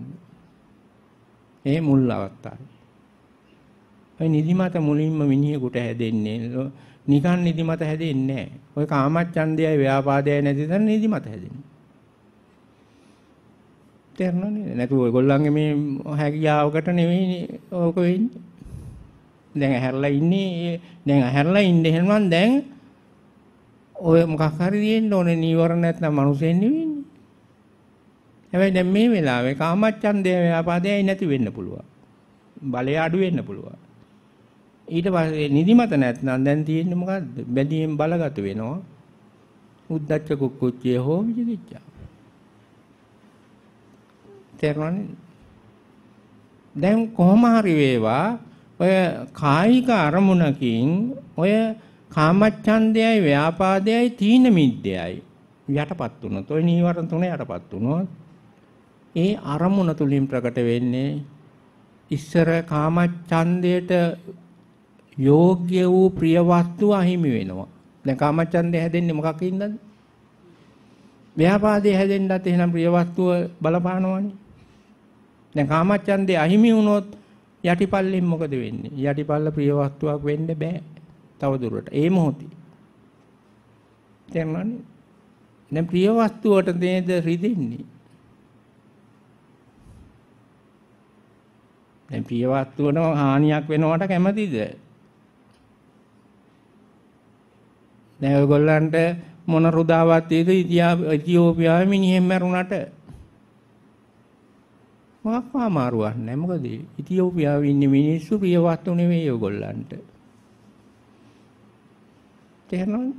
Speaker 1: ඒ මුල් අවස්ථාවේ. ඒ නිදිමත මුලින්ම මිනිහෙකුට හැදෙන්නේ නිකන් නිදිමත හැදෙන්නේ නැහැ. ඔය කාමච්ඡන්දයයි ව්‍යාපාදයයි නැති තැන නිදිමත හැදෙනවා. තේරෙනවද? නැතු ඔයගොල්ලන්ගේ මේ හැකියාවකට නෙවෙයි ඕක වෙන්නේ. දැන් ඇහැරලා ඉන්නේ දැන් ඇහැරලා ඉන්නේ එහෙනම් දැන් ඔය මොකක් හරි දෙන්න ඕනේ නීවරණ නැත්නම් මනුස්සෙන් නෙවෙන්නේ හැබැයි දැන් මේ වෙලාවේ කාමච්ඡන්දේ ව්‍යාපාදයයි නැති වෙන්න පුළුවන් බලය අඩු වෙන්න පුළුවන් ඊට පස්සේ නිදිමත නැත්නම් දැන් තියෙන්නේ මොකද්ද බැඳීම් බලගත වෙනවා උද්දච්ච කුක්කුච්චය හෝ විචිකිච්ඡා තේරුණානේ දැන් කොහොම හරි වේවා ඔය කායික අරමුණකින් ඔය කාමච්ඡන්දයයි ව්‍යාපාදයයි තීන මිද්දයයි යටපත් වුණොත් ඔය නීවරණ තුන යටපත් වුණොත් ඒ අරමුණ තුලින් ප්‍රකට වෙන්නේ ඉස්සර කාමච්ඡන්දයට යෝග්‍ය වූ ප්‍රිය වස්තු අහිමි වෙනවා. දැන් කාමච්ඡන්දය හැදෙන්නේ මොකකින්ද? ව්‍යාපාදේ හැදෙන්නත් එහෙනම් ප්‍රිය වස්තුව බලපානවනේ. දැන් කාමච්ඡන්දේ අහිමි වුණොත් යටිපල්ලෙන් මොකද වෙන්නේ? යටිපල්ල ප්‍රිය වස්තුවක් වෙන්න බෑ. තව දුරට. ඒ මොහොතේ. තේරුණානේ? දැන් ප්‍රිය වස්තුවට නේද රිදෙන්නේ. දැන් ප්‍රිය වස්තුවන හානියක් වෙනවට කැමතිද? දැන් ඔයගොල්ලන්ට මොන රුදාවත් ඉතියා ඉතියෝපියාවේ මිනිහෙන් මැරුණාට මොකක්ම අමාරුවක් නැහැ. මොකද ඉතියෝපියාවේ ඉන්න මිනිස්සු ප්‍රියවත්තු නෙවෙයි ඔයගොල්ලන්ට. තේරෙනවද?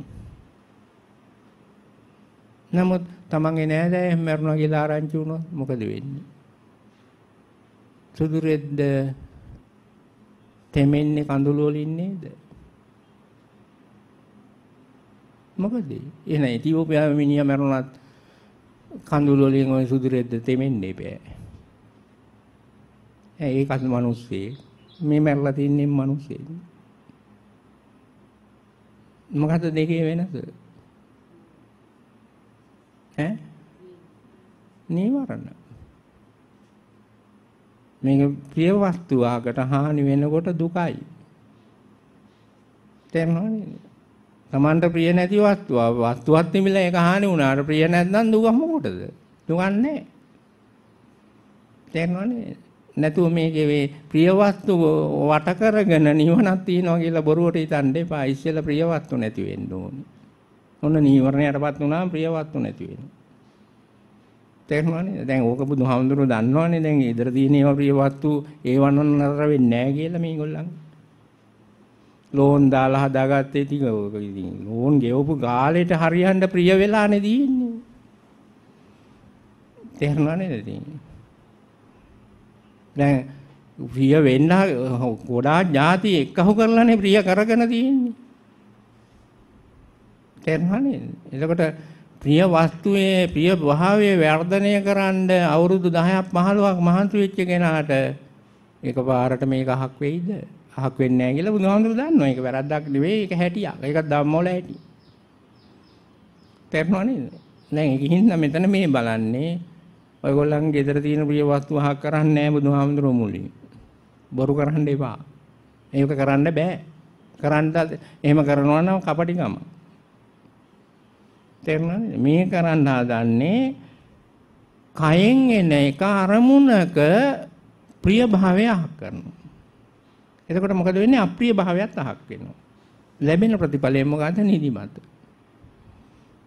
Speaker 1: නමුත් තමන්ගේ නෑදෑයන් මැරුණා කියලා ආරංචි වුණොත් මොකද වෙන්නේ? සුදු රෙද්ද තෙමෙන්නේ කඳුළු වලින් නේද? මොකද? එහෙනම් ඉතියෝපියාවේ මිනිහා මැරුණත් කඳුළු වලින් ওই සුදු රෙද්ද තෙමෙන්නේ බෑ. ඒකත් මිනිස්සේ. මේ මැරලා තින්නේ මිනිස්සේ. මොකද දෙකේ වෙනස? ඈ? නීවරණ. මේක ප්‍රිය වස්තුවකට හානි වෙනකොට දුකයි. තේරුණානේ? Tamanට ප්‍රිය නැති වස්තුව වස්තුවත් නිමිලා ඒක හානි වුණාට ප්‍රිය නැත්නම් දුක මොකටද? දුකන්නේ. තේරුණානේ? නැතුව මේකේ මේ ප්‍රිය වස්තු වට කරගෙන නිවනක් තියනවා කියලා බොරුවට හිතන්න එපා. ඉස්සෙල්ලා ප්‍රිය වස්තු නැති වෙන්න ඕනේ. මොන නීවරණයටපත් වුණාම ප්‍රිය වස්තු නැති වෙනවා. තේරුණානේ? දැන් ඕක බුදුහාමුදුරුවෝ දන්නවනේ. දැන් ඉදර තියෙන ඒවා ප්‍රිය වස්තු ඒවන් නතර වෙන්නේ නැහැ කියලා මේගොල්ලන්. ලෝන් දාලා හදාගත්තේ ඉතින් ඕක ඉතින් ලෝන් ගෙවපු ගාලේට හරියන්න ප්‍රිය වෙලා නේ තියෙන්නේ. තේරුණානේ? දැන් ප්‍රිය වෙන්න ගොඩා ඥාති එක්කහු කරලානේ ප්‍රිය කරගෙන තියෙන්නේ. තේරුණානේ? එතකොට ප්‍රිය වස්තුවේ ප්‍රිය භාවයේ වර්ධනය කරන්න අවුරුදු 10ක් 15ක් මහන්සි වෙච්ච කෙනාට එකපාරට මේක අහක් වෙයිද? අහක් වෙන්නේ නැහැ කියලා බුදුහාමුදුරුවෝ දන්නවා. ඒක වැරද්දක් නෙවෙයි. ඒක හැටියක්. ඒක ධම්මවල හැටි. තේරුණා නේද? දැන් ඒකින් මෙතන මේ බලන්නේ ඔයගොල්ලන් ගෙදර තියෙන ප්‍රිය වස්තු අහක් කරන්නේ නැහැ බුදුහාමුදුරුව මුලින්. බොරු කරන්න එපා. ඒක කරන්න බෑ. කරන්න එහෙම කරනවා නම් කපටිකම. තේරුණාද? මේ කරන්න හදන්නේ කයෙන් එන එක අරමුණක ප්‍රිය භාවය අහක් කරනවා. එතකොට මොකද වෙන්නේ? අප්‍රිය භාවයත් අහක් වෙනවා. ලැබෙන ප්‍රතිඵලය මොකද්ද? නිදිමත.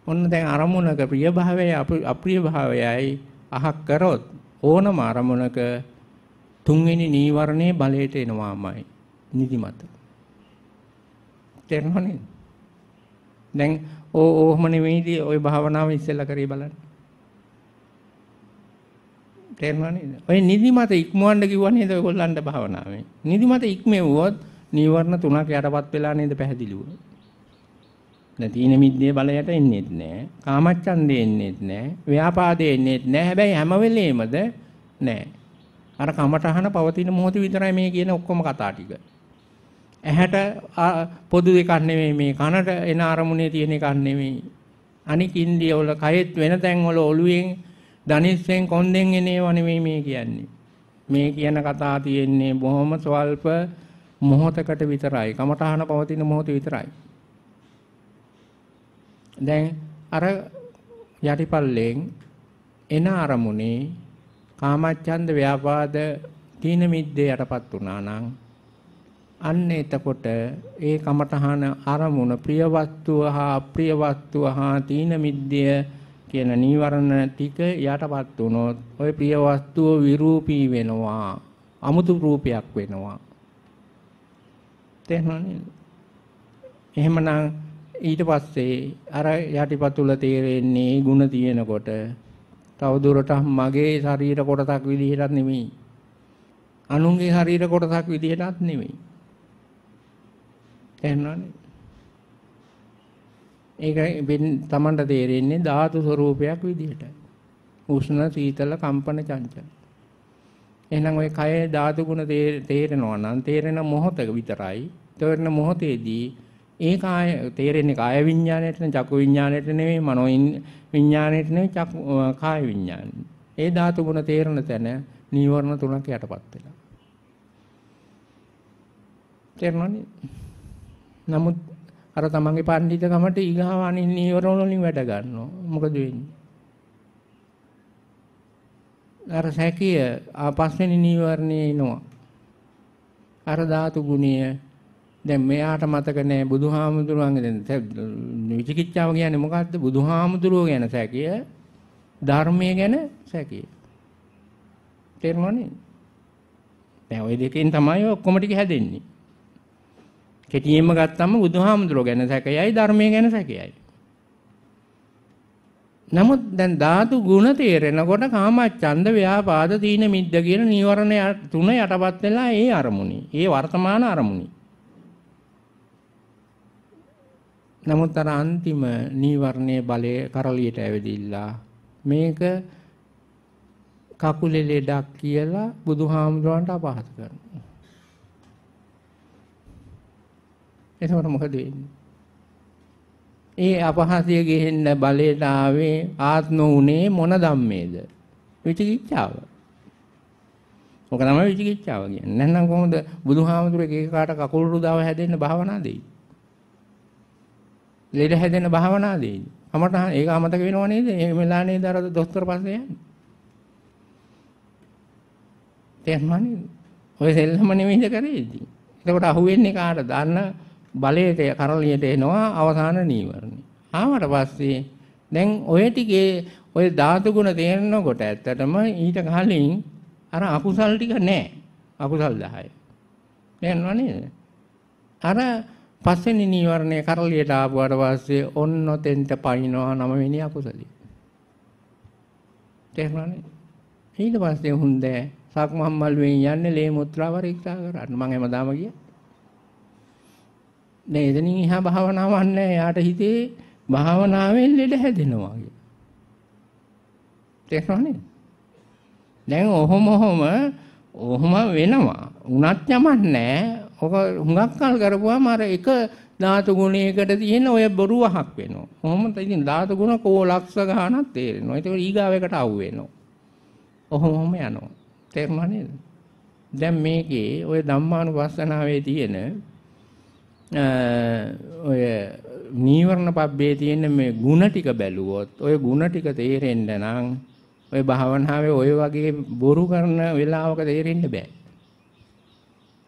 Speaker 1: ඔන්න දැන් අරමුණක ප්‍රිය භාවයයි අප්‍රිය භාවයයි අහක් කරොත් ඕනම අරමුණක තුන්වෙනි නීවරණේ බලයට එනවාමයි නිදිමත. තේරෙනවනේ? දැන් ඕ ඕම නෙවෙයිදී ওই භාවනාව ඉස්සෙල්ලා කරේ බලන්න. තේරෙනවනේ? ඔය නිදිමත ඉක්මවන්න කිව්වා නේද ඔයගොල්ලන්ට භාවනාවේ? නිදිමත ඉක්මෙව්වොත් නීවරණ තුනක් යටපත් වෙලා නේද පැහැදිලිව? නැහැ. තීන මිද්දේ බලයට එන්නේත් නැහැ. කාමච්ඡන්දේ එන්නේත් නැහැ. ව්‍යාපාදේ එන්නේත් නැහැ. හැබැයි හැම වෙලෙමද නැහැ. අර කමටහන පවතින මොහොත විතරයි මේ කියන ඔක්කොම කතා ටික. ඇහැට පොදු එකක් නෙමෙයි මේ කනට එන අරමුණේ තියෙන එකක් නෙමෙයි. අනික ඉන්දිය වල කයෙත් වෙන තැන් වල ඔළුවෙන් ධනිස්සෙන් කොන්දෙන් එන ඒවා නෙමෙයි මේ කියන්නේ. මේ කියන කතා තියෙන්නේ බොහොම සල්ප මොහොතකට විතරයි. කමටහන පවතින මොහොත විතරයි. දැන් අර යටිපල්ලෙන් එන අරමුණේ කාමච්ඡන්ද ව්‍යාපාද තීන මිද්දේ යටපත් වුණා නම් අන්න එතකොට ඒ කමඨහන අරමුණ ප්‍රිය වස්තුව හා අප්‍රිය වස්තුව හා තීන මිද්දේ කියන නීවරණ ටික යටපත් වුණොත් ওই ප්‍රිය වස්තුව විරූපී වෙනවා අමුතු රූපයක් වෙනවා තේරුණා නේද එහෙමනම් ඊට පස්සේ අර යටිපතුල තේරෙන්නේ ಗುಣ තියෙනකොට තව දුරට මගේ ශරීර කොටසක් විදිහටත් නෙමෙයි. අනුන්ගේ ශරීර කොටසක් විදිහටත් නෙමෙයි. තේරෙනවනේ? ඒක තමන්ට තේරෙන්නේ ධාතු ස්වરૂපයක් විදිහට. උෂ්ණ සීතල කම්පන චංචල. එහෙනම් ওই කයේ ධාතු ගුණ තේරෙනවා නම් තේරෙන මොහොතක විතරයි. තේරෙන මොහොතේදී ඒ කාය තේරෙන්නේ කාය විඥාණයට නෙවෙයි චක්කු විඥාණයට නෙවෙයි මනෝ විඥාණයට නෙවෙයි චක්කු කාය විඥාණය. ඒ ධාතු ගුණ තේරෙන තැන නීවරණ තුනක් යටපත් වෙනවා. තේරෙනවනේ. නමුත් අර තමන්ගේ පඬිතකමට ඊගාව අනින් නීවරණ වලින් වැඩ ගන්නවා. මොකද වෙන්නේ? අර සැකිය ආපස්වෙනි නීවරණේ එනවා. අර ධාතු ගුණය දැන් මෙයාට මතක නෑ බුදුහාමුදුරුවන්ගේ දැන් විචිකිච්ඡාව කියන්නේ මොකද්ද? බුදුහාමුදුරුවෝ ගැන සැකය, ධර්මයේ ගැන සැකය. තේරුණානේ? දැන් ওই දෙකෙන් තමයි ඔක්කොම ටික හැදෙන්නේ. කෙටියෙන්ම ගත්තම බුදුහාමුදුරුවෝ ගැන සැකයයි, ධර්මයේ ගැන සැකයයි. නමුත් දැන් ධාතු ගුණ තේරෙනකොට කාමච්ඡන්ද ව්‍යාපාද තීන මිද්ද කියන නීවරණ තුන යටපත් වෙලා ඒ අරමුණේ, ඒ වර්තමාන අරමුණේ නමුත් අර අන්තිම නීවරණයේ බලය කරලියට ඇවිදිලා මේක කකුලේ ලෙඩක් කියලා බුදුහාමුදුරන්ට අපහාස කරනවා. එතකොට මොකද වෙන්නේ? ඒ අපහාසය ගෙහෙන්න බලයට ආවේ ආත්ම උනේ මොන ධම්මේද? විචිකිච්ඡාව. ඔක තමයි විචිකිච්ඡාව කියන්නේ. නැත්නම් කොහොමද බුදුහාමුදුරේ ඒක කාට කකුල් රුදාව හැදෙන්න භාවනා දෙයි? ලෙඩ හැදෙන භාවනාවේදී. අමතහ ඒක අමතක වෙනව නේද? එමෙලා නේද අර දොස්තර පස්සේ යන්නේ. තේරුණා නේද? ඔය සෙල්ලම නෙමෙයිද කරේදී. එතකොට අහුවෙන්නේ කාට? දන්න බලයට කරලියට එනවා අවසාන නීවරණේ. ආවට පස්සේ දැන් ඔය ටිකේ ඔය ධාතු ගුණ තේරෙනකොට ඇත්තටම ඊට කලින් අර අකුසල් ටික නැහැ. අකුසල් 10. තේරුණා නේද? අර පස්වෙනි නීවරණය කරලියට ආපුවාට පස්සේ ඔන්න ඔතෙන්ට පයින්නවා නවවෙනි අකුසලෙ. තේරුණානේ? ඊට පස්සේ හුඳ සක්මන් මළුවෙන් යන්නේ ලේ මුත්‍රා පරීක්ෂා කරන්න. මම හැමදාම ගියා. නේ එතනින් එහා භාවනාවක් නැහැ. යාට හිතේ භාවනාවෙන් ලෙඩ හැදෙනවා කියලා. තේරුණානේ? දැන් ඔහොම ඔහොම ඔහොම වෙනවා. උනත් යමක් නැහැ. ඔක හුඟක් කල් කරපුවාම අර එක ධාතු ගුණයකට තියෙන ඔය බොරු වහක් වෙනවා. කොහොමද ඉතින් ධාතු ගුණ කෝලක්ෂ ගානක් තේරෙනවා. ඒක ඊගාවකට අවු වෙනවා. ඔහොමම යනවා. තේරුණා නේද? දැන් මේකේ ඔය ධම්මානුපස්සනාවේ තියෙන ඔය නීවරණ පබ්බේ තියෙන මේ ಗುಣ ටික බැලුවොත් ඔය ಗುಣ ටික තේරෙන්න නම් ඔය භාවනාවේ ඔය වගේ බොරු කරන වෙලාවක තේරෙන්න බෑ.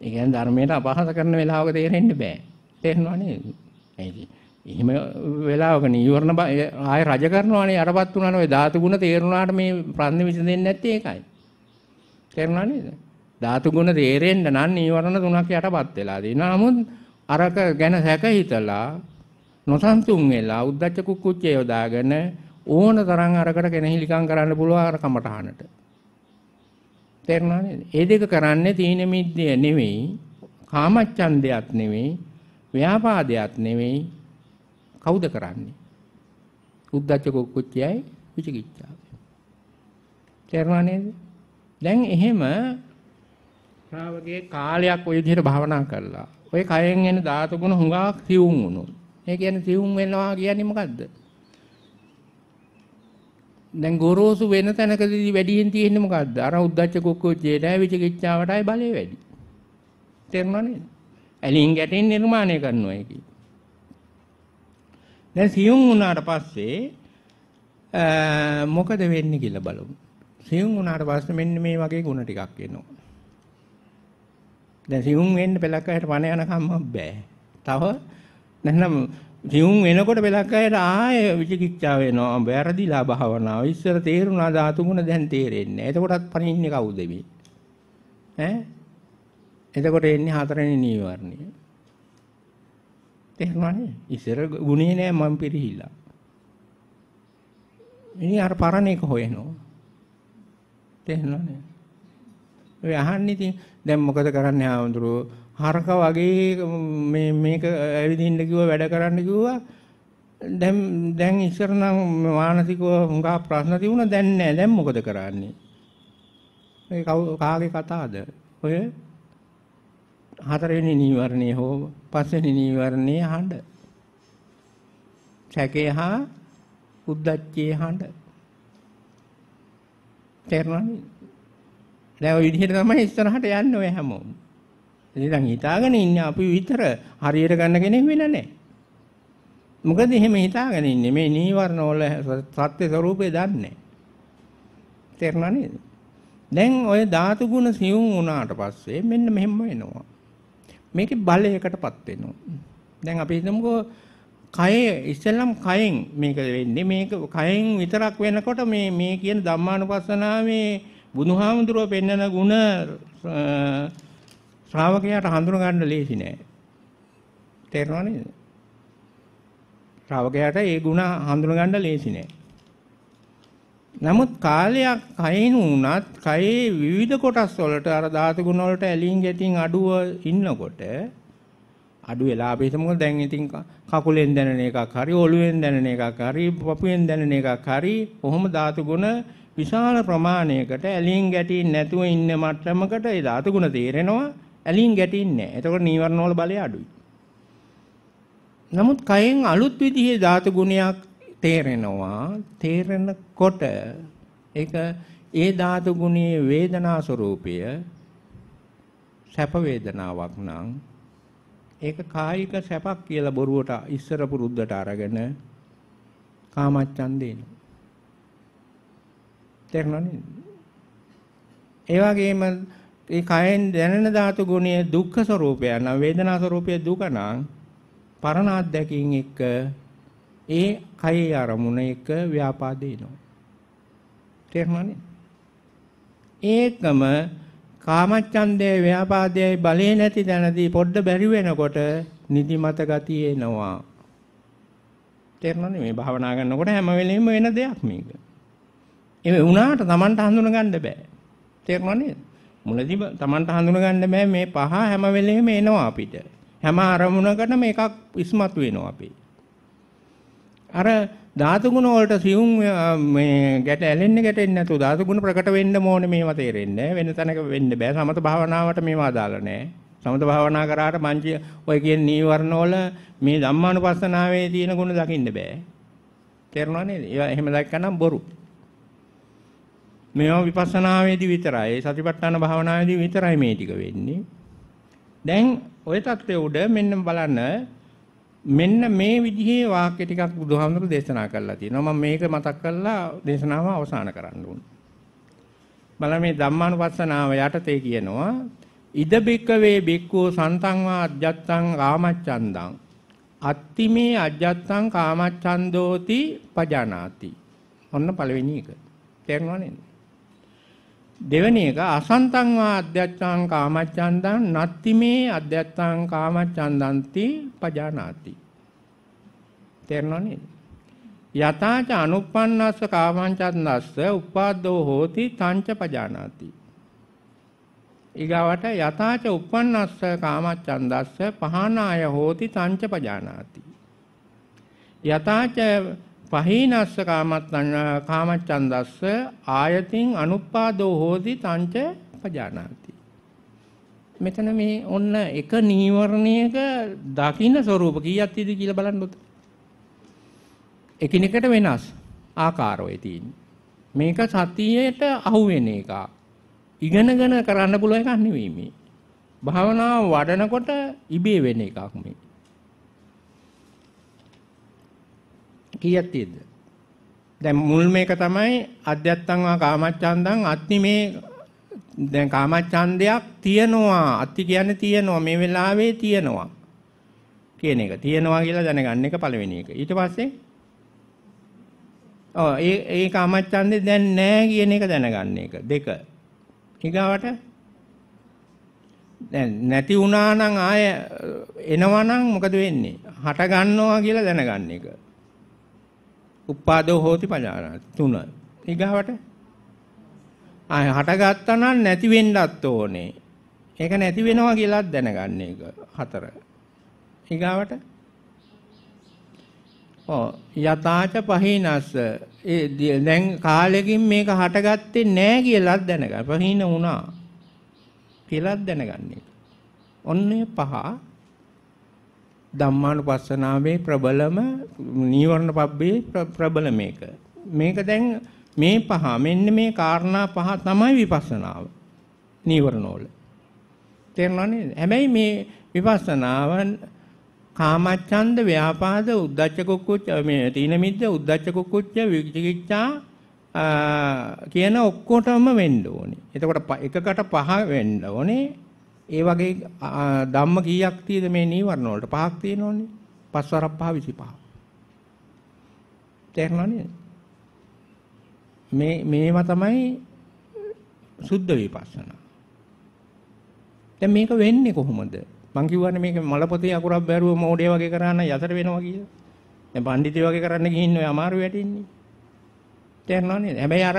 Speaker 1: ඒ කියන්නේ ධර්මයට අපහාස කරන වෙලාවක තේරෙන්න බෑ. තේරෙනව නේද? එහෙම වෙලාවක නීවරණ ආය රජ කරනවානේ අරපත් උනන ඔය ධාතු ගුණ තේරුණාට මේ ප්‍රඥා විසඳෙන්නේ නැත්තේ ඒකයි. තේරුණා නේද? ධාතු ගුණ තේරෙන්න නම් නීවරණ තුනක් යටපත් වෙලා දෙනවා. නමුත් අරක ගැන සැක හිතලා නොසන්තුන් වෙලා උද්දච්ච කුක්කුච්චය යොදාගෙන ඕන තරම් අරකට කෙනෙහිලිකම් කරන්න පුළුවන් අර කමටහනට. තේරුණා නේද? ඒ දෙක කරන්නේ තීන මිද්දේ නෙවෙයි, කාමච්ඡන්දයක් නෙවෙයි, ව්‍යාපාදයක් නෙවෙයි. කවුද කරන්නේ? උද්දච්ච කුච්චයයි විචිකිච්ඡාව. තේරුණා නේද? දැන් එහෙම ශ්‍රාවකගේ කාලයක් ওই විදිහට භාවනා කළා. ඔය කයෙන් එන ධාතු ගුණ හුඟක් සිවුම් වුණොත්. ඒ කියන්නේ සිවුම් වෙනවා කියන්නේ මොකද්ද? දැන් ගොරෝසු වෙන තැනකදී වැඩියෙන් තියෙන්නේ මොකද්ද? අර උද්දච්ච කුක්කුච්චේ නැහැ විචිකිච්ඡාවටයි බලය වැඩි. තේරුණා නේද? ඇලින් ගැටෙන් නිර්මාණය කරනවා ඒකයි. දැන් සියුම් වුණාට පස්සේ මොකද වෙන්නේ කියලා බලමු. සියුම් වුණාට පස්සේ මෙන්න මේ වගේ ಗುಣ ටිකක් එනවා. දැන් සියුම් වෙන්න පළක් අයට පණ යනකම්ම බෑ. තව නැත්නම් සිවුම් වෙනකොට වෙලක් අයට ආය විචිකිච්ඡාව එනවා. වැරදිලා භාවනාව. ඉස්සර තේරුණා ධාතුගුණ දැන් තේරෙන්නේ. එතකොටත් පණින්නේ කවුද මේ? ඈ? එතකොට එන්නේ හතරෙනි නීවරණය. තේරුණානේ? ඉස්සර ගුණේ නෑ මම පිරිහිලා. ඉනි අර පරණ එක හොයනවා. තේරුණානේ? ඔය අහන්නේ ඉතින් දැන් මොකද කරන්නේ ආවඳුරෝ? හරක වගේ මේ මේක ඇවිදින්න කිව්වා වැඩ කරන්න කිව්වා දැන් දැන් ඉස්සර නම් මානසිකව හුඟක් ප්‍රශ්න තිබුණා දැන් නෑ දැන් මොකද කරන්නේ මේ කාගේ කතාවද ඔය හතරවෙනි නීවරණේ හෝ පස්වෙනි නීවරණේ හඬ සැකේ හා උද්දච්චේ හඬ තේරුණාද දැන් ඔය විදිහට තමයි ඉස්සරහට යන්නේ ඔය හැමෝම ඉතින් දැන් හිතාගෙන ඉන්නේ අපි විතර හරියට ගන්න කෙනෙක් වෙලා නැහැ. මොකද එහෙම හිතාගෙන ඉන්නේ මේ නීවරණ වල සත්‍ය ස්වરૂපය දන්නේ. තේරුණා නේද? දැන් ওই ධාතු ගුණ සියුම් වුණාට පස්සේ මෙන්න මෙහෙම වෙනවා. මේකේ බලයකටපත් වෙනවා. දැන් අපි හිතමුකෝ කය ඉස්සෙල්ලම කයෙන් මේක වෙන්නේ මේක කයෙන් විතරක් වෙනකොට මේ මේ කියන ධම්මානුපස්සනාවේ බුදුහාමුදුරුව පෙන්වන ಗುಣ ශ්‍රාවකයාට හඳුන ගන්න ලේසි නෑ. තේරෙනව නේද? ශ්‍රාවකයාට ඒ ಗುಣ හඳුන ගන්න ලේසි නෑ. නමුත් කාලයක් කයින් වුණත් කයේ විවිධ කොටස් වලට අර ධාතු ගුණ වලට ඇලින් ගැටින් අඩුව ඉන්නකොට අඩු වෙලා අපි හිතමු දැන් ඉතින් කකුලෙන් දැනෙන එකක් හරි ඔළුවෙන් දැනෙන එකක් හරි පපුවෙන් දැනෙන එකක් හරි කොහොම ධාතු ගුණ විශාල ප්‍රමාණයකට ඇලින් ගැටින් නැතුව ඉන්න මට්ටමකට ඒ ධාතු ගුණ තේරෙනවා ඇලීම් ගැටින්නේ නැහැ. එතකොට නීවරණ වල බලය අඩුයි. නමුත් කයෙන් අලුත් විදිහේ ධාතු ගුණයක් තේරෙනවා. තේරෙනකොට ඒක ඒ ධාතු ගුණයේ වේදනා ස්වરૂපය සැප වේදනාවක් නම් ඒක කායික සැපක් කියලා බොරුවට ඉස්සර පුරුද්දට අරගෙන කාමච්ඡන්දේන. තේරුණා නේද? ඒ වගේම ඒ කයෙන් දැනෙන ධාතු ගුණය දුක්ඛ ස්වરૂපය නම් වේදනා ස්වરૂපය දුක නම් පරණ අත්දැකීම් එක්ක ඒ කයේ අරමුණ එක්ක ව්‍යාපාදේනවා. තේරුණානේ? ඒකම කාමච්ඡන්දේ ව්‍යාපාදයේ බලේ නැති දැනදී පොඩ්ඩ බැරි වෙනකොට නිදිමත ගතිය එනවා. තේරුණානේ මේ භාවනා කරනකොට හැම වෙලෙම වෙන දෙයක් මේක. ඒ වුණාට Tamanට හඳුනගන්න බෑ. තේරුණා නේද? මුලදී Tamanට හඳුනගන්න බෑ මේ පහ හැම වෙලෙම එනවා අපිට. හැම අරමුණකටම එකක් ඉස්මතු වෙනවා අපි. අර ධාතුගුණ වලට සියුම් මේ ගැට ඇලෙන්නේ ගැටෙන්නේ නැතුව ධාතුගුණ ප්‍රකට වෙන්න ඕනේ මේවා තේරෙන්නේ. වෙන තැනක වෙන්න බෑ. සමත භාවනාවට මේවා අදාළ නෑ. සමත භාවනා කරාට මංජි ඔය කියන නීවරණ වල මේ ධම්මානුපස්සනාවේ තියෙන ගුණ දකින්න බෑ. තේරුණා නේද? ඒවා එහෙම දැක්කනම් බොරු. මේවා විපස්සනාවේදී විතරයි. ඒ සතිපට්ඨාන භාවනාවේදී විතරයි මේ ටික වෙන්නේ. දැන් ওই தත්ත්වයේ උඩ මෙන්න බලන්න මෙන්න මේ විදිහේ වාක්‍ය ටිකක් බුදුහාමුදුරු දේශනා කරලා තියෙනවා. මම මේක මතක් කරලා දේශනාව අවසන් කරන්න ඕන. බලන්න මේ ධම්මානුපස්සනාව යටතේ කියනවා ඉද බික්කවේ බික්කෝ සන්තං වා අජ්ජත්තං කාමච්ඡන්දං අත්තිමේ අජ්ජත්තං කාමච්ඡන්දෝති පජානාති ඔන්න පළවෙනි එක තේරෙනව නේද දෙවෙනි එක අසන්තං වා අධ්‍යත්තං කාමච්ඡන්දං නත්ති මේ අධ්‍යත්තං කාමච්ඡන්දන්ති පජානාති තේරෙනව නේද යථාච අනුප්පන්නස්ස කාමංචන්දස්ස උපාද්දෝ හෝති තංච පජානාති ඊගාවට යථාච උප්පන්නස්ස කාමච්ඡන්දස්ස පහනාය හෝති තංච පජානාති යථාච පහීනස්ස කාමත්තණ්ණා කාමච්ඡන්දස්ස ආයතින් අනුප්පාදෝ හෝති තංච පජානාති. මෙතන මේ ඔන්න එක නීවරණයක දකින්න ස්වરૂප කීයක් තියද කියලා බලන්නොත්. එකිනෙකට වෙනස් ආකාරෝයි තියෙන්නේ. මේක සතියේට අහු වෙන එකක්. ඉගෙනගෙන කරන්න පුළුවන් එකක් නෙවෙයි මේ. භාවනාව වඩනකොට ඉබේ වෙන එකක් මේ. කීයක් තියෙද? දැන් මුල්ම එක තමයි අධ්‍යත්තං වා කාමච්ඡන්දං අත්නි මේ දැන් කාමච්ඡන්දයක් තියනවා අත්ති කියන්නේ තියනවා මේ වෙලාවේ තියනවා කියන එක තියනවා කියලා දැනගන්න එක පළවෙනි එක ඊට පස්සේ ඔව් ඒ ඒ කාමච්ඡන්දේ දැන් නැහැ කියන එක දැනගන්න එක දෙක ඊගාවට දැන් නැති වුණා නම් ආය එනවා නම් මොකද වෙන්නේ හට ගන්නවා කියලා දැනගන්න එක උප්පාදෝ හෝති පජානාති. තුන. ඊගාවට ආය හටගත්තා නම් නැති වෙන්නත් ඕනේ. ඒක නැති වෙනවා කියලා දැනගන්න එක. හතර. ඊගාවට ඔව් යතාච පහිනස්ස ඒ දැන් කාලෙකින් මේක හටගත්තේ නැහැ කියලා දැනගන්න. පහින වුණා කියලා දැනගන්න එක. ඔන්නේ පහ ධම්මානුපස්සනාවේ ප්‍රබලම නීවරණ පබ්බේ ප්‍රබල මේක. මේක දැන් මේ පහ මෙන්න මේ කාරණා පහ තමයි විපස්සනාව. නීවරණ වල. තේරෙනවනේ? හැබැයි මේ විපස්සනාව කාමච්ඡන්ද ව්‍යාපාද උද්ධච්ච කුක්කුච්ච මේ තීන මිද්ද උද්ධච්ච කුක්කුච්ච විචිකිච්ඡා කියන ඔක්කොටම වෙන්න ඕනේ. එතකොට එකකට පහ වෙන්න ඕනේ. ඒ වගේ ධම්ම කීයක් තියෙද මේ නීවරණ වලට? පහක් තියෙනවනේ. පස්වරක් පහ 25. තේරුණා නේද? මේ මේවා තමයි සුද්ධ විපස්සනා. දැන් මේක වෙන්නේ කොහොමද? මං කිව්වනේ මේක මලපොතේ අකුරක් බැරුව මෝඩය වගේ කරා නම් යතර වෙනවා කියලා. දැන් පඬිති වගේ කරන්න ගිහින් ඔය අමාරු වැටෙන්නේ. තේරුණා නේද? හැබැයි අර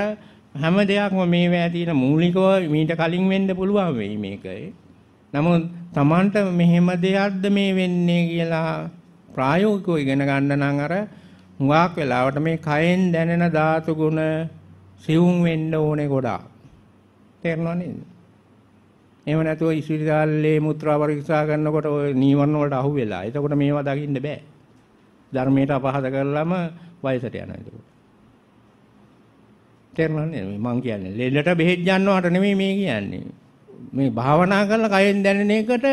Speaker 1: හැම දෙයක්ම මේවා තියෙන මූලිකව මීට කලින් වෙන්න පුළුවන් වෙයි මේකේ. නමුත් Tamanට මෙහෙම දෙයක්ද මේ වෙන්නේ කියලා ප්‍රායෝගිකව ඉගෙන ගන්න නම් අර හුඟක් වෙලාවට මේ කයෙන් දැනෙන ධාතු ගුණ සිවුම් වෙන්න ඕනේ ගොඩාක්. තේරෙනව නේද? එහෙම නැතුව ඉසිරිදාල්ලේ මුත්‍රා පරීක්ෂා කරනකොට ওই නීවරණ වලට අහු වෙලා. එතකොට මේවා දකින්න බෑ. ධර්මයට අපහාස කරලම වයසට යනවා එතකොට. තේරෙනව නේද? මම කියන්නේ ලෙඩට බෙහෙත් ගන්නවට නෙමෙයි මේ කියන්නේ. මේ භාවනා කරලා කයෙන් දැනෙන එකට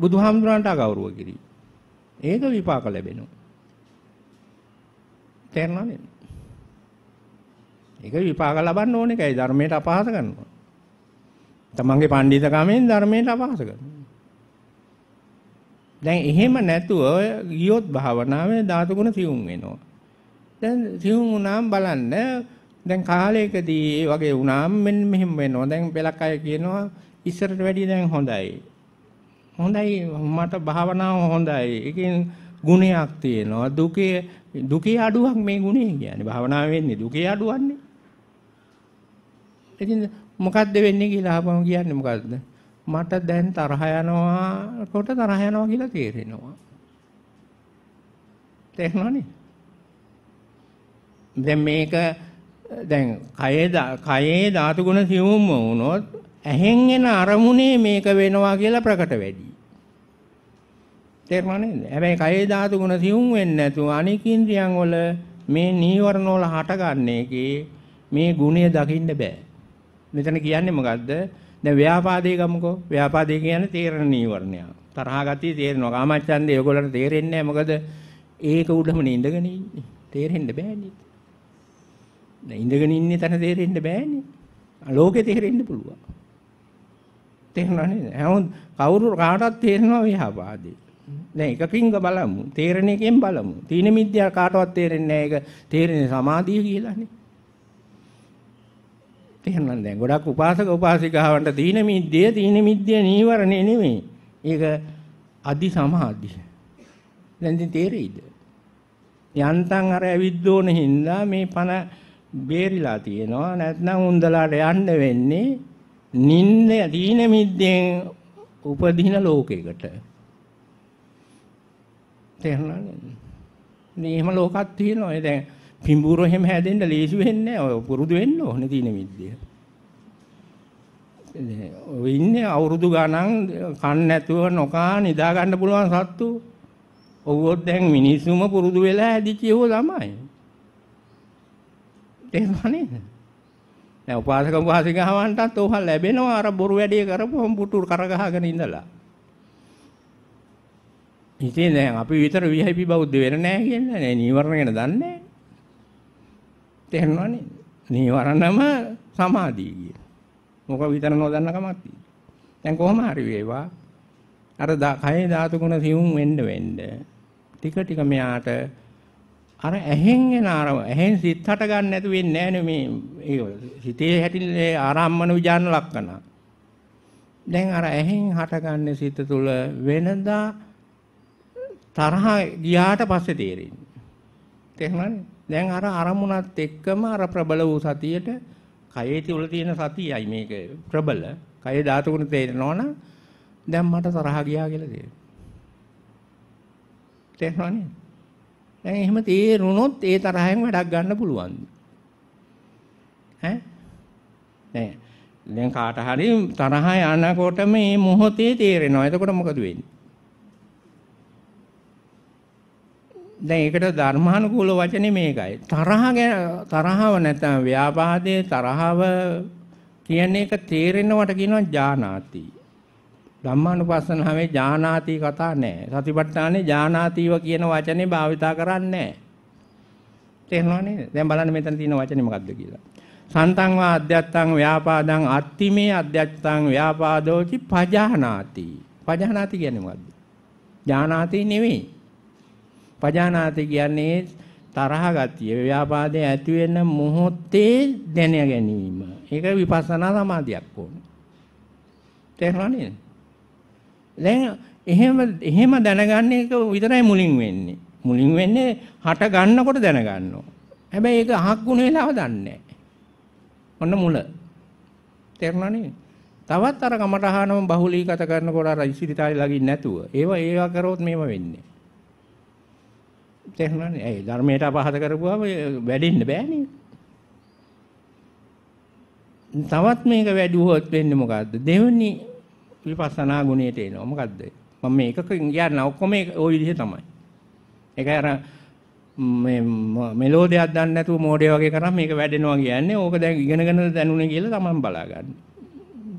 Speaker 1: බුදුහාමුදුරන්ට අගෞරව කිරීම. ඒක විපාක ලැබෙනවා. තේරෙනවද? ඒක විපාක ලබන්න ඕන එකයි ධර්මයට අපහාස කරනවා. තමන්ගේ පඬිතකමෙන් ධර්මයට අපහාස කරනවා. දැන් එහෙම නැතුව ගියොත් භාවනාවේ ධාතු ගුණ සියුම් වෙනවා. දැන් සියුම් වුණාම බලන්න දැන් කාලයකදී ඒ වගේ වුණාම මෙන්න මෙහෙම වෙනවා. දැන් පළක් අය කියනවා ඉස්සරට වැඩිය දැන් හොඳයි. හොඳයි මට භාවනාව හොඳයි. ඒකෙන් ගුණයක් තියෙනවා. දුකේ දුකේ අඩුවක් මේ ගුණේ කියන්නේ. භාවනාව වෙන්නේ දුකේ අඩුවන්නේ. ඉතින් මොකද්ද වෙන්නේ කියලා අහපම කියන්නේ මොකද්ද? මට දැන් තරහ යනවා කොට තරහ යනවා කියලා තේරෙනවා. තේරෙනවනේ. දැන් මේක දැන් කයේ කයේ ධාතු ගුණ සියුම්ම වුණොත් ඇහෙන් එන අරමුණේ මේක වෙනවා කියලා ප්‍රකට වෙඩි. තේරුණා නේද? හැබැයි කයේ ධාතු ගුණ සිවුම් වෙන්නේ නැතුව අනික ඉන්ද්‍රියන් වල මේ නීවරණ වල හටගන්න එකේ මේ ගුණය දකින්න බෑ. මෙතන කියන්නේ මොකද්ද? දැන් ව්‍යාපාදේ ගමුකෝ. ව්‍යාපාදේ කියන්නේ තේරණ නීවරණය. තරහා ගතිය තේරෙනවා. කාමච්ඡන්දේ ඔයගොල්ලන්ට තේරෙන්නේ නැහැ. මොකද ඒක උඩම ඉඳගෙන ඉන්නේ. තේරෙන්න බෑනේ. දැන් ඉඳගෙන ඉන්නේ තන තේරෙන්න බෑනේ. ලෝකේ තේරෙන්න පුළුවන්. තේරෙනව නේද? හැමෝම කවුරු කාටවත් තේරෙනවා විහාපාදේ. දැන් එකකින්ග බලමු. තේරෙන එකෙන් බලමු. තීන මිද්‍යා කාටවත් තේරෙන්නේ නැහැ. ඒක තේරෙන්නේ සමාධිය කියලානේ. තේරෙනවද දැන්? ගොඩක් උපාසක උපාසිකාවන්ට තීන මිද්‍යේ තීන මිද්‍යේ නීවරණේ නෙමෙයි. ඒක අදි සමාධිය. දැන් ඉතින් තේරෙයිද? යන්තම් අර ඇවිද්දෝන හින්දා මේ පණ බේරිලා තියෙනවා. නැත්නම් උන්දලාට යන්න වෙන්නේ නින්න දීන මිද්දෙන් උපදින ලෝකයකට තේරුණා නේද? මේ එහෙම ලෝකක් තියෙනවා. ඒ දැන් පිඹුරු එහෙම හැදෙන්න ලේසි වෙන්නේ නැහැ. ඔය පුරුදු වෙන්න ඕනේ තියෙන විදිය. ඔය ඉන්නේ අවුරුදු ගණන් කන්න නැතුව නොකා නිදා ගන්න පුළුවන් සත්තු. ඔව්වොත් දැන් මිනිස්සුම පුරුදු වෙලා හැදිච්ච ඒවා ළමයි. තේරුණා නේද? දැන් උපාසක උපාසිකාවන්ටත් ඕක ලැබෙනවා අර බොරු වැඩේ කරපුවම පුටු කරගහගෙන ඉඳලා. ඉතින් දැන් අපි විතර VIP බෞද්ධ වෙන්න නෑ කියන්නේ නෑ නීවරණ ගැන දන්නේ නෑ. තේරෙනව නේද? නීවරණම සමාධිය කියන. මොකක් විතර නොදන්න කමක් තියෙනවා. දැන් කොහොම හරි වේවා අර කයේ ධාතු ගුණ සිවුම් වෙන්න වෙන්න ටික ටික මෙයාට අර ඇහෙන් එන අර ඇහෙන් සිත් හට ගන්න නැතු වෙන්නේ නැහැ මේ හිතේ හැටින් ආරම්මන විඥාන ලක්කන. දැන් අර ඇහෙන් හටගන්නේ සිත තුළ වෙනදා තරහ ගියාට පස්සේ තේරෙන්නේ. තේරුණානේ? දැන් අර අරමුණත් එක්කම අර ප්‍රබල වූ සතියට කයේ තුල තියෙන සතියයි මේක ප්‍රබල. කයේ ධාතු ගුණ තේරෙනවනම් දැන් මට තරහ ගියා කියලා තේරෙනවා. තේරුණානේ? දැන් එහෙම තේරුණොත් ඒ තරහෙන් වැඩක් ගන්න පුළුවන්. ඈ නෑ දැන් කාට හරි තරහ යනකොට මේ මොහොතේ තේරෙනවා. එතකොට මොකද වෙන්නේ? දැන් ඒකට ධර්මානුකූල වචනේ මේකයි. තරහ තරහව නැත්නම් ව්‍යාපාදයේ තරහව කියන එක තේරෙනවට කියනවා ජානාති. ධම්මානුපස්සනාවේ ඥානාති කතා නැහැ. සතිපට්ඨානේ ඥානාතිව කියන වචනේ භාවිතා කරන්නේ නැහැ. තේරෙනව නේද? දැන් බලන්න මෙතන තියෙන වචනේ මොකක්ද කියලා. සන්තං වා අධ්‍යත්තං ව්‍යාපාදං අත්තිමේ අධ්‍යත්තං ව්‍යාපාදෝචි පජානාති. පජානාති කියන්නේ මොකද්ද? ඥානාති නෙවෙයි. පජානාති කියන්නේ තරහ ගතිය ව්‍යාපාදයේ ඇති වෙන මොහොතේ දැන ගැනීම. ඒක විපස්සනා සමාධියක් ඕනේ. තේරුණා නේද? දැන් එහෙම එහෙම දැනගන්න එක විතරයි මුලින් වෙන්නේ. මුලින් වෙන්නේ හට ගන්නකොට දැනගන්නවා. හැබැයි ඒක අහක් ගුණ වෙලාව දන්නේ ඔන්න මුල. තේරුණානේ? තවත් අර කමටහනම බහුලීගත කරනකොට අර ඉසිරිතාලේ ළඟින් නැතුව ඒවා ඒවා කරොත් මේව වෙන්නේ. තේරුණානේ? ඒ ධර්මයට අපහාස කරපුවාම වැඩින්න බෑනේ. තවත් මේක වැඩි වුවොත් වෙන්නේ මොකද්ද? දෙවෙනි විපස්සනා ගුණයට එනවා. මොකද්ද? මම මේක කියන්නේ ඔක්කොම ওই විදිහේ තමයි. ඒකයි අර මේ මෙලෝ දෙයක් දන්නේ නැතුව මෝඩය වගේ කරා මේක වැඩෙනවා කියන්නේ ඕක දැන් ඉගෙනගෙන දැනුනේ කියලා තමන් බලා ගන්න.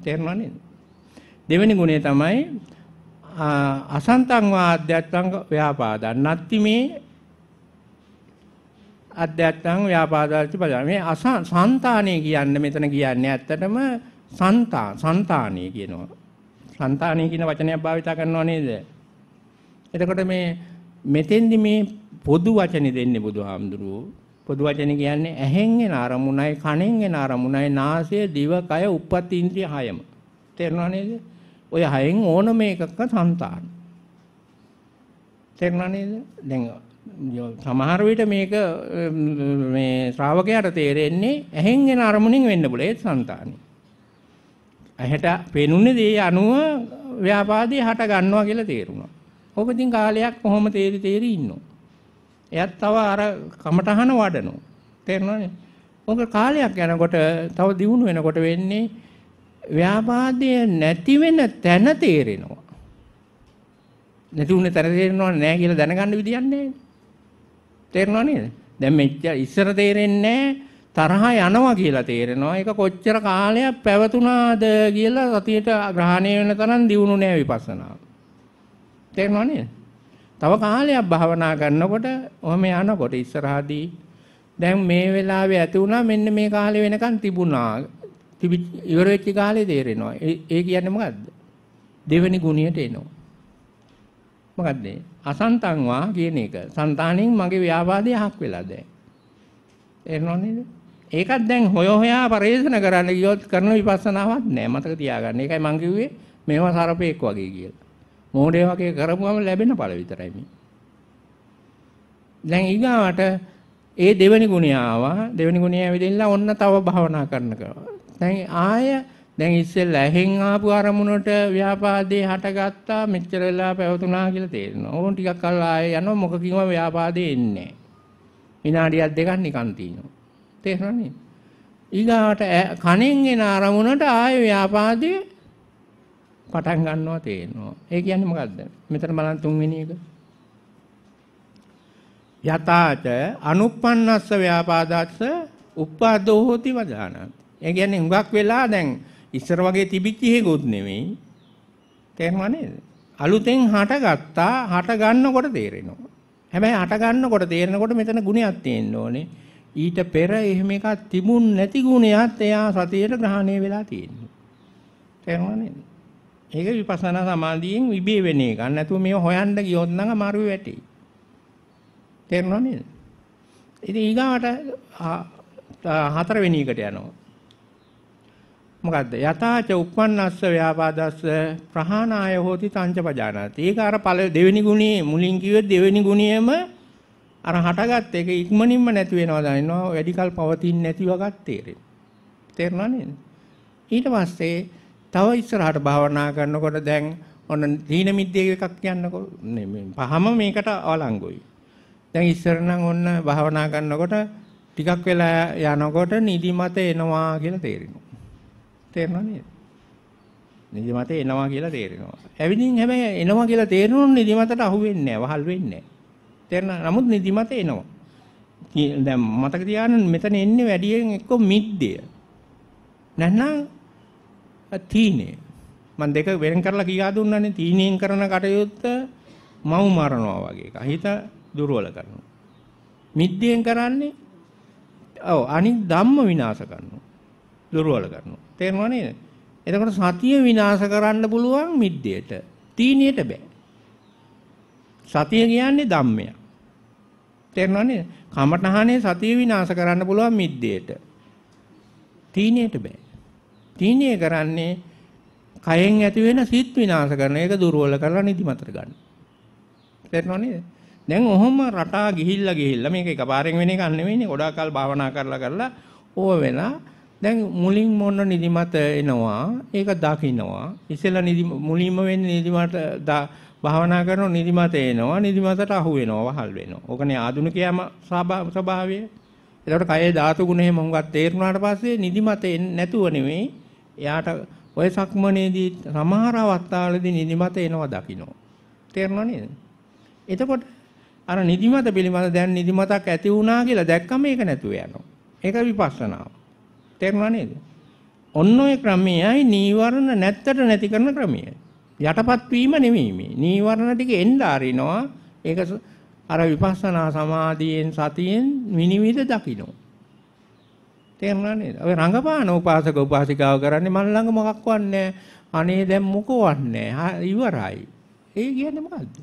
Speaker 1: තේරෙනව නේද? දෙවෙනි ගුණය තමයි අසන්තං වා අධ්‍යාත්මං ව්‍යාපාදං නත්ති මේ අධ්‍යාත්මං ව්‍යාපාදාති පදා මේ අසං సంతානේ කියන්නේ මෙතන කියන්නේ ඇත්තටම సంతා సంతානේ කියනවා సంతానය කියන වචනයක් භාවිත කරනවා නේද? එතකොට මේ මෙතෙන්දි මේ පොදු වචනේ දෙන්නේ බුදුහාමුදුරුවෝ. පොදු වචනේ කියන්නේ ඇහෙන් එන අරමුණයි, කනෙන් එන අරමුණයි, නාසය, දිව, කය, උපත් ඉන්ද්‍රිය හයම. තේරෙනව නේද? ඔය හයෙන් ඕනම එකක సంతාන. තේරෙනව නේද? දැන් සමහර විට මේක මේ ශ්‍රාවකයාට තේරෙන්නේ ඇහෙන් එන අරමුණින් වෙන්න බුලේ సంతානේ. ඇහැට පෙනුනේ දේ අනුව ව්‍යාපාදේ හට ගන්නවා කියලා තේරුණා. ඕක ඉතින් කාලයක් කොහොම තේරි තේරි ඉන්නවා. එයත් තව අර කමටහන වඩනවා. තේරෙනවනේ. ඕක කාලයක් යනකොට තව දියුණු වෙනකොට වෙන්නේ ව්‍යාපාදයේ නැති වෙන තැන තේරෙනවා. නැති උනේ තැන තේරෙනව නෑ කියලා දැනගන්න විදියක් නෑනේ. තේරෙනව නේද? දැන් මෙච්චර ඉස්සර තේරෙන්නේ නෑ තරහ යනවා කියලා තේරෙනවා. ඒක කොච්චර කාලයක් පැවතුනාද කියලා සතියට ග්‍රහණය වෙන තරම් දියුණු නෑ විපස්සනාව. තේරෙනව නේද? තව කාලයක් භාවනා කරනකොට ඔහම යනකොට ඉස්සරහදී දැන් මේ වෙලාවේ ඇති වුණා මෙන්න මේ කාලේ වෙනකන් තිබුණා. ඉවර වෙච්ච කාලේ තේරෙනවා. ඒ කියන්නේ මොකද්ද? දෙවෙනි ගුණියට එනවා. මොකද්ද? අසන්තං වා කියන එක. సంతාණයෙන් මගේ ව්‍යාපාදේ අහක් වෙලා දැන්. එනෝ නේද? ඒකත් දැන් හොය හොයා පරේෂණ කරන්න ගියොත් කරන විපස්සනාවක් නෑ මතක තියාගන්න. ඒකයි මං කිව්වේ මේවා සරපේක් වගේ කියලා. මෝඩේ වගේ කරපුවම ලැබෙන ඵල විතරයි මේ. දැන් ඊගාවට ඒ දෙවෙනි ගුණය ආවා. දෙවෙනි ගුණය ඇවිදින්න ඔන්න තව භාවනා කරනවා. දැන් ආය දැන් ඉස්සෙල්ලා ඇහෙන් ආපු අරමුණට ව්‍යාපාදේ හටගත්තා මෙච්චර වෙලා පැවතුණා කියලා තේරෙනවා. ඕන ටිකක් කල් ආයේ යනවා මොකකින්ම ව්‍යාපාදේ එන්නේ නැහැ. විනාඩියක් දෙකක් නිකන් තියෙනවා. තේරෙනවනේ ඊගාට කණෙන් එන අරමුණට ආය ව්‍යාපාදයේ පටන් ගන්නවා තේරෙනවා ඒ කියන්නේ මොකද්ද මෙතන බලන්න තුන්වෙනි එක යතාච අනුප්පන්නස්ස ව්‍යාපාදස්ස උප්පාදෝ හෝති වදානත් ඒ කියන්නේ හුඟක් වෙලා දැන් ඉස්සර වගේ තිබිච්ච හේගොත් නෙමෙයි තේරෙනව නේද අලුතෙන් හටගත්තා හට ගන්නකොට තේරෙනවා හැබැයි හට ගන්නකොට තේරෙනකොට මෙතන ගුණයක් තියෙන්න ඕනේ ඊට පෙර එහෙම එකක් තිබුණ නැති ගුණයත් එයා සතියේට ග්‍රහණය වෙලා තියෙනවා. තේරුණා නේද? ඒක විපස්සනා සමාධියෙන් විබේ වෙන එකක්. නැතුව මේව හොයන්න ගියොත් නම් අමාරු වෙටි. තේරුණා නේද? ඉතින් ඊගාට හතරවෙනි එකට යනවා. මොකද්ද? යථාච උප්පන්නස්ස ව්‍යාපාදස්ස ප්‍රහාණාය හෝති තංච පජානාති. ඒක අර පළ දෙවෙනි ගුණේ මුලින් කිව්වේ දෙවෙනි ගුණයේම අර හටගත් එක ඉක්මනින්ම නැති වෙනවා දන්නවා වැඩිකල් පවතින්නේ නැති වගත් තේරෙන. තේරුණා නේද? ඊට පස්සේ තව ඉස්සරහට භාවනා කරනකොට දැන් ඔන්න දීන මිද්දේ එකක් කියන්නකො පහම මේකට අවලංගුයි. දැන් ඉස්සර නම් ඔන්න භාවනා කරනකොට ටිකක් වෙලා යනකොට නිදිමත එනවා කියලා තේරෙනවා. තේරෙනවා නේද? නිදිමත එනවා කියලා තේරෙනවා. ඇවිදින් හැබැයි එනවා කියලා තේරෙනුනේ නිදිමතට අහු වෙන්නේ නැහැ, වහල් වෙන්නේ නැහැ. තේරෙන නමුත් නිදිමත එනවා. දැන් මතක තියාගන්න මෙතන එන්නේ වැඩියෙන් එක්ක මිද්දේ. නැත්නම් තීනේ. මම දෙක වෙන් කරලා කියා දුන්නානේ තීනෙන් කරන කටයුත්ත මව් මරනවා වගේ එක. හිත දුර්වල කරනවා. මිද්දෙන් කරන්නේ ඔව් අනිත් ධම්ම විනාශ කරනවා. දුර්වල කරනවා. තේරෙනව නේද? එතකොට සතිය විනාශ කරන්න පුළුවන් මිද්දේට. තීනියට බෑ. සතිය කියන්නේ ධම්මයක්. තේරෙනවනේ කමඨහනේ සතිය විනාශ කරන්න පුළුවන් මිද්දේට තීනයට බෑ තීනය කරන්නේ කයෙන් ඇති වෙන සිත් විනාශ කරන එක දුර්වල කරලා නිදිමතට ගන්න තේරෙනව නේද දැන් ඔහොම රටා ගිහිල්ලා ගිහිල්ලා මේක එකපාරෙන් වෙන එකක් නෙවෙයිනේ ගොඩාක් කල් භාවනා කරලා කරලා ඕව වෙලා දැන් මුලින් මොන නිදිමත එනවා ඒක දකින්නවා ඉතල නිදි මුලින්ම වෙන්නේ නිදිමත භාවනා කරන නිදිමත එනවා නිදිමතට අහු වෙනවා වහල් වෙනවා. ඕකනේ ආධුනිකයම ස්වභාවය. එතකොට කයේ ධාතු ගුණ එහෙම හුඟක් තේරුණාට පස්සේ නිදිමත නැතුව නෙමෙයි එයාට ඔය සක්මනේදී සමහර අවස්ථාවලදී නිදිමත එනවා දකින්නවා. තේරුණා නේද? එතකොට අර නිදිමත පිළිබඳ දැන් නිදිමතක් ඇති වුණා කියලා දැක්කම ඒක නැතුව යනවා. ඒක විපස්සනාව. තේරුණා නේද? ඔන්න ඔය ක්‍රමයයි නීවරණ නැත්තට නැති කරන ක්‍රමයයි. යටපත් වීම නෙමෙයි මේ. නීවරණ ටික එන්න ආරිනවා. ඒක අර විපස්සනා සමාධියෙන් සතියෙන් විනිවිද දකිනවා. තේරුණා නේද? ඔය රංගපාන උපාසක උපාසිකාව කරන්නේ මන් ළඟ මොකක්වත් නැහැ. අනේ දැන් මොකවත් නැහැ. ඉවරයි. ඒ කියන්නේ මොකද්ද?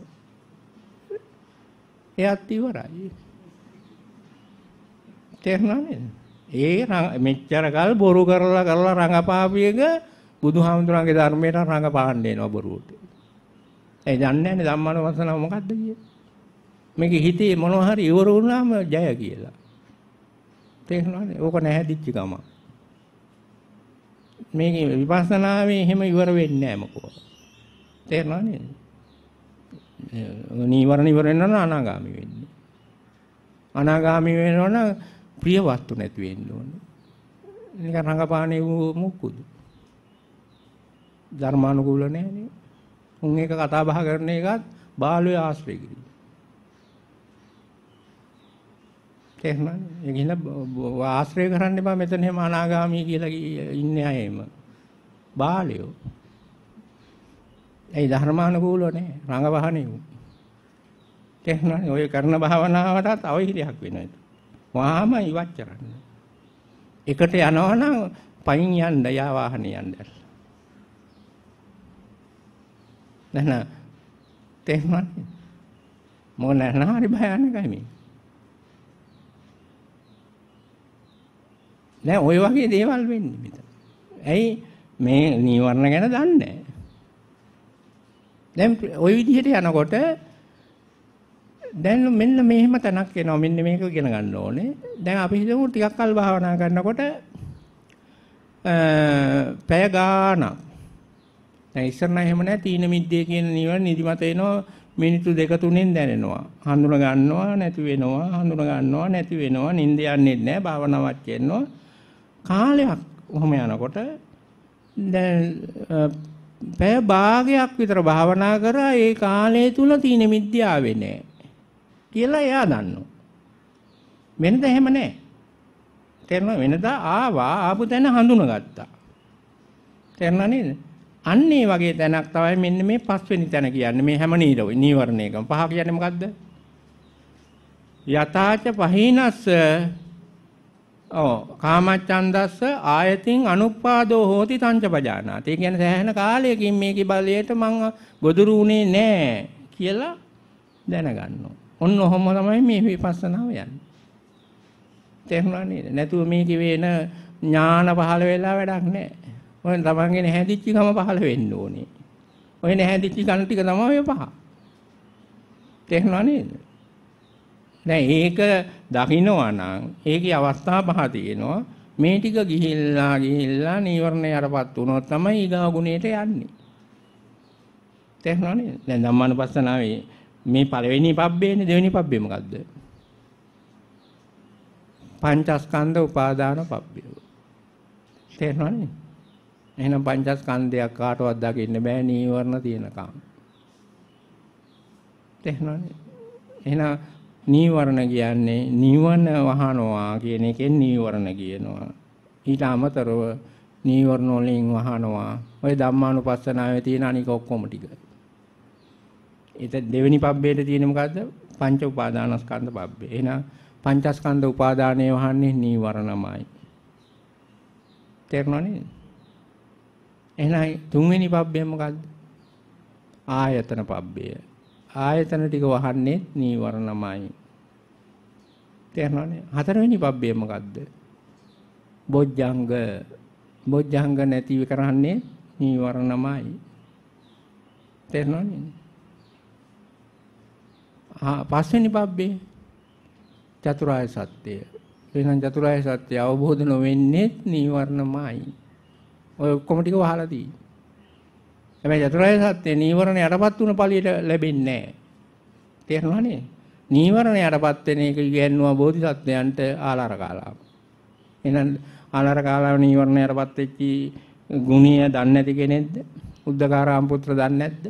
Speaker 1: එයත් ඉවරයි. තේරුණා නේද? ඒ මෙච්චර කල් බොරු කරලා කරලා රංගපාපියක බුදුහාමුදුරන්ගේ ධර්මයට රඟපාන්න එනවා බොරුවට. ඒ දන්නේ නැහැ ධම්මානුපස්සන මොකද්ද කියේ. මේක හිතේ මොනවා හරි ඉවර වුණාම ජය කියලා. තේරුණාද? ඕක නැහැදිච්ච ගම. මේක විපස්සනාවේ එහෙම ඉවර වෙන්නේ නැහැ මොකෝ. තේරුණා නේද? නීවරණ ඉවර වෙනවා නම් අනාගාමී වෙන්නේ. අනාගාමී වෙනවා නම් ප්‍රිය වස්තු නැති වෙන්න ඕනේ. නිකන් රඟපානේ වූ මොකුදු. ධර්මානුකූල නැහැ උන් ඒක කතා බහ කරන එකත් බාලුවේ ආශ්‍රය කිරීම. තේරුණානේ? එගින ආශ්‍රය කරන්න එපා මෙතන හැම අනාගාමී කියලා ඉන්නේ අයෙම. බාලයෝ. ඒ ධර්මානුකූලව නෑ රංගවහනේ උන්. තේරුණානේ? ඔය කරන භාවනාවටත් අවහිරයක් වෙනවා. වහාම ඉවත් කරන්න. එකට යනවනම් පයින් යන්න යා වාහනේ යන්න. දැන් තේරුණාද? මොන නහරි භයානකයි මේ. දැන් ওই වගේ දේවල් වෙන්නේ මෙතන. ඇයි මේ නීවරණ ගැන දන්නේ නැහැ. දැන් ওই විදිහට යනකොට දැන් මෙන්න මෙහෙම තැනක් එනවා මෙන්න මේක ඉගෙන ගන්න ඕනේ දැන් අපි හිතමු ටිකක් කල් භාවනා කරනකොට අ පැය ගාණක් දැන් ඉස්සරණ එහෙම නැහැ තීන මිද්දේ කියන නිවන නිදිමත එනවා මිනිත්තු දෙක තුනෙන් දැනෙනවා. හඳුන ගන්නවා නැති වෙනවා හඳුන ගන්නවා නැති වෙනවා නිින්ද යන්නේ නැහැ භාවනාවක් කරනවා. කාලයක් ඔහම යනකොට දැන් පැය භාගයක් විතර භාවනා කරා ඒ කාලය තුල තීන මිද්දේ ආවේ නැහැ කියලා එයා දන්නවා. වෙනද එහෙම නැහැ. තේරෙනවද වෙනදා ආවා ආපු තැන හඳුනගත්තා. තේරෙනා නේද? අන්න ඒ වගේ තැනක් තමයි මෙන්න මේ පස්වෙනි තැන කියන්නේ මේ හැම නීවරණයකම පහ කියන්නේ මොකද්ද යථාච පහිනස්ස ඔව් කාමච්ඡන්දස්ස ආයතින් අනුපාදෝ හෝති තංචපජානාති. ඒ කියන්නේ සෑහෙන කාලයකින් මේකේ බලයට මං ගොදුරු උනේ නැහැ කියලා දැනගන්න ඔන්න ඔහොම තමයි මේ විපස්සනාව යන්නේ. තේරුණා නේද? නැතුව මේකේ වෙන ඥාන පහළ වෙලා වැඩක් නැහැ. ඔය තමන්ගේ නැහැදිච්ච ගම පහළ වෙන්න ඕනේ. ඔය නැහැදිච්ච ගණ ටික තමයි ඔය පහ. තේරෙනව නේද? දැන් ඒක දකින්නවා නම් ඒකේ අවස්ථා පහ තියෙනවා. මේ ටික ගිහිල්ලා ගිහිල්ලා නීවරණේ අරපත් වුණොත් තමයි ඊගා ගුණයට යන්නේ. තේරෙනව නේද? දැන් ධම්මානුපස්සනාවේ මේ පළවෙනි පබ්බේනේ දෙවෙනි පබ්බේ මොකද්ද? පංචස්කන්ධ උපාදාන පබ්බේ. තේරෙනව නේද? එහෙනම් පංචස්කන්ධයක් කාටවත් දකින්න බෑ නීවරණ තියෙනකම්. තේරෙනවනේ. එහෙනම් නීවරණ කියන්නේ නිවන වහනවා කියන එකෙන් නීවරණ කියනවා. ඊට අමතරව නීවරණ වලින් වහනවා. ওই ධම්මානුපස්සනාවේ තියෙන අනික ඔක්කොම ටික. ඒත දෙවෙනි පබ්බේට තියෙන මොකද්ද? පංච උපාදානස්කන්ධ පබ්බේ. එහෙනම් පංචස්කන්ධ උපාදානයේ වහන්නේ නීවරණමයි. තේරුණා නේද? එහෙනම් තුන්වෙනි පබ්බය මොකද්ද? ආයතන පබ්බය. ආයතන ටික වහන්නේ නීවරණමයි. තේරෙනවනේ? හතරවෙනි පබ්බය මොකද්ද? බොජ්ජංග. බොජ්ජංග නැති කරන්නේ නීවරණමයි. තේරෙනවනේ? ආ පස්වෙනි පබ්බේ චතුරාර්ය සත්‍යය. එහෙනම් චතුරාර්ය සත්‍ය අවබෝධ නොවෙන්නේ නීවරණමයි. ඔය ඔක්කොම ටික වහලා තියෙන්නේ. හැබැයි චතුරාර්ය සත්‍ය නීවරණ යටපත් වුණ ඵලියට ලැබෙන්නේ නැහැ. තේරුණා නේ? නීවරණ යටපත් වෙන එක ඉගෙනුවා බෝධිසත්වයන්ට ආලාර කාලාව. එහෙනම් ආලාර කාලාව නීවරණ යටපත් වෙච්චි ගුණය දන්නේ නැති කෙනෙක්ද? උද්දකාරාම් පුත්‍ර දන්නේ නැද්ද?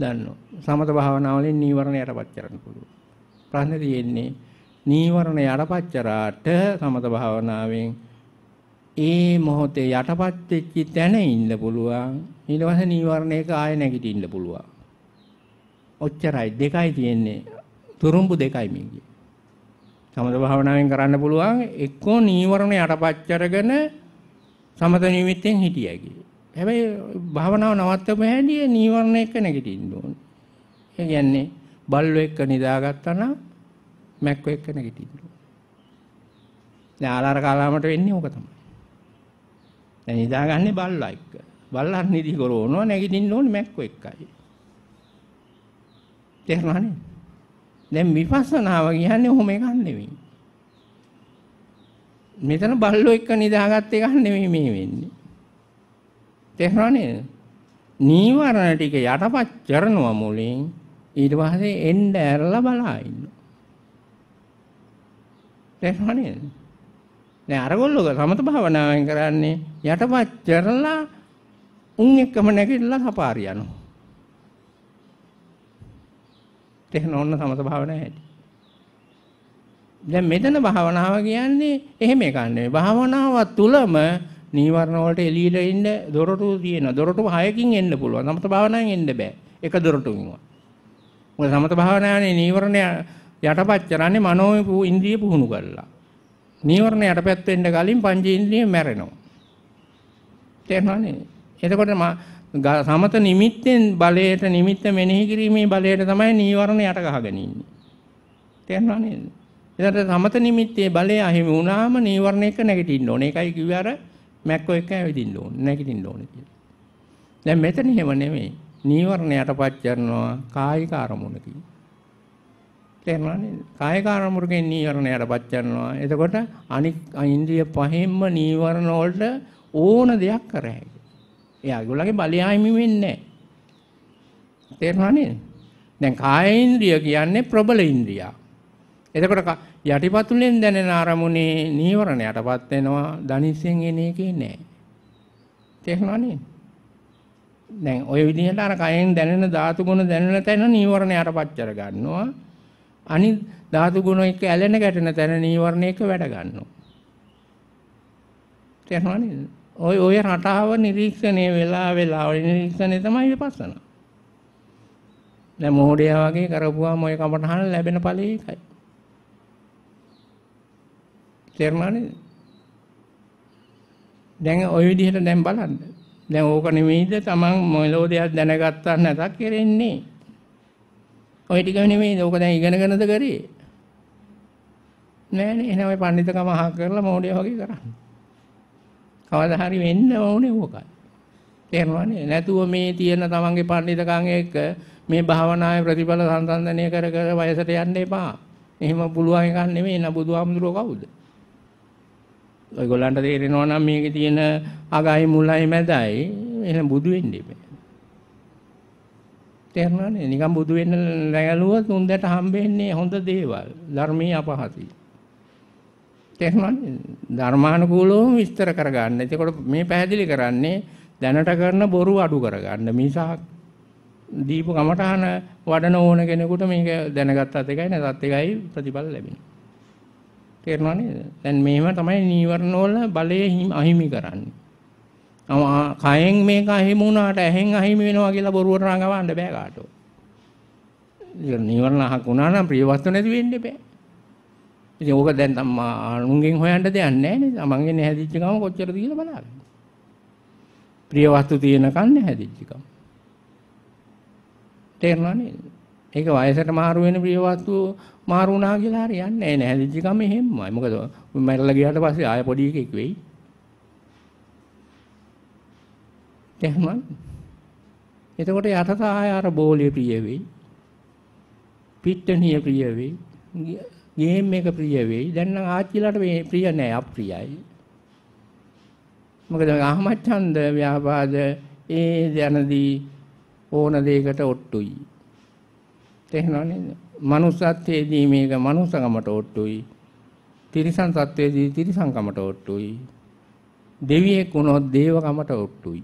Speaker 1: දන්නෝ. සමත භාවනාව වලින් නීවරණ යටපත් කරන්න පුළුවන්. ප්‍රශ්නේ තියෙන්නේ නීවරණ යටපත් කරාට සමත භාවනාවෙන් ඒ මොහොතේ යටපත් වෙච්ච තැන ඉන්න පුළුවන් ඊට පස්සේ නීවරණයක ආය නැගිටින්න පුළුවන් ඔච්චරයි දෙකයි තියෙන්නේ තුරුම්බු දෙකයි මේකේ සමත භාවනාවෙන් කරන්න පුළුවන් එක්කෝ නීවරණ යටපත් කරගෙන සමත නිමිත්තෙන් හිටියයි හැබැයි භාවනාව නවත්තම හැදී නීවරණ එක්ක නැගිටින්න ඕනේ ඒ කියන්නේ බල්ලෝ එක්ක නිදාගත්තා නම් මැක්කෝ එක්ක නැගිටින්න ඕනේ දැන් ආලාර කාලාමට වෙන්නේ ඕක තමයි දැන් නිදාගන්නේ බල්ලා එක්ක. බල්ලා නිදි කරවනවා නැගිටින්න ඕනේ මැක්කෝ එක්කයි. තේරුණානේ? දැන් විපස්සනාව කියන්නේ ඔහොම එකක් නෙවෙයි. මෙතන බල්ලෝ එක්ක නිදාගත්ත එකක් නෙවෙයි මේ වෙන්නේ. තේරුණානේ? නීවරණ ටික යටපත් කරනවා මුලින් ඊට පස්සේ එන්න ඇරලා බලා ඉන්නවා. තේරුණා නේද? දැන් අරගොල්ලෝ සමත භාවනාවෙන් කරන්නේ යටපත් කරලා උන් එක්කම නැගිටලා හපාරි යනවා. එහෙනම් ඕන්න සමත භාවනාව ඇති. දැන් මෙතන භාවනාව කියන්නේ එහෙම එකක් නෙවෙයි. භාවනාව තුළම නීවරණ වලට එළියට ඉන්න දොරටු තියෙනවා. දොරටු හයකින් එන්න පුළුවන්. සමත භාවනාවෙන් එන්න බෑ. එක දොරටුකින්. මොකද සමත භාවනාවේ නීවරණ යටපත් කරන්නේ මනෝ ඉන්ද්‍රිය පුහුණු කරලා. නීවරණ යටපැත් වෙන්න කලින් පංචේන්ද්‍රිය මැරෙනවා. තේරෙනවනේ. එතකොට සමත නිමිත්තෙන් බලයට නිමිත්ත මෙනෙහි කිරීමේ බලයට තමයි නීවරණ යට ගහගෙන ඉන්නේ. තේරෙනව නේද? එතකොට සමත නිමිත්තේ බලය අහිමි වුණාම නීවරණ එක නැගිටින්න ඕනේ. ඒකයි කිව්වේ අර මැක්කෝ එක ඇවිදින්න ඕනේ. නැගිටින්න ඕනේ කියලා. දැන් මෙතන එහෙම නෙමෙයි. නීවරණ යටපත් කරනවා කායික අරමුණකින්. තේරෙනවා නේද? කායකාර මෘගෙන් නීවරණයටපත් කරනවා. එතකොට අනික් ඉන්ද්‍රිය පහෙන්ම නීවරණ වලට ඕන දෙයක් කර හැකියි. එයා ඒගොල්ලගේ බලය හිමි වෙන්නේ නැහැ. තේරෙනවා නේද? දැන් කාය ඉන්ද්‍රිය කියන්නේ ප්‍රබල ඉන්ද්‍රිය. එතකොට යටිපතුලෙන් දැනෙන අරමුණේ නීවරණයටපත් වෙනවා. ධනිසෙන් එන එකේ නැහැ. තේරෙනවා නේද? දැන් ওই විදිහට අර කයෙන් දැනෙන ධාතු ගුණ දැනෙන තැන නීවරණයටපත් කර ගන්නවා. අනිත් ධාතු ගුණ එක්ක ඇලෙන ගැටෙන තැන නීවරණ එක වැඩ ගන්නවා. තේරුණා නේද? ඔය ඔය රටාව නිරීක්ෂණය වෙලා වෙලා ඔය නිරීක්ෂණය තමයි විපස්සන. දැන් මොහොඩිය වගේ කරපුවාම ඔය කමටහන ලැබෙන ඵලය ඒකයි. තේරුණා නේද? දැන් ওই විදිහට දැන් බලන්න. දැන් ඕක නෙමෙයිද තමන් මොළෝ දෙයක් දැනගත්තා නැතත් කෙරෙන්නේ. ඔය ටික නෙමෙයි ඕක දැන් ඉගෙනගෙනද කරේ. නෑනේ එහෙනම් ඔය පඬිතකම අහ කරලා මොඩිය වගේ කරන්න. කවදා හරි වෙන්න ඕනේ ඕකයි. තේරෙනවනේ නැතුව මේ තියෙන තමන්ගේ පඬිතකම් එක්ක මේ භාවනාවේ ප්‍රතිඵල සංසන්දනය කර කර වයසට යන්න එපා. එහෙම පුළුවන් එකක් නෙමෙයි න බුදුහාමුදුරුවෝ කවුද? ඔයගොල්ලන්ට තේරෙනවා නම් මේකේ තියෙන අගයි මුලයි මැදයි එහෙනම් බුදු වෙන්න ඉබේ. තේරුණානේ නිකන් බුදු වෙන්න ලැගලුවොත් උන්දට හම්බෙන්නේ හොඳ දේවල් ධර්මයේ අපහසී තේරුණානේ ධර්මානුකූලව විස්තර කරගන්න. එතකොට මේ පැහැදිලි කරන්නේ දැනට කරන බොරු අඩු කරගන්න මිසක් දීපු කමටහන වඩන ඕන කෙනෙකුට මේක දැනගත්තත් එකයි නැත්ත් එකයි ප්‍රතිඵල ලැබෙනවා. තේරුණා නේද? දැන් මේව තමයි නීවරණ වල බලය අහිමි කරන්නේ. කයෙන් මේක අහිමි වුණාට ඇහෙන් අහිමි වෙනවා කියලා බොරුවට රඟවන්න බෑ කාටවත්. ඉතින් නිවර්ණ අහක් වුණා නම් ප්‍රිය වස්තු නැති වෙන්න බෑ. ඉතින් ඕක දැන් තම අනුන්ගෙන් හොයන්න දෙයක් නැහැ නේද? තමන්ගෙන් හැදිච්ච ගම කොච්චරද කියලා බලන්න. ප්‍රිය වස්තු තියෙනකන් හැදිච්ච ගම. තේරෙනවා නේද? ඒක වයසට මාරු වෙන ප්‍රිය වස්තු මාරු වුණා කියලා හරියන්නේ නැහැ. හැදිච්ච ගම එහෙම්මයි. මොකද මැරලා ගියාට පස්සේ ආය පොඩි එකෙක් වෙයි. දැම්මත් එතකොට යටට ආය අර බෝලේ ප්‍රිය වෙයි. පිට්ටනිය ප්‍රිය වෙයි. ගේම් එක ප්‍රිය වෙයි. දැන් නම් ආච්චිලාට මේ ප්‍රිය නෑ අප්‍රියයි. මොකද ආමච්ඡන්ද ව්‍යාපාද ඒ දැනදී ඕන දෙයකට ඔට්ටුයි. තේරෙනව නේද? manussත්වයේදී මේක manussකමට ඔට්ටුයි. තිරිසන් සත්වයේදී තිරිසන්කමට ඔට්ටුයි. දෙවියෙක් වුණොත් දේවකමට ඔට්ටුයි.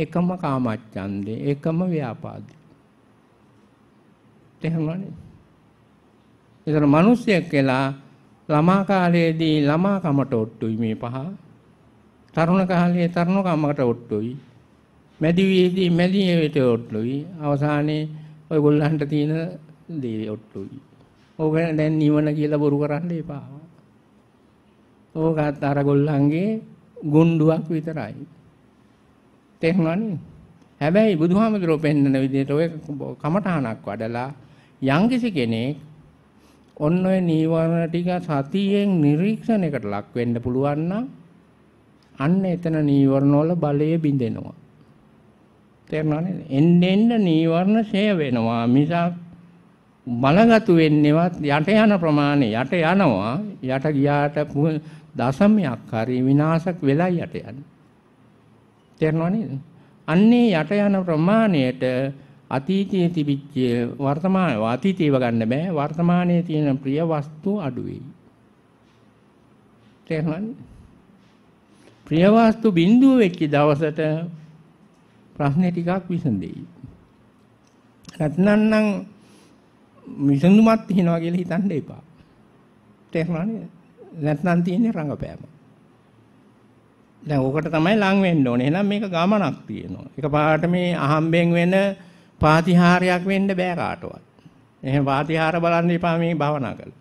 Speaker 1: එකම කාමච්ඡන්දේ එකම ව්‍යාපාදේ තේරුණානේ ඒතර මිනිස්සෙක් කියලා ළමා කාලයේදී ළමා කමට ඔට්ටුයි මේ පහ තරුණ කාලයේ තරුණ කමකට ඔට්ටුයි මැදි වේදී මැදි වේට ඔට්ටුයි අවසානයේ ඔයගොල්ලන්ට තියෙන දේ ඔට්ටුයි ඕක දැන් නිවන කියලා බොරු කරන්න එපා ඕකත් අර ගොල්ලන්ගේ ගුණ්ඩුවක් විතරයි තේරුණානේ හැබැයි බුදුහාමුදුරුව පෙන්නන විදිහට ඔය කමඨහනක් වඩලා යම්කිසි කෙනෙක් ඔන්න ඔය නීවරණ ටික සතියෙන් නිරීක්ෂණයකට ලක් වෙන්න පුළුවන් නම් අන්න එතන නීවරණ වල බලය බිඳෙනවා තේරුණානේ එන්න එන්න නීවරණ ෂය වෙනවා මිසක් මලගතු වෙන්නේවත් යට යන ප්‍රමාණය යට යනවා යට ගියාට දශමයක් හරි විනාශක් වෙලා යට යනවා තේරෙනව නේද? අන්නේ යට යන ප්‍රමාණයට අතීතයේ තිබිච්ච වර්තමාන අතීතේව ගන්න බෑ වර්තමානයේ තියෙන ප්‍රිය වස්තු අඩු වෙයි. තේරුණාද? ප්‍රිය වස්තු බිඳුව වෙච්ච දවසට ප්‍රශ්නේ ටිකක් විසඳෙයි. නැත්නම් විසඳුමක් තියනවා කියලා හිතන්න එපා. තේරුණාද? නැත්නම් තියෙන්නේ රංගපෑම. දැන් ඕකට තමයි ලං වෙන්න ඕනේ. එහෙනම් මේක ගමනක් තියෙනවා. එකපාරට මේ අහම්බෙන් වෙන පාතිහාරයක් වෙන්න බෑ කාටවත්. එහෙනම් පාතිහාර බලන්න එපා මේ භවනා කරලා.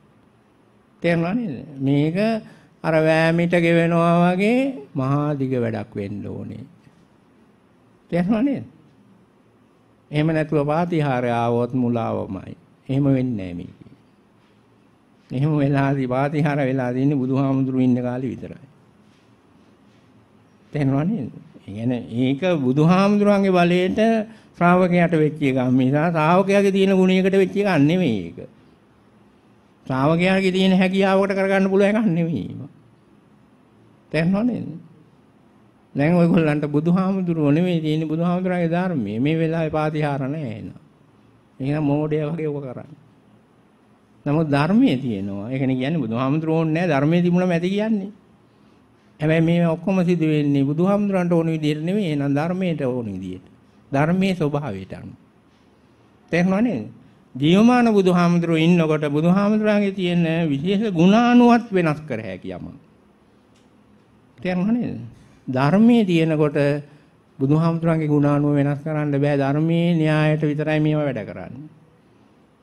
Speaker 1: තේරුණා නේද? මේක අර වෑමිට ගෙවෙනවා වගේ මහා දිග වැඩක් වෙන්න ඕනේ. තේරුණා නේද? එහෙම නැතුව පාතිහාරය ආවොත් මුලාවමයි. එහෙම වෙන්නේ නැහැ මේක. එහෙම වෙලාදී පාතිහාර වෙලා තින්නේ බුදුහාමුදුරු ඉන්න කාලේ විතරයි. තේරෙනවා නේද? يعني ඒක බුදුහාමුදුරන්ගේ බලයට ශ්‍රාවකයාට වෙච්ච එකක් මිසා ශ්‍රාවකයාගේ තියෙන ගුණයකට වෙච්ච එකක් නෙමෙයි ඒක. ශ්‍රාවකයාගේ තියෙන හැකියාවකට කරගන්න පුළුවන් එකක් නෙමෙයි. තේරෙනව නේද? දැන් ඔයගොල්ලන්ට බුදුහාමුදුරුවෝ නෙමෙයි තියෙන්නේ බුදුහාමුදුරන්ගේ ධර්මයේ මේ වෙලාවේ පාතිහාර නැහැ එන. එහෙනම් මොඩේ වගේ ඔක කරන්නේ. නමුත් ධර්මයේ තියෙනවා. ඒ කියන්නේ බුදුහාමුදුරුවෝ ඕනේ නැහැ ධර්මයේ තිබුණම ඇති කියන්නේ. හැබැයි මේ ඔක්කොම සිදු වෙන්නේ බුදුහාමුදුරන්ට ඕන විදිහට නෙමෙයි එහෙනම් ධර්මයට ඕන විදිහට. ධර්මයේ ස්වභාවයට අනුව. තේරුණා නේද? ජීවමාන බුදුහාමුදුරු ඉන්නකොට බුදුහාමුදුරන්ගේ තියෙන විශේෂ ගුණානුවත් වෙනස් කර හැකියම. තේරුණා නේද? ධර්මයේ තියෙනකොට බුදුහාමුදුරන්ගේ ගුණානුව වෙනස් කරන්න බෑ ධර්මයේ න්‍යායට විතරයි මේවා වැඩ කරන්නේ.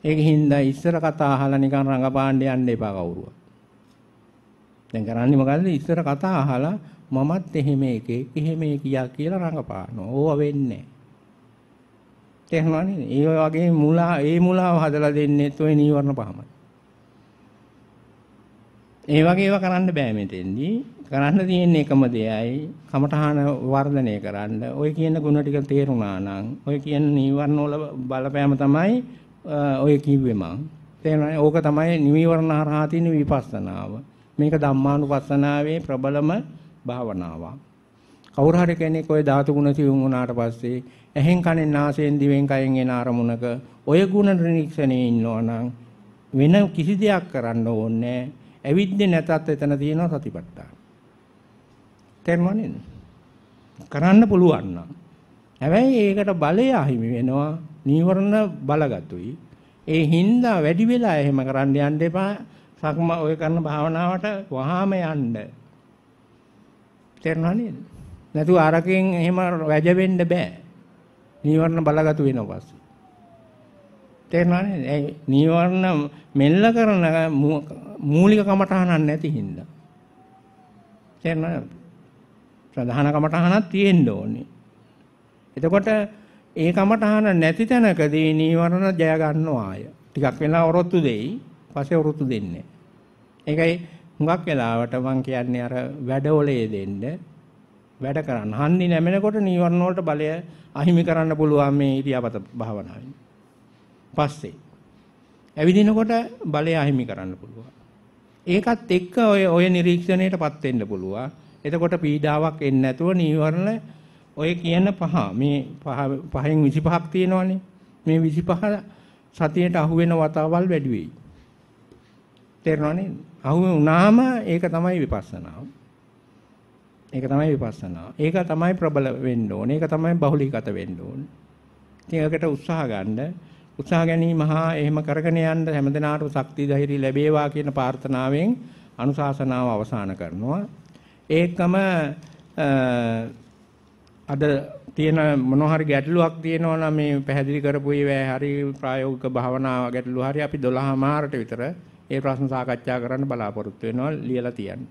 Speaker 1: ඒක හින්දා ඉස්සර කතා අහලා නිකන් රඟපාන්න යන්න එපා කවුරුවා. දැන් කරන්නේ මොකද්ද? ඉස්සර කතා අහලා මමත් එහෙම එකෙක් එහෙම කියා කියලා රඟපානවා. ඕවා වෙන්නේ තේරුණානේ. ඒ වගේ මුලා ඒ මුලාව හදලා දෙන්නෙත් ওই නීවරණ පහමයි. ඒ වගේ ඒවා කරන්න බෑ මෙතෙන්දී. කරන්න තියෙන එකම දෙයයි කමඨහන වර්ධනය කරන්න. ওই කියන ගුණ ටික තේරුණා නම් ওই කියන නීවරණ වල බලපෑම තමයි ඔය කිව්වේ මං. තේරුණානේ. ඕක තමයි නිවීවරණ හරහා තියෙන විපස්සනාව. මේක ධම්මානුපස්සනාවේ ප්‍රබලම භාවනාවක්. කවුරු හරි කෙනෙක් ওই ධාතු ගුණ සිවුම් වුණාට පස්සේ ඇහෙන් කනෙන් නාසයෙන් දිවෙන් කයෙන් එන අරමුණක ඔය ගුණ නිරීක්ෂණයේ ඉන්නවනම් වෙන කිසි දෙයක් කරන්න ඕනේ ඇවිද්දේ නැතත් එතන තියෙනවා සතිපට්ඨාන. තේරුණානේ? කරන්න පුළුවන් නම්. හැබැයි ඒකට බලය අහිමි වෙනවා. නීවරණ බලගතුයි. ඒ හින්දා වැඩි වෙලා එහෙම කරන්න යන්න එපා. සක්ම ඔය කරන භාවනාවට වහාම යන්න. තේරෙනව නේද? නැතු ආරකෙන් එහෙම වැජ වෙන්න බෑ. නීවරණ බලගතු වෙනවා පස්සේ. තේරෙනව නේද? ඒ නීවරණ මෙල්ල කරන මූලික කමටහනක් නැති හින්දා. තේරෙනවද? ප්‍රධාන කමටහනක් තියෙන්න ඕනේ. එතකොට ඒ කමටහන නැති තැනකදී නීවරණ ජය ගන්නවා අය. ටිකක් වෙලා ඔරොත්තු දෙයි. පස්සේ වෘතු දෙන්නේ. ඒකයි හුඟක් වෙලාවට මම කියන්නේ අර වැඩවලේ දෙන්න වැඩ කරන්න. හන්දි නැමෙනකොට නීවරණ වලට බලය අහිමි කරන්න පුළුවන් මේ ඉරියාපත භාවනාවෙන්. පස්සේ ඇවිදිනකොට බලය අහිමි කරන්න පුළුවන්. ඒකත් එක්ක ඔය ඔය නිරීක්ෂණයටපත් වෙන්න පුළුවන්. එතකොට පීඩාවක් එන්නේ නැතුව නීවරණ ඔය කියන පහ මේ පහ පහෙන් 25ක් තියෙනවනේ. මේ 25 සතියට අහු වෙන වතාවල් වැඩි වෙයි. තේරෙනව නේද? අහුවෙ වුණාම ඒක තමයි විපස්සනාව. ඒක තමයි විපස්සනාව. ඒක තමයි ප්‍රබල වෙන්න ඕනේ. ඒක තමයි බහුලීගත වෙන්න ඕනේ. ඉතින් ඒකට උත්සාහ ගන්න උත්සාහ ගැනීම හා එහෙම කරගෙන යන්න හැමදෙනාටම ශක්තිය ධෛර්යය ලැබේවා කියන ප්‍රාර්ථනාවෙන් අනුශාසනාව අවසන් කරනවා. ඒකම අද තියෙන මොන හරි ගැටලුවක් තියෙනවා නම් මේ පැහැදිලි කරපු ඒවා හරි ප්‍රායෝගික භාවනාව ගැටලු හරි අපි 12 මාරට විතර ඒ ප්‍රශ්න සාකච්ඡා කරන්න බලාපොරොත්තු වෙනවා ලියලා තියන්න.